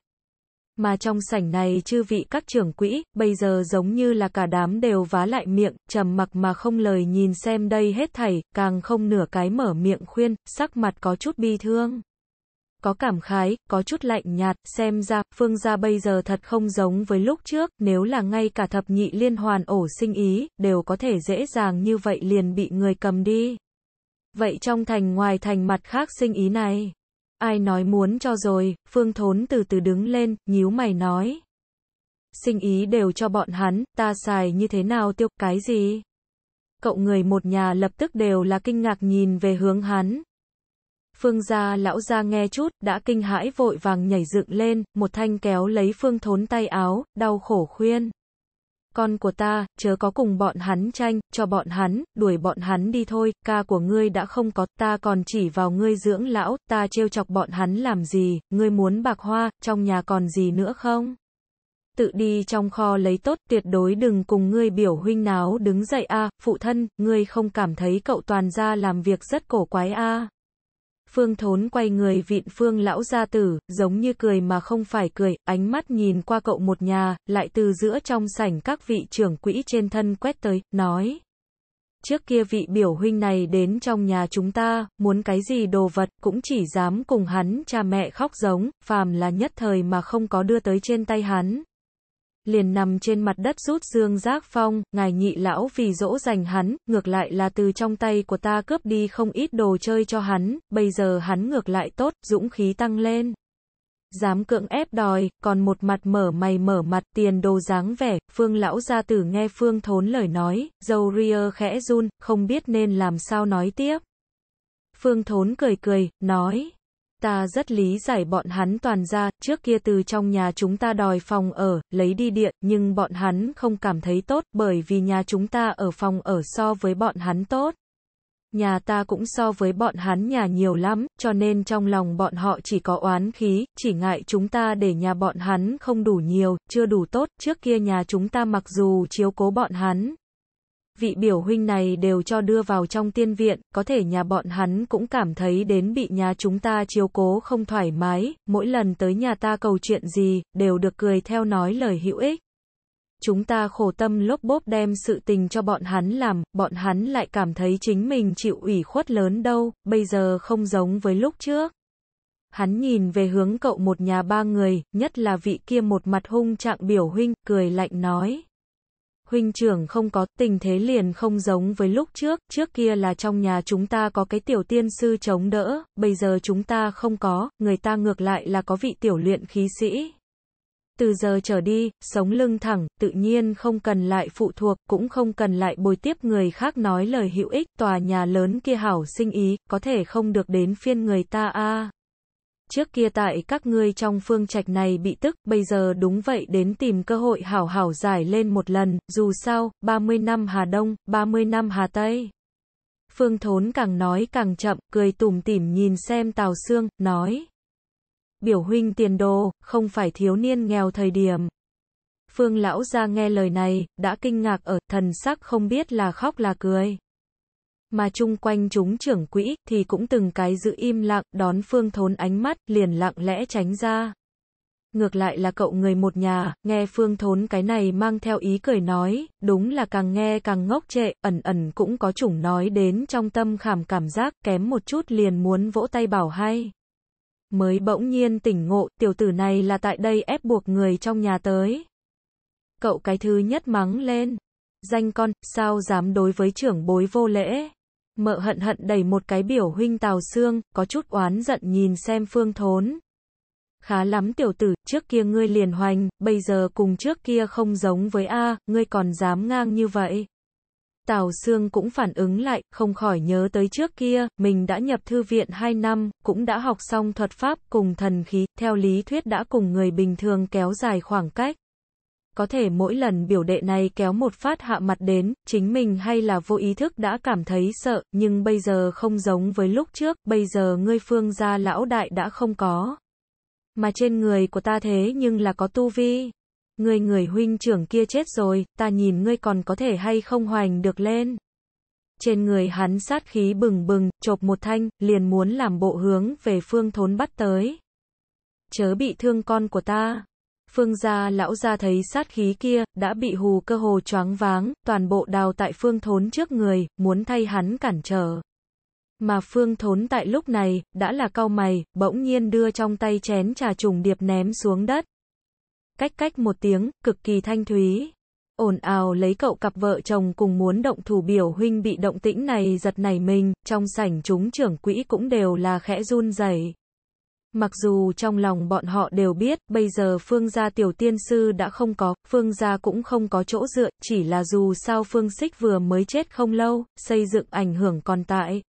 Mà trong sảnh này chư vị các trưởng quỹ, bây giờ giống như là cả đám đều vá lại miệng, trầm mặc mà không lời nhìn xem đây hết thảy, càng không nửa cái mở miệng khuyên, sắc mặt có chút bi thương có cảm khái, có chút lạnh nhạt, xem ra, Phương gia bây giờ thật không giống với lúc trước, nếu là ngay cả thập nhị liên hoàn ổ sinh ý, đều có thể dễ dàng như vậy liền bị người cầm đi. Vậy trong thành ngoài thành mặt khác sinh ý này, ai nói muốn cho rồi, Phương Thốn từ từ đứng lên, nhíu mày nói. Sinh ý đều cho bọn hắn, ta xài như thế nào tiêu cái gì? Cậu người một nhà lập tức đều là kinh ngạc nhìn về hướng hắn, Phương gia lão gia nghe chút, đã kinh hãi vội vàng nhảy dựng lên, một thanh kéo lấy Phương thốn tay áo, đau khổ khuyên. Con của ta, chớ có cùng bọn hắn tranh, cho bọn hắn, đuổi bọn hắn đi thôi, ca của ngươi đã không có, ta còn chỉ vào ngươi dưỡng lão, ta trêu chọc bọn hắn làm gì, ngươi muốn bạc hoa, trong nhà còn gì nữa không? Tự đi trong kho lấy tốt, tuyệt đối đừng cùng ngươi biểu huynh náo đứng dậy a, phụ thân, ngươi không cảm thấy cậu toàn gia làm việc rất cổ quái a. Phương Thốn quay người vịn Phương lão gia tử, giống như cười mà không phải cười, ánh mắt nhìn qua cậu một nhà, lại từ giữa trong sảnh các vị trưởng quỹ trên thân quét tới, nói. Trước kia vị biểu huynh này đến trong nhà chúng ta, muốn cái gì đồ vật, cũng chỉ dám cùng hắn cha mẹ khóc giống, phàm là nhất thời mà không có đưa tới trên tay hắn, liền nằm trên mặt đất rút dương giác phong, ngài nhị lão vì dỗ dành hắn, ngược lại là từ trong tay của ta cướp đi không ít đồ chơi cho hắn, bây giờ hắn ngược lại tốt, dũng khí tăng lên. Dám cưỡng ép đòi, còn một mặt mở mày mở mặt tiền đồ dáng vẻ, phương lão gia tử nghe phương thốn lời nói, dâu ria khẽ run, không biết nên làm sao nói tiếp. Phương thốn cười cười, nói ta rất lý giải bọn hắn toàn ra, trước kia từ trong nhà chúng ta đòi phòng ở, lấy đi điện, nhưng bọn hắn không cảm thấy tốt, bởi vì nhà chúng ta ở phòng ở so với bọn hắn tốt. Nhà ta cũng so với bọn hắn nhà nhiều lắm, cho nên trong lòng bọn họ chỉ có oán khí, chỉ ngại chúng ta để nhà bọn hắn không đủ nhiều, chưa đủ tốt, trước kia nhà chúng ta mặc dù chiếu cố bọn hắn, vị biểu huynh này đều cho đưa vào trong tiên viện, có thể nhà bọn hắn cũng cảm thấy đến bị nhà chúng ta chiếu cố không thoải mái, mỗi lần tới nhà ta cầu chuyện gì, đều được cười theo nói lời hữu ích. Chúng ta khổ tâm lốp bốp đem sự tình cho bọn hắn làm, bọn hắn lại cảm thấy chính mình chịu ủy khuất lớn đâu, bây giờ không giống với lúc trước. Hắn nhìn về hướng cậu một nhà ba người, nhất là vị kia một mặt hung trạng biểu huynh, cười lạnh nói huynh trưởng không có, tình thế liền không giống với lúc trước, trước kia là trong nhà chúng ta có cái tiểu tiên sư chống đỡ, bây giờ chúng ta không có, người ta ngược lại là có vị tiểu luyện khí sĩ. Từ giờ trở đi, sống lưng thẳng, tự nhiên không cần lại phụ thuộc, cũng không cần lại bồi tiếp người khác nói lời hữu ích, tòa nhà lớn kia hảo sinh ý, có thể không được đến phiên người ta a à trước kia tại các ngươi trong phương trạch này bị tức, bây giờ đúng vậy đến tìm cơ hội hảo hảo giải lên một lần, dù sao, 30 năm Hà Đông, 30 năm Hà Tây. Phương Thốn càng nói càng chậm, cười tủm tỉm nhìn xem Tào Sương, nói. Biểu huynh tiền đồ, không phải thiếu niên nghèo thời điểm. Phương lão ra nghe lời này, đã kinh ngạc ở, thần sắc không biết là khóc là cười mà chung quanh chúng trưởng quỹ, thì cũng từng cái giữ im lặng, đón phương thốn ánh mắt, liền lặng lẽ tránh ra. Ngược lại là cậu người một nhà, nghe phương thốn cái này mang theo ý cười nói, đúng là càng nghe càng ngốc trệ, ẩn ẩn cũng có chủng nói đến trong tâm khảm cảm giác, kém một chút liền muốn vỗ tay bảo hay. Mới bỗng nhiên tỉnh ngộ, tiểu tử này là tại đây ép buộc người trong nhà tới. Cậu cái thứ nhất mắng lên. Danh con, sao dám đối với trưởng bối vô lễ mợ hận hận đẩy một cái biểu huynh tàu xương, có chút oán giận nhìn xem phương thốn. Khá lắm tiểu tử, trước kia ngươi liền hoành, bây giờ cùng trước kia không giống với A, ngươi còn dám ngang như vậy. Tào Sương cũng phản ứng lại, không khỏi nhớ tới trước kia, mình đã nhập thư viện 2 năm, cũng đã học xong thuật pháp cùng thần khí, theo lý thuyết đã cùng người bình thường kéo dài khoảng cách có thể mỗi lần biểu đệ này kéo một phát hạ mặt đến, chính mình hay là vô ý thức đã cảm thấy sợ, nhưng bây giờ không giống với lúc trước, bây giờ ngươi phương gia lão đại đã không có. Mà trên người của ta thế nhưng là có tu vi. Ngươi người huynh trưởng kia chết rồi, ta nhìn ngươi còn có thể hay không hoành được lên. Trên người hắn sát khí bừng bừng, chộp một thanh, liền muốn làm bộ hướng về phương thốn bắt tới. Chớ bị thương con của ta. Phương gia lão gia thấy sát khí kia, đã bị hù cơ hồ choáng váng, toàn bộ đào tại phương thốn trước người, muốn thay hắn cản trở. Mà phương thốn tại lúc này, đã là cau mày, bỗng nhiên đưa trong tay chén trà trùng điệp ném xuống đất. Cách cách một tiếng, cực kỳ thanh thúy. ồn ào lấy cậu cặp vợ chồng cùng muốn động thủ biểu huynh bị động tĩnh này giật nảy mình, trong sảnh chúng trưởng quỹ cũng đều là khẽ run rẩy Mặc dù trong lòng bọn họ đều biết, bây giờ Phương gia tiểu tiên sư đã không có, Phương gia cũng không có chỗ dựa, chỉ là dù sao Phương Xích vừa mới chết không lâu, xây dựng ảnh hưởng còn tại.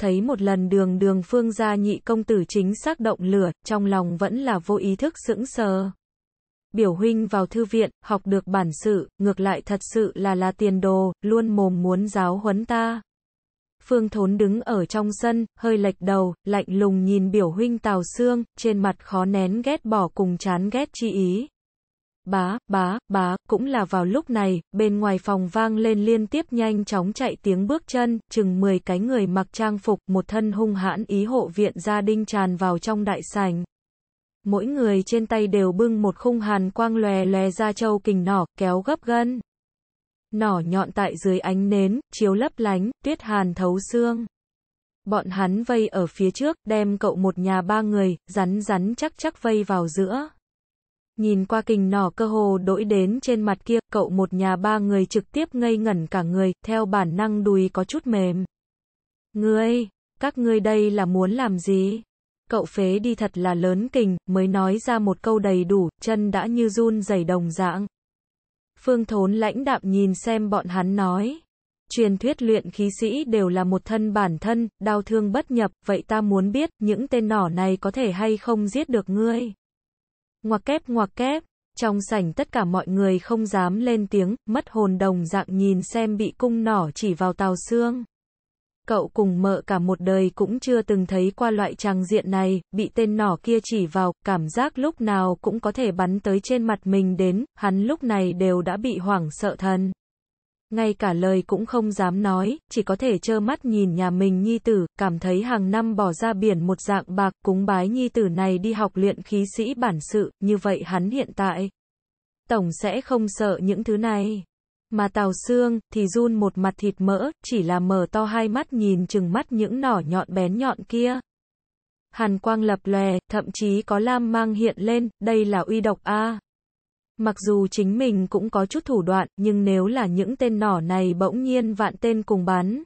Thấy một lần đường đường Phương gia nhị công tử chính xác động lửa, trong lòng vẫn là vô ý thức sững sờ. Biểu huynh vào thư viện, học được bản sự, ngược lại thật sự là là tiền đồ, luôn mồm muốn giáo huấn ta. Phương Thốn đứng ở trong sân, hơi lệch đầu, lạnh lùng nhìn biểu huynh Tào Sương, trên mặt khó nén ghét bỏ cùng chán ghét chi ý. Bá, bá, bá, cũng là vào lúc này, bên ngoài phòng vang lên liên tiếp nhanh chóng chạy tiếng bước chân, chừng 10 cái người mặc trang phục, một thân hung hãn ý hộ viện gia đinh tràn vào trong đại sảnh. Mỗi người trên tay đều bưng một khung hàn quang lòe lòe ra châu kình nỏ, kéo gấp gân nỏ nhọn tại dưới ánh nến, chiếu lấp lánh, tuyết hàn thấu xương. Bọn hắn vây ở phía trước, đem cậu một nhà ba người, rắn rắn chắc chắc vây vào giữa. Nhìn qua kình nỏ cơ hồ đổi đến trên mặt kia, cậu một nhà ba người trực tiếp ngây ngẩn cả người, theo bản năng đùi có chút mềm. Ngươi, các ngươi đây là muốn làm gì? Cậu phế đi thật là lớn kình, mới nói ra một câu đầy đủ, chân đã như run rẩy đồng dạng. Phương Thốn lãnh đạm nhìn xem bọn hắn nói. Truyền thuyết luyện khí sĩ đều là một thân bản thân, đau thương bất nhập, vậy ta muốn biết những tên nỏ này có thể hay không giết được ngươi. Ngoặc kép ngoặc kép, trong sảnh tất cả mọi người không dám lên tiếng, mất hồn đồng dạng nhìn xem bị cung nỏ chỉ vào tàu xương cậu cùng mợ cả một đời cũng chưa từng thấy qua loại trang diện này, bị tên nỏ kia chỉ vào, cảm giác lúc nào cũng có thể bắn tới trên mặt mình đến, hắn lúc này đều đã bị hoảng sợ thần. Ngay cả lời cũng không dám nói, chỉ có thể trơ mắt nhìn nhà mình nhi tử, cảm thấy hàng năm bỏ ra biển một dạng bạc, cúng bái nhi tử này đi học luyện khí sĩ bản sự, như vậy hắn hiện tại. Tổng sẽ không sợ những thứ này. Mà tàu xương thì run một mặt thịt mỡ, chỉ là mở to hai mắt nhìn chừng mắt những nỏ nhọn bén nhọn kia. Hàn quang lập lòe, thậm chí có lam mang hiện lên, đây là uy độc A. Mặc dù chính mình cũng có chút thủ đoạn, nhưng nếu là những tên nỏ này bỗng nhiên vạn tên cùng bắn.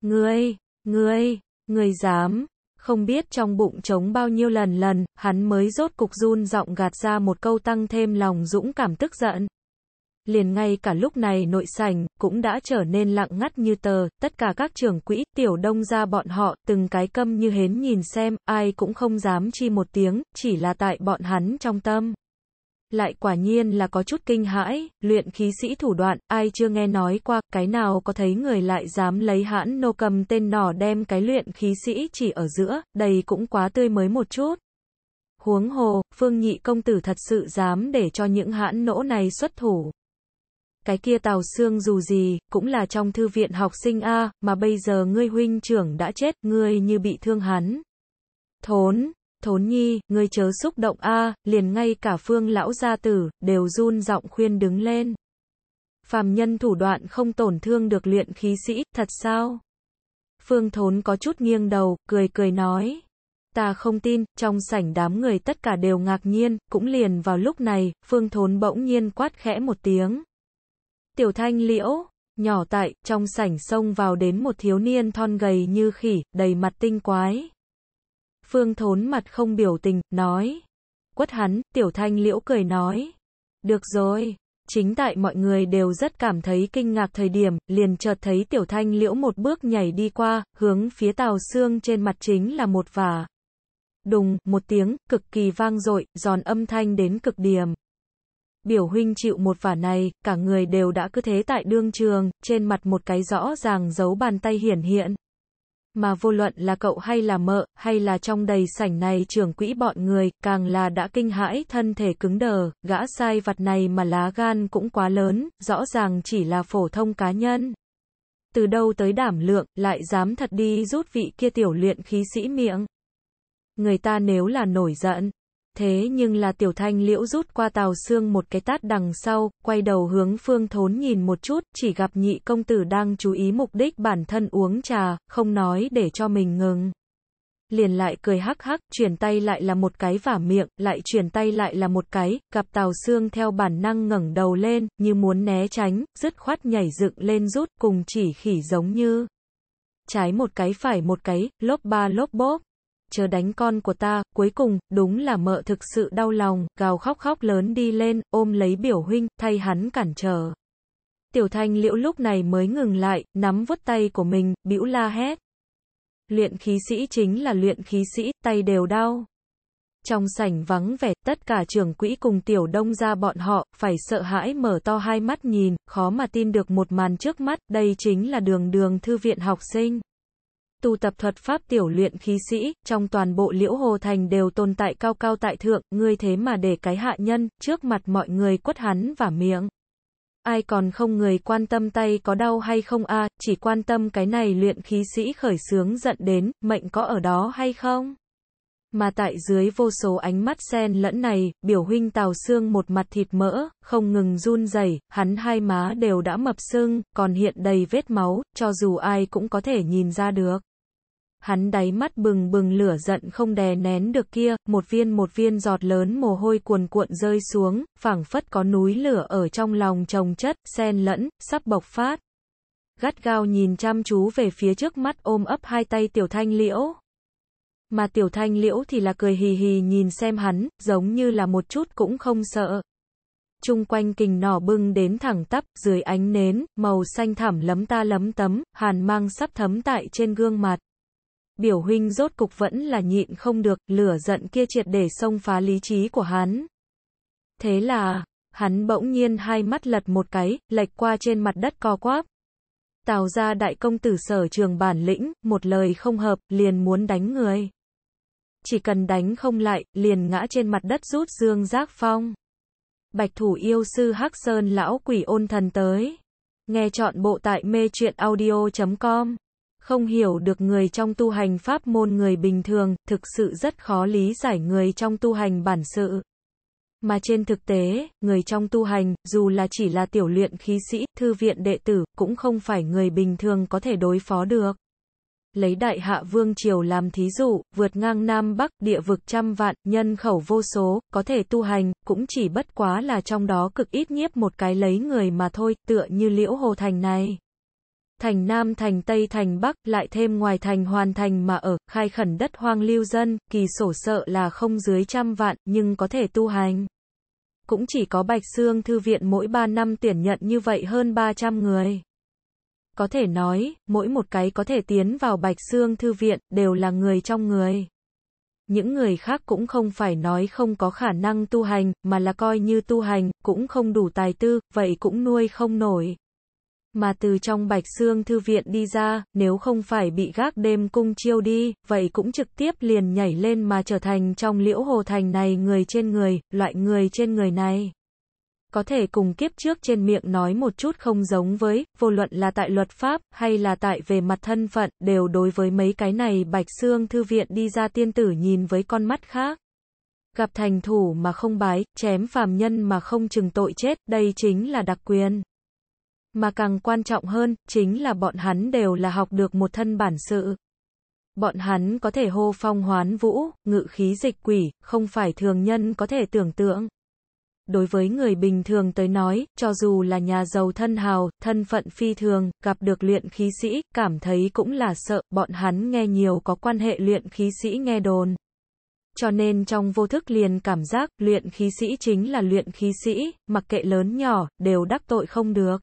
Ngươi, ngươi, ngươi dám, không biết trong bụng trống bao nhiêu lần lần, hắn mới rốt cục run giọng gạt ra một câu tăng thêm lòng dũng cảm tức giận liền ngay cả lúc này nội sảnh, cũng đã trở nên lặng ngắt như tờ, tất cả các trưởng quỹ, tiểu đông ra bọn họ, từng cái câm như hến nhìn xem, ai cũng không dám chi một tiếng, chỉ là tại bọn hắn trong tâm. Lại quả nhiên là có chút kinh hãi, luyện khí sĩ thủ đoạn, ai chưa nghe nói qua, cái nào có thấy người lại dám lấy hãn nô cầm tên nỏ đem cái luyện khí sĩ chỉ ở giữa, đầy cũng quá tươi mới một chút. Huống hồ, phương nhị công tử thật sự dám để cho những hãn nỗ này xuất thủ cái kia tàu xương dù gì, cũng là trong thư viện học sinh A, mà bây giờ ngươi huynh trưởng đã chết, ngươi như bị thương hắn. Thốn, thốn nhi, ngươi chớ xúc động A, liền ngay cả phương lão gia tử, đều run giọng khuyên đứng lên. Phàm nhân thủ đoạn không tổn thương được luyện khí sĩ, thật sao? Phương thốn có chút nghiêng đầu, cười cười nói. Ta không tin, trong sảnh đám người tất cả đều ngạc nhiên, cũng liền vào lúc này, Phương Thốn bỗng nhiên quát khẽ một tiếng tiểu thanh liễu, nhỏ tại, trong sảnh xông vào đến một thiếu niên thon gầy như khỉ, đầy mặt tinh quái. Phương thốn mặt không biểu tình, nói. Quất hắn, tiểu thanh liễu cười nói. Được rồi, chính tại mọi người đều rất cảm thấy kinh ngạc thời điểm, liền chợt thấy tiểu thanh liễu một bước nhảy đi qua, hướng phía tàu xương trên mặt chính là một vả. Đùng, một tiếng, cực kỳ vang dội, giòn âm thanh đến cực điểm biểu huynh chịu một vả này, cả người đều đã cứ thế tại đương trường, trên mặt một cái rõ ràng giấu bàn tay hiển hiện. Mà vô luận là cậu hay là mợ, hay là trong đầy sảnh này trưởng quỹ bọn người, càng là đã kinh hãi thân thể cứng đờ, gã sai vặt này mà lá gan cũng quá lớn, rõ ràng chỉ là phổ thông cá nhân. Từ đâu tới đảm lượng, lại dám thật đi rút vị kia tiểu luyện khí sĩ miệng. Người ta nếu là nổi giận, Thế nhưng là tiểu thanh liễu rút qua tàu xương một cái tát đằng sau, quay đầu hướng phương thốn nhìn một chút, chỉ gặp nhị công tử đang chú ý mục đích bản thân uống trà, không nói để cho mình ngừng. Liền lại cười hắc hắc, chuyển tay lại là một cái vả miệng, lại chuyển tay lại là một cái, gặp tàu xương theo bản năng ngẩng đầu lên, như muốn né tránh, dứt khoát nhảy dựng lên rút cùng chỉ khỉ giống như. Trái một cái phải một cái, lốp ba lốp bốp chờ đánh con của ta, cuối cùng, đúng là mợ thực sự đau lòng, gào khóc khóc lớn đi lên, ôm lấy biểu huynh, thay hắn cản trở. Tiểu thanh liễu lúc này mới ngừng lại, nắm vuốt tay của mình, bĩu la hét. Luyện khí sĩ chính là luyện khí sĩ, tay đều đau. Trong sảnh vắng vẻ, tất cả trưởng quỹ cùng tiểu đông ra bọn họ, phải sợ hãi mở to hai mắt nhìn, khó mà tin được một màn trước mắt, đây chính là đường đường thư viện học sinh tu tập thuật pháp tiểu luyện khí sĩ, trong toàn bộ liễu hồ thành đều tồn tại cao cao tại thượng, ngươi thế mà để cái hạ nhân, trước mặt mọi người quất hắn và miệng. Ai còn không người quan tâm tay có đau hay không a chỉ quan tâm cái này luyện khí sĩ khởi sướng giận đến, mệnh có ở đó hay không? Mà tại dưới vô số ánh mắt sen lẫn này, biểu huynh tào xương một mặt thịt mỡ, không ngừng run rẩy hắn hai má đều đã mập sưng, còn hiện đầy vết máu, cho dù ai cũng có thể nhìn ra được. Hắn đáy mắt bừng bừng lửa giận không đè nén được kia, một viên một viên giọt lớn mồ hôi cuồn cuộn rơi xuống, phảng phất có núi lửa ở trong lòng trồng chất, xen lẫn, sắp bộc phát. Gắt gao nhìn chăm chú về phía trước mắt ôm ấp hai tay tiểu thanh liễu. Mà tiểu thanh liễu thì là cười hì hì nhìn xem hắn, giống như là một chút cũng không sợ. Trung quanh kình nỏ bưng đến thẳng tắp, dưới ánh nến, màu xanh thẳm lấm ta lấm tấm, hàn mang sắp thấm tại trên gương mặt biểu huynh rốt cục vẫn là nhịn không được, lửa giận kia triệt để xông phá lý trí của hắn. Thế là, hắn bỗng nhiên hai mắt lật một cái, lệch qua trên mặt đất co quáp. Tào ra đại công tử sở trường bản lĩnh, một lời không hợp, liền muốn đánh người. Chỉ cần đánh không lại, liền ngã trên mặt đất rút dương giác phong. Bạch thủ yêu sư Hắc Sơn lão quỷ ôn thần tới. Nghe chọn bộ tại mê truyện audio.com không hiểu được người trong tu hành pháp môn người bình thường, thực sự rất khó lý giải người trong tu hành bản sự. Mà trên thực tế, người trong tu hành, dù là chỉ là tiểu luyện khí sĩ, thư viện đệ tử, cũng không phải người bình thường có thể đối phó được. Lấy đại hạ vương triều làm thí dụ, vượt ngang Nam Bắc, địa vực trăm vạn, nhân khẩu vô số, có thể tu hành, cũng chỉ bất quá là trong đó cực ít nhiếp một cái lấy người mà thôi, tựa như liễu hồ thành này thành Nam thành Tây thành Bắc, lại thêm ngoài thành hoàn thành mà ở, khai khẩn đất hoang lưu dân, kỳ sổ sợ là không dưới trăm vạn, nhưng có thể tu hành. Cũng chỉ có Bạch Sương Thư viện mỗi ba năm tuyển nhận như vậy hơn ba trăm người. Có thể nói, mỗi một cái có thể tiến vào Bạch Sương Thư viện, đều là người trong người. Những người khác cũng không phải nói không có khả năng tu hành, mà là coi như tu hành, cũng không đủ tài tư, vậy cũng nuôi không nổi mà từ trong bạch xương thư viện đi ra, nếu không phải bị gác đêm cung chiêu đi, vậy cũng trực tiếp liền nhảy lên mà trở thành trong liễu hồ thành này người trên người, loại người trên người này. Có thể cùng kiếp trước trên miệng nói một chút không giống với, vô luận là tại luật pháp, hay là tại về mặt thân phận, đều đối với mấy cái này bạch xương thư viện đi ra tiên tử nhìn với con mắt khác gặp thành thủ mà không bái, chém phàm nhân mà không chừng tội chết, đây chính là đặc quyền. Mà càng quan trọng hơn, chính là bọn hắn đều là học được một thân bản sự. Bọn hắn có thể hô phong hoán vũ, ngự khí dịch quỷ, không phải thường nhân có thể tưởng tượng. Đối với người bình thường tới nói, cho dù là nhà giàu thân hào, thân phận phi thường, gặp được luyện khí sĩ, cảm thấy cũng là sợ, bọn hắn nghe nhiều có quan hệ luyện khí sĩ nghe đồn. Cho nên trong vô thức liền cảm giác, luyện khí sĩ chính là luyện khí sĩ, mặc kệ lớn nhỏ, đều đắc tội không được.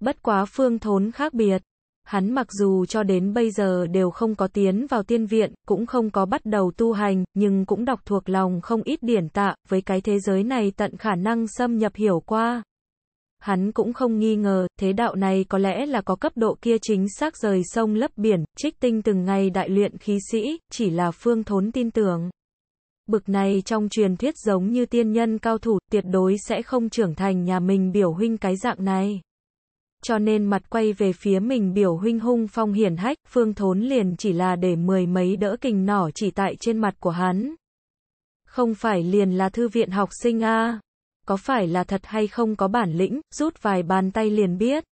Bất quá phương thốn khác biệt. Hắn mặc dù cho đến bây giờ đều không có tiến vào tiên viện, cũng không có bắt đầu tu hành, nhưng cũng đọc thuộc lòng không ít điển tạ, với cái thế giới này tận khả năng xâm nhập hiểu qua. Hắn cũng không nghi ngờ, thế đạo này có lẽ là có cấp độ kia chính xác rời sông lấp biển, trích tinh từng ngày đại luyện khí sĩ, chỉ là phương thốn tin tưởng. Bực này trong truyền thuyết giống như tiên nhân cao thủ, tuyệt đối sẽ không trưởng thành nhà mình biểu huynh cái dạng này cho nên mặt quay về phía mình biểu huynh hung phong hiển hách, phương thốn liền chỉ là để mười mấy đỡ kình nỏ chỉ tại trên mặt của hắn. Không phải liền là thư viện học sinh a Có phải là thật hay không có bản lĩnh, rút vài bàn tay liền biết.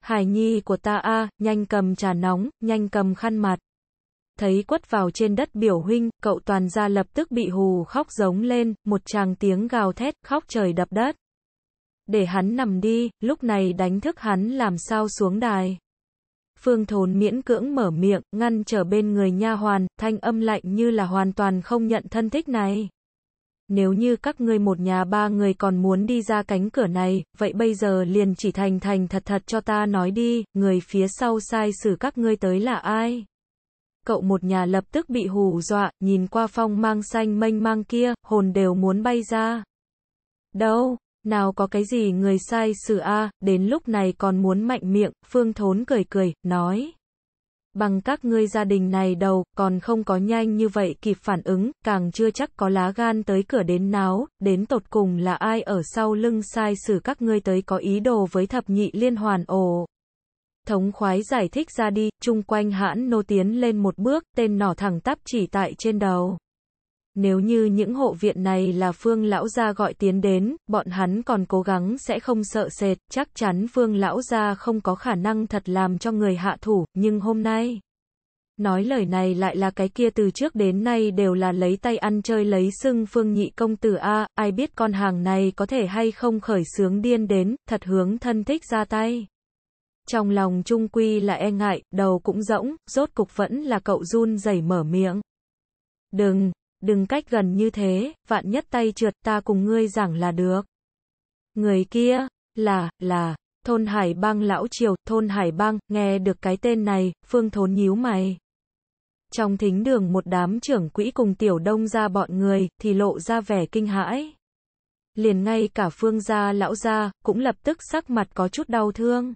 Hải nhi của ta a nhanh cầm trà nóng, nhanh cầm khăn mặt. Thấy quất vào trên đất biểu huynh, cậu toàn gia lập tức bị hù khóc giống lên, một tràng tiếng gào thét, khóc trời đập đất. Để hắn nằm đi, lúc này đánh thức hắn làm sao xuống đài. Phương Thốn miễn cưỡng mở miệng, ngăn trở bên người nha hoàn, thanh âm lạnh như là hoàn toàn không nhận thân thích này. Nếu như các ngươi một nhà ba người còn muốn đi ra cánh cửa này, vậy bây giờ liền chỉ thành thành thật thật cho ta nói đi, người phía sau sai xử các ngươi tới là ai? Cậu một nhà lập tức bị hù dọa, nhìn qua phong mang xanh mênh mang kia, hồn đều muốn bay ra. Đâu, nào có cái gì người sai sự a, à, đến lúc này còn muốn mạnh miệng, Phương Thốn cười cười, nói. Bằng các ngươi gia đình này đầu, còn không có nhanh như vậy kịp phản ứng, càng chưa chắc có lá gan tới cửa đến náo, đến tột cùng là ai ở sau lưng sai sử các ngươi tới có ý đồ với thập nhị liên hoàn ồ. Thống khoái giải thích ra đi, chung quanh hãn nô tiến lên một bước, tên nỏ thẳng tắp chỉ tại trên đầu. Nếu như những hộ viện này là Phương Lão Gia gọi tiến đến, bọn hắn còn cố gắng sẽ không sợ sệt, chắc chắn Phương Lão Gia không có khả năng thật làm cho người hạ thủ, nhưng hôm nay... Nói lời này lại là cái kia từ trước đến nay đều là lấy tay ăn chơi lấy xưng phương nhị công tử A, ai biết con hàng này có thể hay không khởi sướng điên đến, thật hướng thân thích ra tay. Trong lòng trung quy là e ngại, đầu cũng rỗng, rốt cục vẫn là cậu run rẩy mở miệng. Đừng, đừng cách gần như thế, vạn nhất tay trượt ta cùng ngươi giảng là được. Người kia, là, là, thôn Hải Bang Lão Triều, thôn Hải Bang, nghe được cái tên này, Phương Thốn nhíu mày. Trong thính đường một đám trưởng quỹ cùng tiểu đông ra bọn người, thì lộ ra vẻ kinh hãi. Liền ngay cả Phương gia lão gia, cũng lập tức sắc mặt có chút đau thương.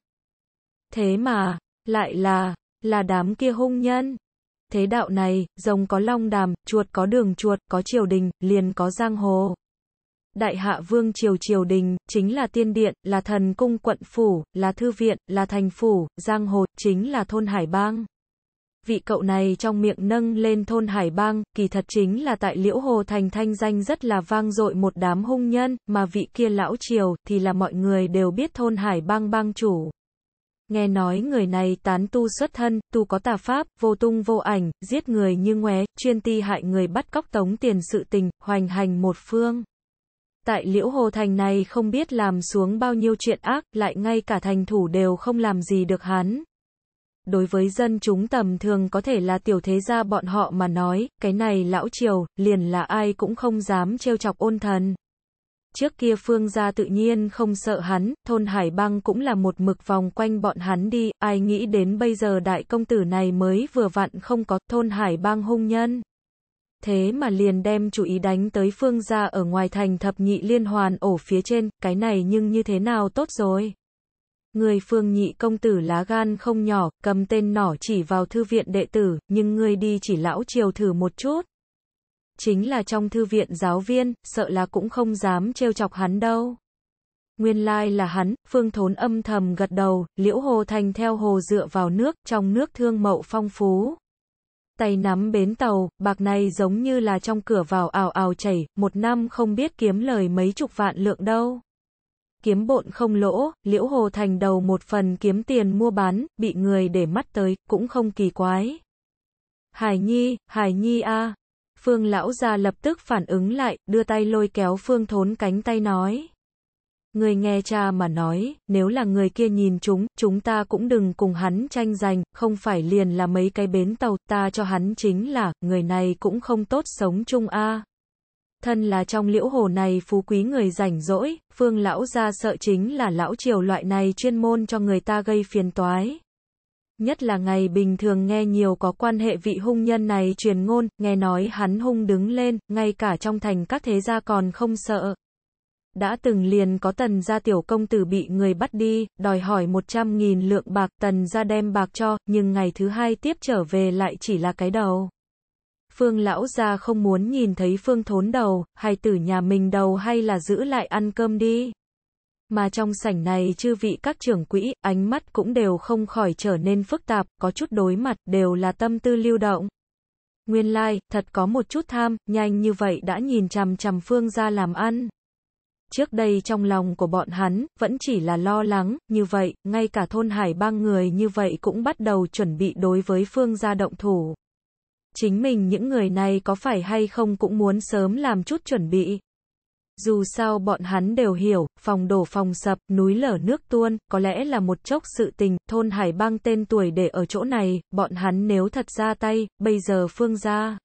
Thế mà, lại là, là đám kia hung nhân. Thế đạo này, rồng có long đàm, chuột có đường chuột, có triều đình, liền có giang hồ. Đại hạ vương triều triều đình, chính là tiên điện, là thần cung quận phủ, là thư viện, là thành phủ, giang hồ, chính là thôn hải bang. Vị cậu này trong miệng nâng lên thôn hải bang, kỳ thật chính là tại liễu hồ thành thanh danh rất là vang dội một đám hung nhân, mà vị kia lão triều, thì là mọi người đều biết thôn hải bang bang chủ. Nghe nói người này tán tu xuất thân, tu có tà pháp, vô tung vô ảnh, giết người như ngoé, chuyên ti hại người bắt cóc tống tiền sự tình, hoành hành một phương. Tại liễu hồ thành này không biết làm xuống bao nhiêu chuyện ác, lại ngay cả thành thủ đều không làm gì được hắn. Đối với dân chúng tầm thường có thể là tiểu thế gia bọn họ mà nói, cái này lão triều, liền là ai cũng không dám trêu chọc ôn thần. Trước kia Phương gia tự nhiên không sợ hắn, thôn Hải Băng cũng là một mực vòng quanh bọn hắn đi, ai nghĩ đến bây giờ đại công tử này mới vừa vặn không có thôn Hải Băng hung nhân. Thế mà liền đem chú ý đánh tới Phương gia ở ngoài thành thập nhị liên hoàn ổ phía trên, cái này nhưng như thế nào tốt rồi. Người Phương nhị công tử lá gan không nhỏ, cầm tên nỏ chỉ vào thư viện đệ tử, nhưng người đi chỉ lão triều thử một chút chính là trong thư viện giáo viên, sợ là cũng không dám trêu chọc hắn đâu. Nguyên lai like là hắn, phương thốn âm thầm gật đầu, liễu hồ thành theo hồ dựa vào nước, trong nước thương mậu phong phú. Tay nắm bến tàu, bạc này giống như là trong cửa vào ảo ảo chảy, một năm không biết kiếm lời mấy chục vạn lượng đâu. Kiếm bộn không lỗ, liễu hồ thành đầu một phần kiếm tiền mua bán, bị người để mắt tới, cũng không kỳ quái. Hải Nhi, Hải Nhi a Phương lão già lập tức phản ứng lại, đưa tay lôi kéo Phương thốn cánh tay nói. Người nghe cha mà nói, nếu là người kia nhìn chúng, chúng ta cũng đừng cùng hắn tranh giành, không phải liền là mấy cái bến tàu, ta cho hắn chính là, người này cũng không tốt sống chung a. Thân là trong liễu hồ này phú quý người rảnh rỗi, phương lão ra sợ chính là lão triều loại này chuyên môn cho người ta gây phiền toái. Nhất là ngày bình thường nghe nhiều có quan hệ vị hung nhân này truyền ngôn, nghe nói hắn hung đứng lên, ngay cả trong thành các thế gia còn không sợ. Đã từng liền có tần gia tiểu công tử bị người bắt đi, đòi hỏi 100.000 lượng bạc tần gia đem bạc cho, nhưng ngày thứ hai tiếp trở về lại chỉ là cái đầu. Phương lão gia không muốn nhìn thấy Phương thốn đầu, hay tử nhà mình đầu hay là giữ lại ăn cơm đi. Mà trong sảnh này chư vị các trưởng quỹ, ánh mắt cũng đều không khỏi trở nên phức tạp, có chút đối mặt, đều là tâm tư lưu động. Nguyên lai, like, thật có một chút tham, nhanh như vậy đã nhìn chằm chằm phương ra làm ăn. Trước đây trong lòng của bọn hắn, vẫn chỉ là lo lắng, như vậy, ngay cả thôn hải bang người như vậy cũng bắt đầu chuẩn bị đối với phương gia động thủ. Chính mình những người này có phải hay không cũng muốn sớm làm chút chuẩn bị. Dù sao bọn hắn đều hiểu, phòng đổ phòng sập, núi lở nước tuôn, có lẽ là một chốc sự tình, thôn hải băng tên tuổi để ở chỗ này, bọn hắn nếu thật ra tay, bây giờ phương ra.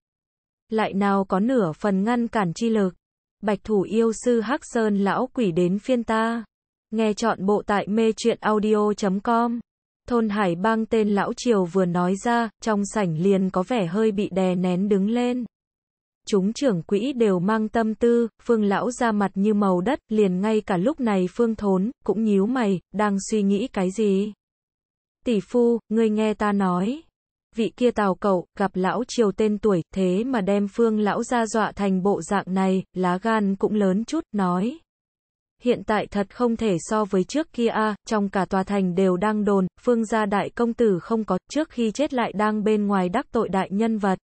Lại nào có nửa phần ngăn cản chi lực. Bạch thủ yêu sư Hắc Sơn lão quỷ đến phiên ta. Nghe chọn bộ tại mê truyện audio.com. Thôn hải băng tên lão triều vừa nói ra, trong sảnh liền có vẻ hơi bị đè nén đứng lên chúng trưởng quỹ đều mang tâm tư, Phương Lão ra mặt như màu đất, liền ngay cả lúc này Phương Thốn, cũng nhíu mày, đang suy nghĩ cái gì? Tỷ phu, ngươi nghe ta nói. Vị kia tào cậu, gặp lão triều tên tuổi, thế mà đem Phương Lão ra dọa thành bộ dạng này, lá gan cũng lớn chút, nói. Hiện tại thật không thể so với trước kia a, trong cả tòa thành đều đang đồn, phương gia đại công tử không có, trước khi chết lại đang bên ngoài đắc tội đại nhân vật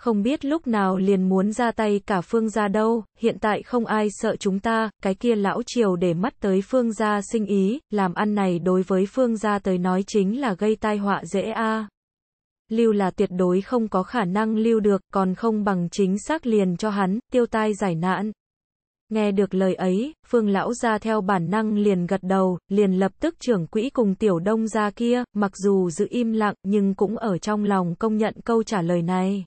không biết lúc nào liền muốn ra tay cả phương gia đâu, hiện tại không ai sợ chúng ta, cái kia lão triều để mắt tới phương gia sinh ý, làm ăn này đối với phương gia tới nói chính là gây tai họa dễ a. Lưu là tuyệt đối không có khả năng lưu được, còn không bằng chính xác liền cho hắn, tiêu tai giải nạn. Nghe được lời ấy, phương lão ra theo bản năng liền gật đầu, liền lập tức trưởng quỹ cùng tiểu đông ra kia, mặc dù giữ im lặng nhưng cũng ở trong lòng công nhận câu trả lời này.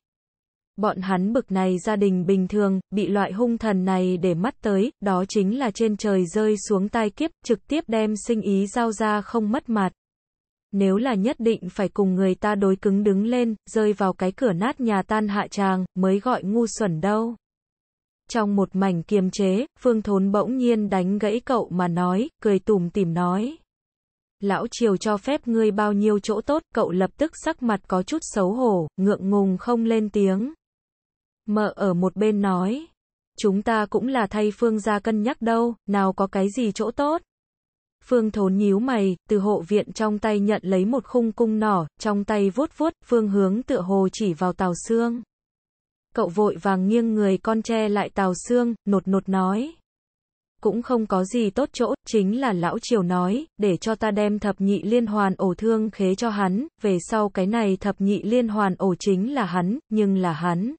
Bọn hắn bực này gia đình bình thường, bị loại hung thần này để mắt tới, đó chính là trên trời rơi xuống tai kiếp, trực tiếp đem sinh ý giao ra không mất mặt. Nếu là nhất định phải cùng người ta đối cứng đứng lên, rơi vào cái cửa nát nhà tan hạ tràng, mới gọi ngu xuẩn đâu. Trong một mảnh kiềm chế, Phương Thốn bỗng nhiên đánh gãy cậu mà nói, cười tủm tỉm nói. Lão Triều cho phép ngươi bao nhiêu chỗ tốt, cậu lập tức sắc mặt có chút xấu hổ, ngượng ngùng không lên tiếng. Mợ ở một bên nói. Chúng ta cũng là thay Phương ra cân nhắc đâu, nào có cái gì chỗ tốt. Phương thốn nhíu mày, từ hộ viện trong tay nhận lấy một khung cung nỏ, trong tay vuốt vuốt, phương hướng tựa hồ chỉ vào tàu xương. Cậu vội vàng nghiêng người con che lại tàu xương, nột nột nói. Cũng không có gì tốt chỗ, chính là lão triều nói, để cho ta đem thập nhị liên hoàn ổ thương khế cho hắn, về sau cái này thập nhị liên hoàn ổ chính là hắn, nhưng là hắn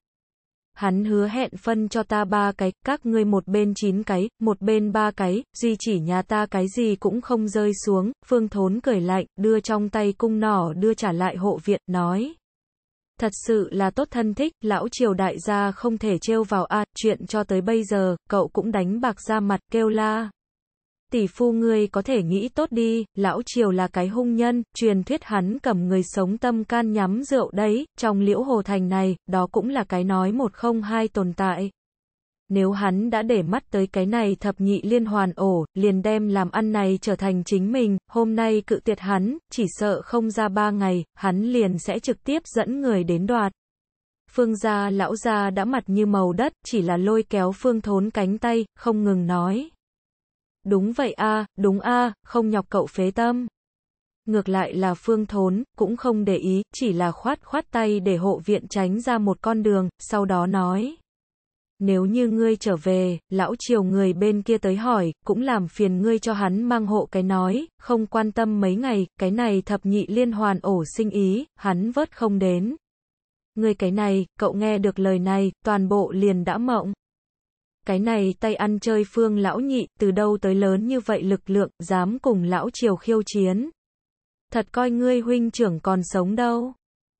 hắn hứa hẹn phân cho ta ba cái, các ngươi một bên chín cái, một bên ba cái, duy chỉ nhà ta cái gì cũng không rơi xuống, phương thốn cười lạnh, đưa trong tay cung nỏ đưa trả lại hộ viện, nói. Thật sự là tốt thân thích, lão triều đại gia không thể trêu vào a chuyện cho tới bây giờ, cậu cũng đánh bạc ra mặt, kêu la tỷ phu ngươi có thể nghĩ tốt đi, lão triều là cái hung nhân, truyền thuyết hắn cầm người sống tâm can nhắm rượu đấy, trong liễu hồ thành này, đó cũng là cái nói một không hai tồn tại. Nếu hắn đã để mắt tới cái này thập nhị liên hoàn ổ, liền đem làm ăn này trở thành chính mình, hôm nay cự tuyệt hắn, chỉ sợ không ra ba ngày, hắn liền sẽ trực tiếp dẫn người đến đoạt. Phương gia lão gia đã mặt như màu đất, chỉ là lôi kéo phương thốn cánh tay, không ngừng nói. Đúng vậy a, à, đúng a, à, không nhọc cậu phế tâm. Ngược lại là Phương Thốn, cũng không để ý, chỉ là khoát khoát tay để hộ viện tránh ra một con đường, sau đó nói. Nếu như ngươi trở về, lão triều người bên kia tới hỏi, cũng làm phiền ngươi cho hắn mang hộ cái nói, không quan tâm mấy ngày, cái này thập nhị liên hoàn ổ sinh ý, hắn vớt không đến. Ngươi cái này, cậu nghe được lời này, toàn bộ liền đã mộng. Cái này tay ăn chơi phương lão nhị, từ đâu tới lớn như vậy lực lượng, dám cùng lão triều khiêu chiến. Thật coi ngươi huynh trưởng còn sống đâu.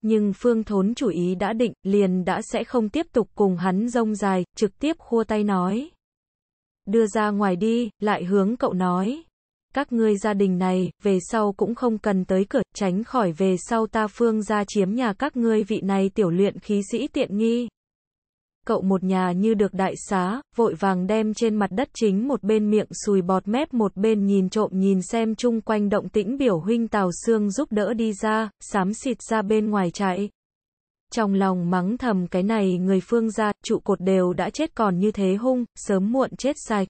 Nhưng phương thốn chủ ý đã định, liền đã sẽ không tiếp tục cùng hắn rông dài, trực tiếp khua tay nói. Đưa ra ngoài đi, lại hướng cậu nói. Các ngươi gia đình này, về sau cũng không cần tới cửa, tránh khỏi về sau ta phương ra chiếm nhà các ngươi vị này tiểu luyện khí sĩ tiện nghi cậu một nhà như được đại xá, vội vàng đem trên mặt đất chính một bên miệng sùi bọt mép một bên nhìn trộm nhìn xem chung quanh động tĩnh biểu huynh Tào xương giúp đỡ đi ra, xám xịt ra bên ngoài chạy. Trong lòng mắng thầm cái này người phương gia, trụ cột đều đã chết còn như thế hung, sớm muộn chết sạch.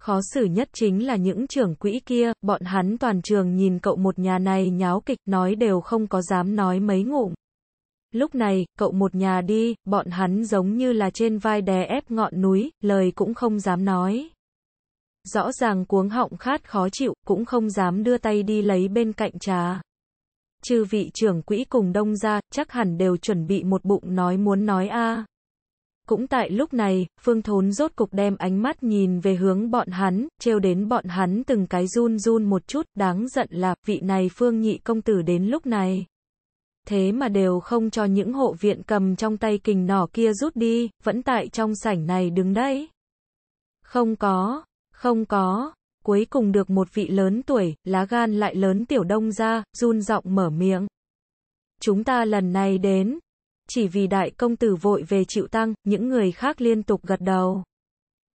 Khó xử nhất chính là những trưởng quỹ kia, bọn hắn toàn trường nhìn cậu một nhà này nháo kịch nói đều không có dám nói mấy ngụm. Lúc này, cậu một nhà đi, bọn hắn giống như là trên vai đè ép ngọn núi, lời cũng không dám nói. Rõ ràng cuống họng khát khó chịu, cũng không dám đưa tay đi lấy bên cạnh trà. Chư vị trưởng quỹ cùng đông ra, chắc hẳn đều chuẩn bị một bụng nói muốn nói a. Cũng tại lúc này, Phương Thốn rốt cục đem ánh mắt nhìn về hướng bọn hắn, trêu đến bọn hắn từng cái run run một chút, đáng giận là, vị này Phương nhị công tử đến lúc này thế mà đều không cho những hộ viện cầm trong tay kình nỏ kia rút đi, vẫn tại trong sảnh này đứng đấy. Không có, không có, cuối cùng được một vị lớn tuổi, lá gan lại lớn tiểu đông ra, run giọng mở miệng. Chúng ta lần này đến, chỉ vì đại công tử vội về chịu tăng, những người khác liên tục gật đầu.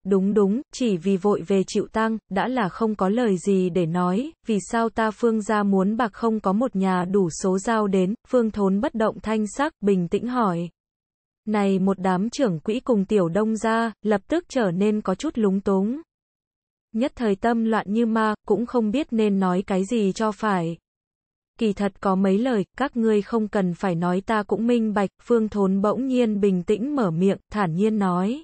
Đúng đúng, chỉ vì vội về chịu tăng đã là không có lời gì để nói, vì sao ta phương gia muốn bạc không có một nhà đủ số giao đến, phương thốn bất động thanh sắc, bình tĩnh hỏi. Này một đám trưởng quỹ cùng tiểu đông ra, lập tức trở nên có chút lúng túng. Nhất thời tâm loạn như ma, cũng không biết nên nói cái gì cho phải. Kỳ thật có mấy lời, các ngươi không cần phải nói ta cũng minh bạch, phương thốn bỗng nhiên bình tĩnh mở miệng, thản nhiên nói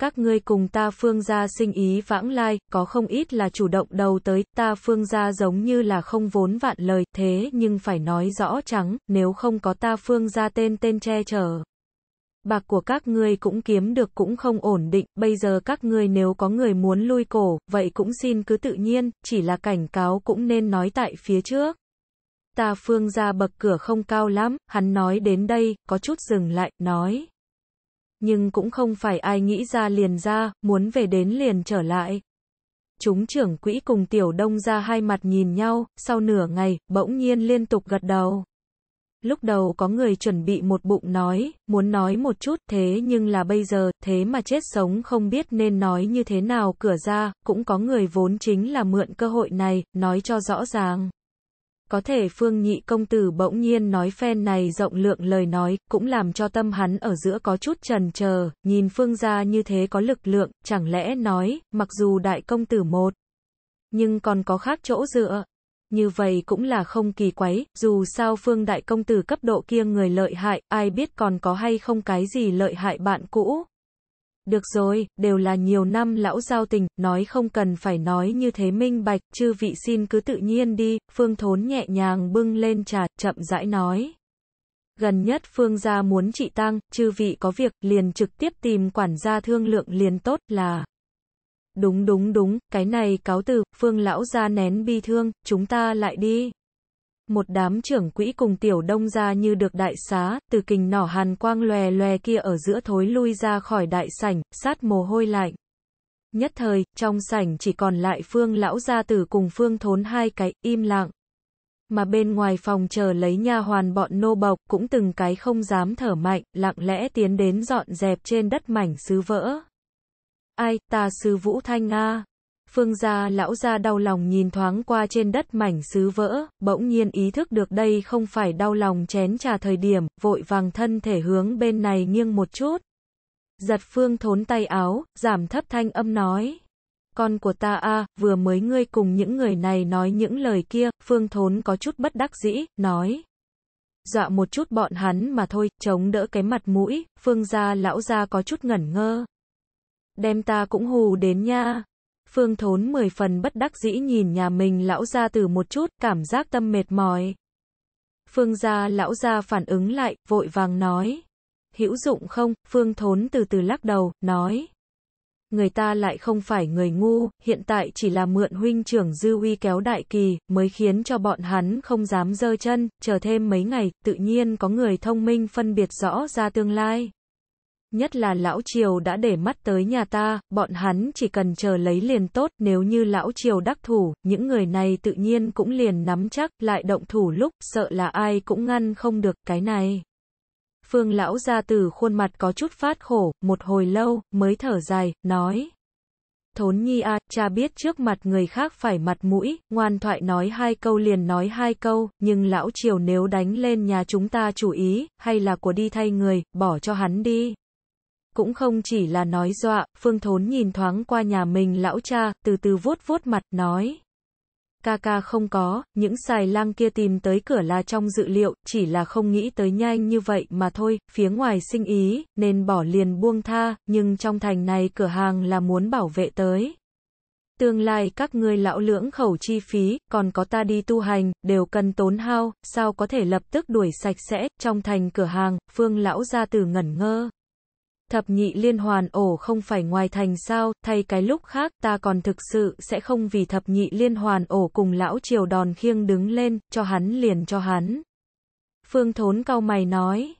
các ngươi cùng ta phương gia sinh ý vãng lai, có không ít là chủ động đầu tới, ta phương gia giống như là không vốn vạn lời, thế nhưng phải nói rõ trắng, nếu không có ta phương gia tên tên che chở. Bạc của các ngươi cũng kiếm được cũng không ổn định, bây giờ các ngươi nếu có người muốn lui cổ, vậy cũng xin cứ tự nhiên, chỉ là cảnh cáo cũng nên nói tại phía trước. Ta phương gia bậc cửa không cao lắm, hắn nói đến đây, có chút dừng lại, nói nhưng cũng không phải ai nghĩ ra liền ra, muốn về đến liền trở lại. Chúng trưởng quỹ cùng tiểu đông ra hai mặt nhìn nhau, sau nửa ngày, bỗng nhiên liên tục gật đầu. Lúc đầu có người chuẩn bị một bụng nói, muốn nói một chút thế nhưng là bây giờ, thế mà chết sống không biết nên nói như thế nào cửa ra, cũng có người vốn chính là mượn cơ hội này, nói cho rõ ràng. Có thể Phương Nhị công tử bỗng nhiên nói phen này rộng lượng lời nói, cũng làm cho tâm hắn ở giữa có chút trần chờ nhìn Phương gia như thế có lực lượng, chẳng lẽ nói, mặc dù đại công tử một, nhưng còn có khác chỗ dựa. Như vậy cũng là không kỳ quái, dù sao Phương đại công tử cấp độ kia người lợi hại, ai biết còn có hay không cái gì lợi hại bạn cũ, được rồi, đều là nhiều năm lão giao tình, nói không cần phải nói như thế minh bạch, chư vị xin cứ tự nhiên đi, Phương Thốn nhẹ nhàng bưng lên trà, chậm rãi nói. Gần nhất Phương gia muốn trị tăng, chư vị có việc, liền trực tiếp tìm quản gia thương lượng liền tốt là. Đúng đúng đúng, cái này cáo từ, Phương lão gia nén bi thương, chúng ta lại đi một đám trưởng quỹ cùng tiểu đông ra như được đại xá, từ kình nỏ hàn quang lòe lòe kia ở giữa thối lui ra khỏi đại sảnh, sát mồ hôi lạnh. Nhất thời, trong sảnh chỉ còn lại phương lão gia tử cùng phương thốn hai cái, im lặng. Mà bên ngoài phòng chờ lấy nha hoàn bọn nô bộc, cũng từng cái không dám thở mạnh, lặng lẽ tiến đến dọn dẹp trên đất mảnh sứ vỡ. Ai, ta sư Vũ Thanh A. Phương gia lão gia đau lòng nhìn thoáng qua trên đất mảnh sứ vỡ, bỗng nhiên ý thức được đây không phải đau lòng chén trà thời điểm, vội vàng thân thể hướng bên này nghiêng một chút. Giật phương thốn tay áo, giảm thấp thanh âm nói. Con của ta a vừa mới ngươi cùng những người này nói những lời kia, phương thốn có chút bất đắc dĩ, nói dọa một chút bọn hắn mà thôi, chống đỡ cái mặt mũi, phương gia lão gia có chút ngẩn ngơ. Đem ta cũng hù đến nha, Phương Thốn mười phần bất đắc dĩ nhìn nhà mình lão gia từ một chút, cảm giác tâm mệt mỏi. Phương gia lão gia phản ứng lại, vội vàng nói. Hữu dụng không, Phương Thốn từ từ lắc đầu, nói. Người ta lại không phải người ngu, hiện tại chỉ là mượn huynh trưởng dư uy kéo đại kỳ, mới khiến cho bọn hắn không dám dơ chân, chờ thêm mấy ngày, tự nhiên có người thông minh phân biệt rõ ra tương lai. Nhất là lão triều đã để mắt tới nhà ta, bọn hắn chỉ cần chờ lấy liền tốt, nếu như lão triều đắc thủ, những người này tự nhiên cũng liền nắm chắc, lại động thủ lúc, sợ là ai cũng ngăn không được, cái này. Phương lão ra từ khuôn mặt có chút phát khổ, một hồi lâu, mới thở dài, nói. Thốn nhi a cha biết trước mặt người khác phải mặt mũi, ngoan thoại nói hai câu liền nói hai câu, nhưng lão triều nếu đánh lên nhà chúng ta chủ ý, hay là của đi thay người, bỏ cho hắn đi cũng không chỉ là nói dọa, Phương Thốn nhìn thoáng qua nhà mình lão cha, từ từ vuốt vuốt mặt, nói. Ca ca không có, những xài lang kia tìm tới cửa là trong dự liệu, chỉ là không nghĩ tới nhanh như vậy mà thôi, phía ngoài sinh ý, nên bỏ liền buông tha, nhưng trong thành này cửa hàng là muốn bảo vệ tới. Tương lai các ngươi lão lưỡng khẩu chi phí, còn có ta đi tu hành, đều cần tốn hao, sao có thể lập tức đuổi sạch sẽ, trong thành cửa hàng, phương lão ra từ ngẩn ngơ thập nhị liên hoàn ổ không phải ngoài thành sao, thay cái lúc khác ta còn thực sự sẽ không vì thập nhị liên hoàn ổ cùng lão triều đòn khiêng đứng lên, cho hắn liền cho hắn. Phương thốn cao mày nói.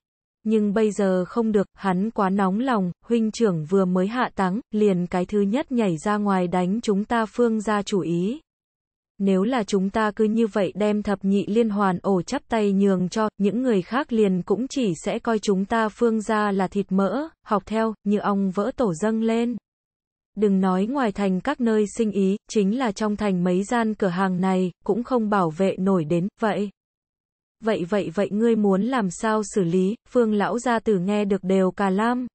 Nhưng bây giờ không được, hắn quá nóng lòng, huynh trưởng vừa mới hạ táng, liền cái thứ nhất nhảy ra ngoài đánh chúng ta phương ra chủ ý. Nếu là chúng ta cứ như vậy đem thập nhị liên hoàn ổ chắp tay nhường cho, những người khác liền cũng chỉ sẽ coi chúng ta phương ra là thịt mỡ, học theo, như ong vỡ tổ dâng lên. Đừng nói ngoài thành các nơi sinh ý, chính là trong thành mấy gian cửa hàng này, cũng không bảo vệ nổi đến, vậy. Vậy vậy vậy ngươi muốn làm sao xử lý, phương lão gia tử nghe được đều cà lam.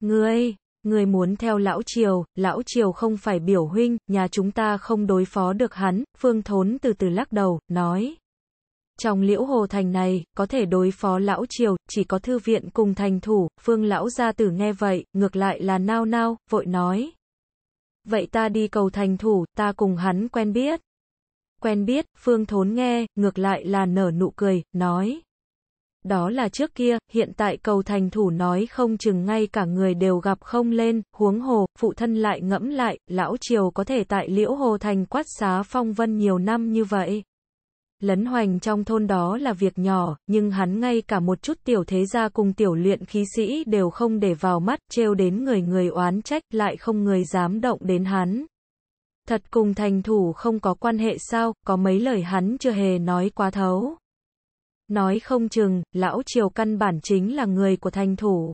Ngươi, Người muốn theo lão triều, lão triều không phải biểu huynh, nhà chúng ta không đối phó được hắn, phương thốn từ từ lắc đầu, nói. Trong liễu hồ thành này, có thể đối phó lão triều, chỉ có thư viện cùng thành thủ, phương lão gia tử nghe vậy, ngược lại là nao nao, vội nói. Vậy ta đi cầu thành thủ, ta cùng hắn quen biết. Quen biết, phương thốn nghe, ngược lại là nở nụ cười, nói. Đó là trước kia, hiện tại cầu thành thủ nói không chừng ngay cả người đều gặp không lên, huống hồ, phụ thân lại ngẫm lại, lão triều có thể tại liễu hồ thành quát xá phong vân nhiều năm như vậy. Lấn hoành trong thôn đó là việc nhỏ, nhưng hắn ngay cả một chút tiểu thế gia cùng tiểu luyện khí sĩ đều không để vào mắt, trêu đến người người oán trách, lại không người dám động đến hắn. Thật cùng thành thủ không có quan hệ sao, có mấy lời hắn chưa hề nói quá thấu. Nói không chừng, lão triều căn bản chính là người của thành thủ.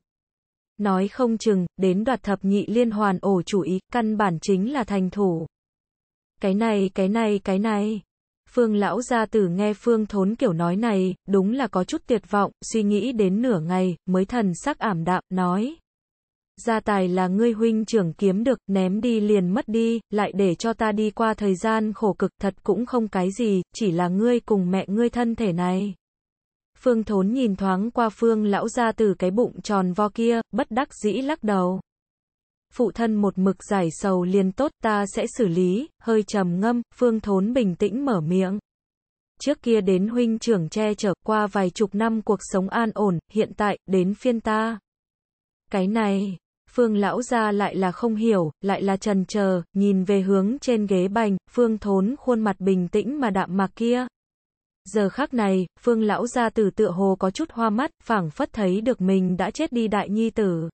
Nói không chừng, đến đoạt thập nhị liên hoàn ổ chủ ý, căn bản chính là thành thủ. Cái này, cái này, cái này. Phương lão gia tử nghe Phương thốn kiểu nói này, đúng là có chút tuyệt vọng, suy nghĩ đến nửa ngày, mới thần sắc ảm đạm, nói. Gia tài là ngươi huynh trưởng kiếm được, ném đi liền mất đi, lại để cho ta đi qua thời gian khổ cực thật cũng không cái gì, chỉ là ngươi cùng mẹ ngươi thân thể này. Phương Thốn nhìn thoáng qua Phương lão ra từ cái bụng tròn vo kia, bất đắc dĩ lắc đầu. Phụ thân một mực giải sầu liền tốt ta sẽ xử lý, hơi trầm ngâm, Phương Thốn bình tĩnh mở miệng. Trước kia đến huynh trưởng che chở qua vài chục năm cuộc sống an ổn, hiện tại, đến phiên ta. Cái này, Phương lão ra lại là không hiểu, lại là trần chờ nhìn về hướng trên ghế bành, Phương Thốn khuôn mặt bình tĩnh mà đạm mạc kia, Giờ khác này, Phương lão gia tử tựa hồ có chút hoa mắt, phảng phất thấy được mình đã chết đi đại nhi tử.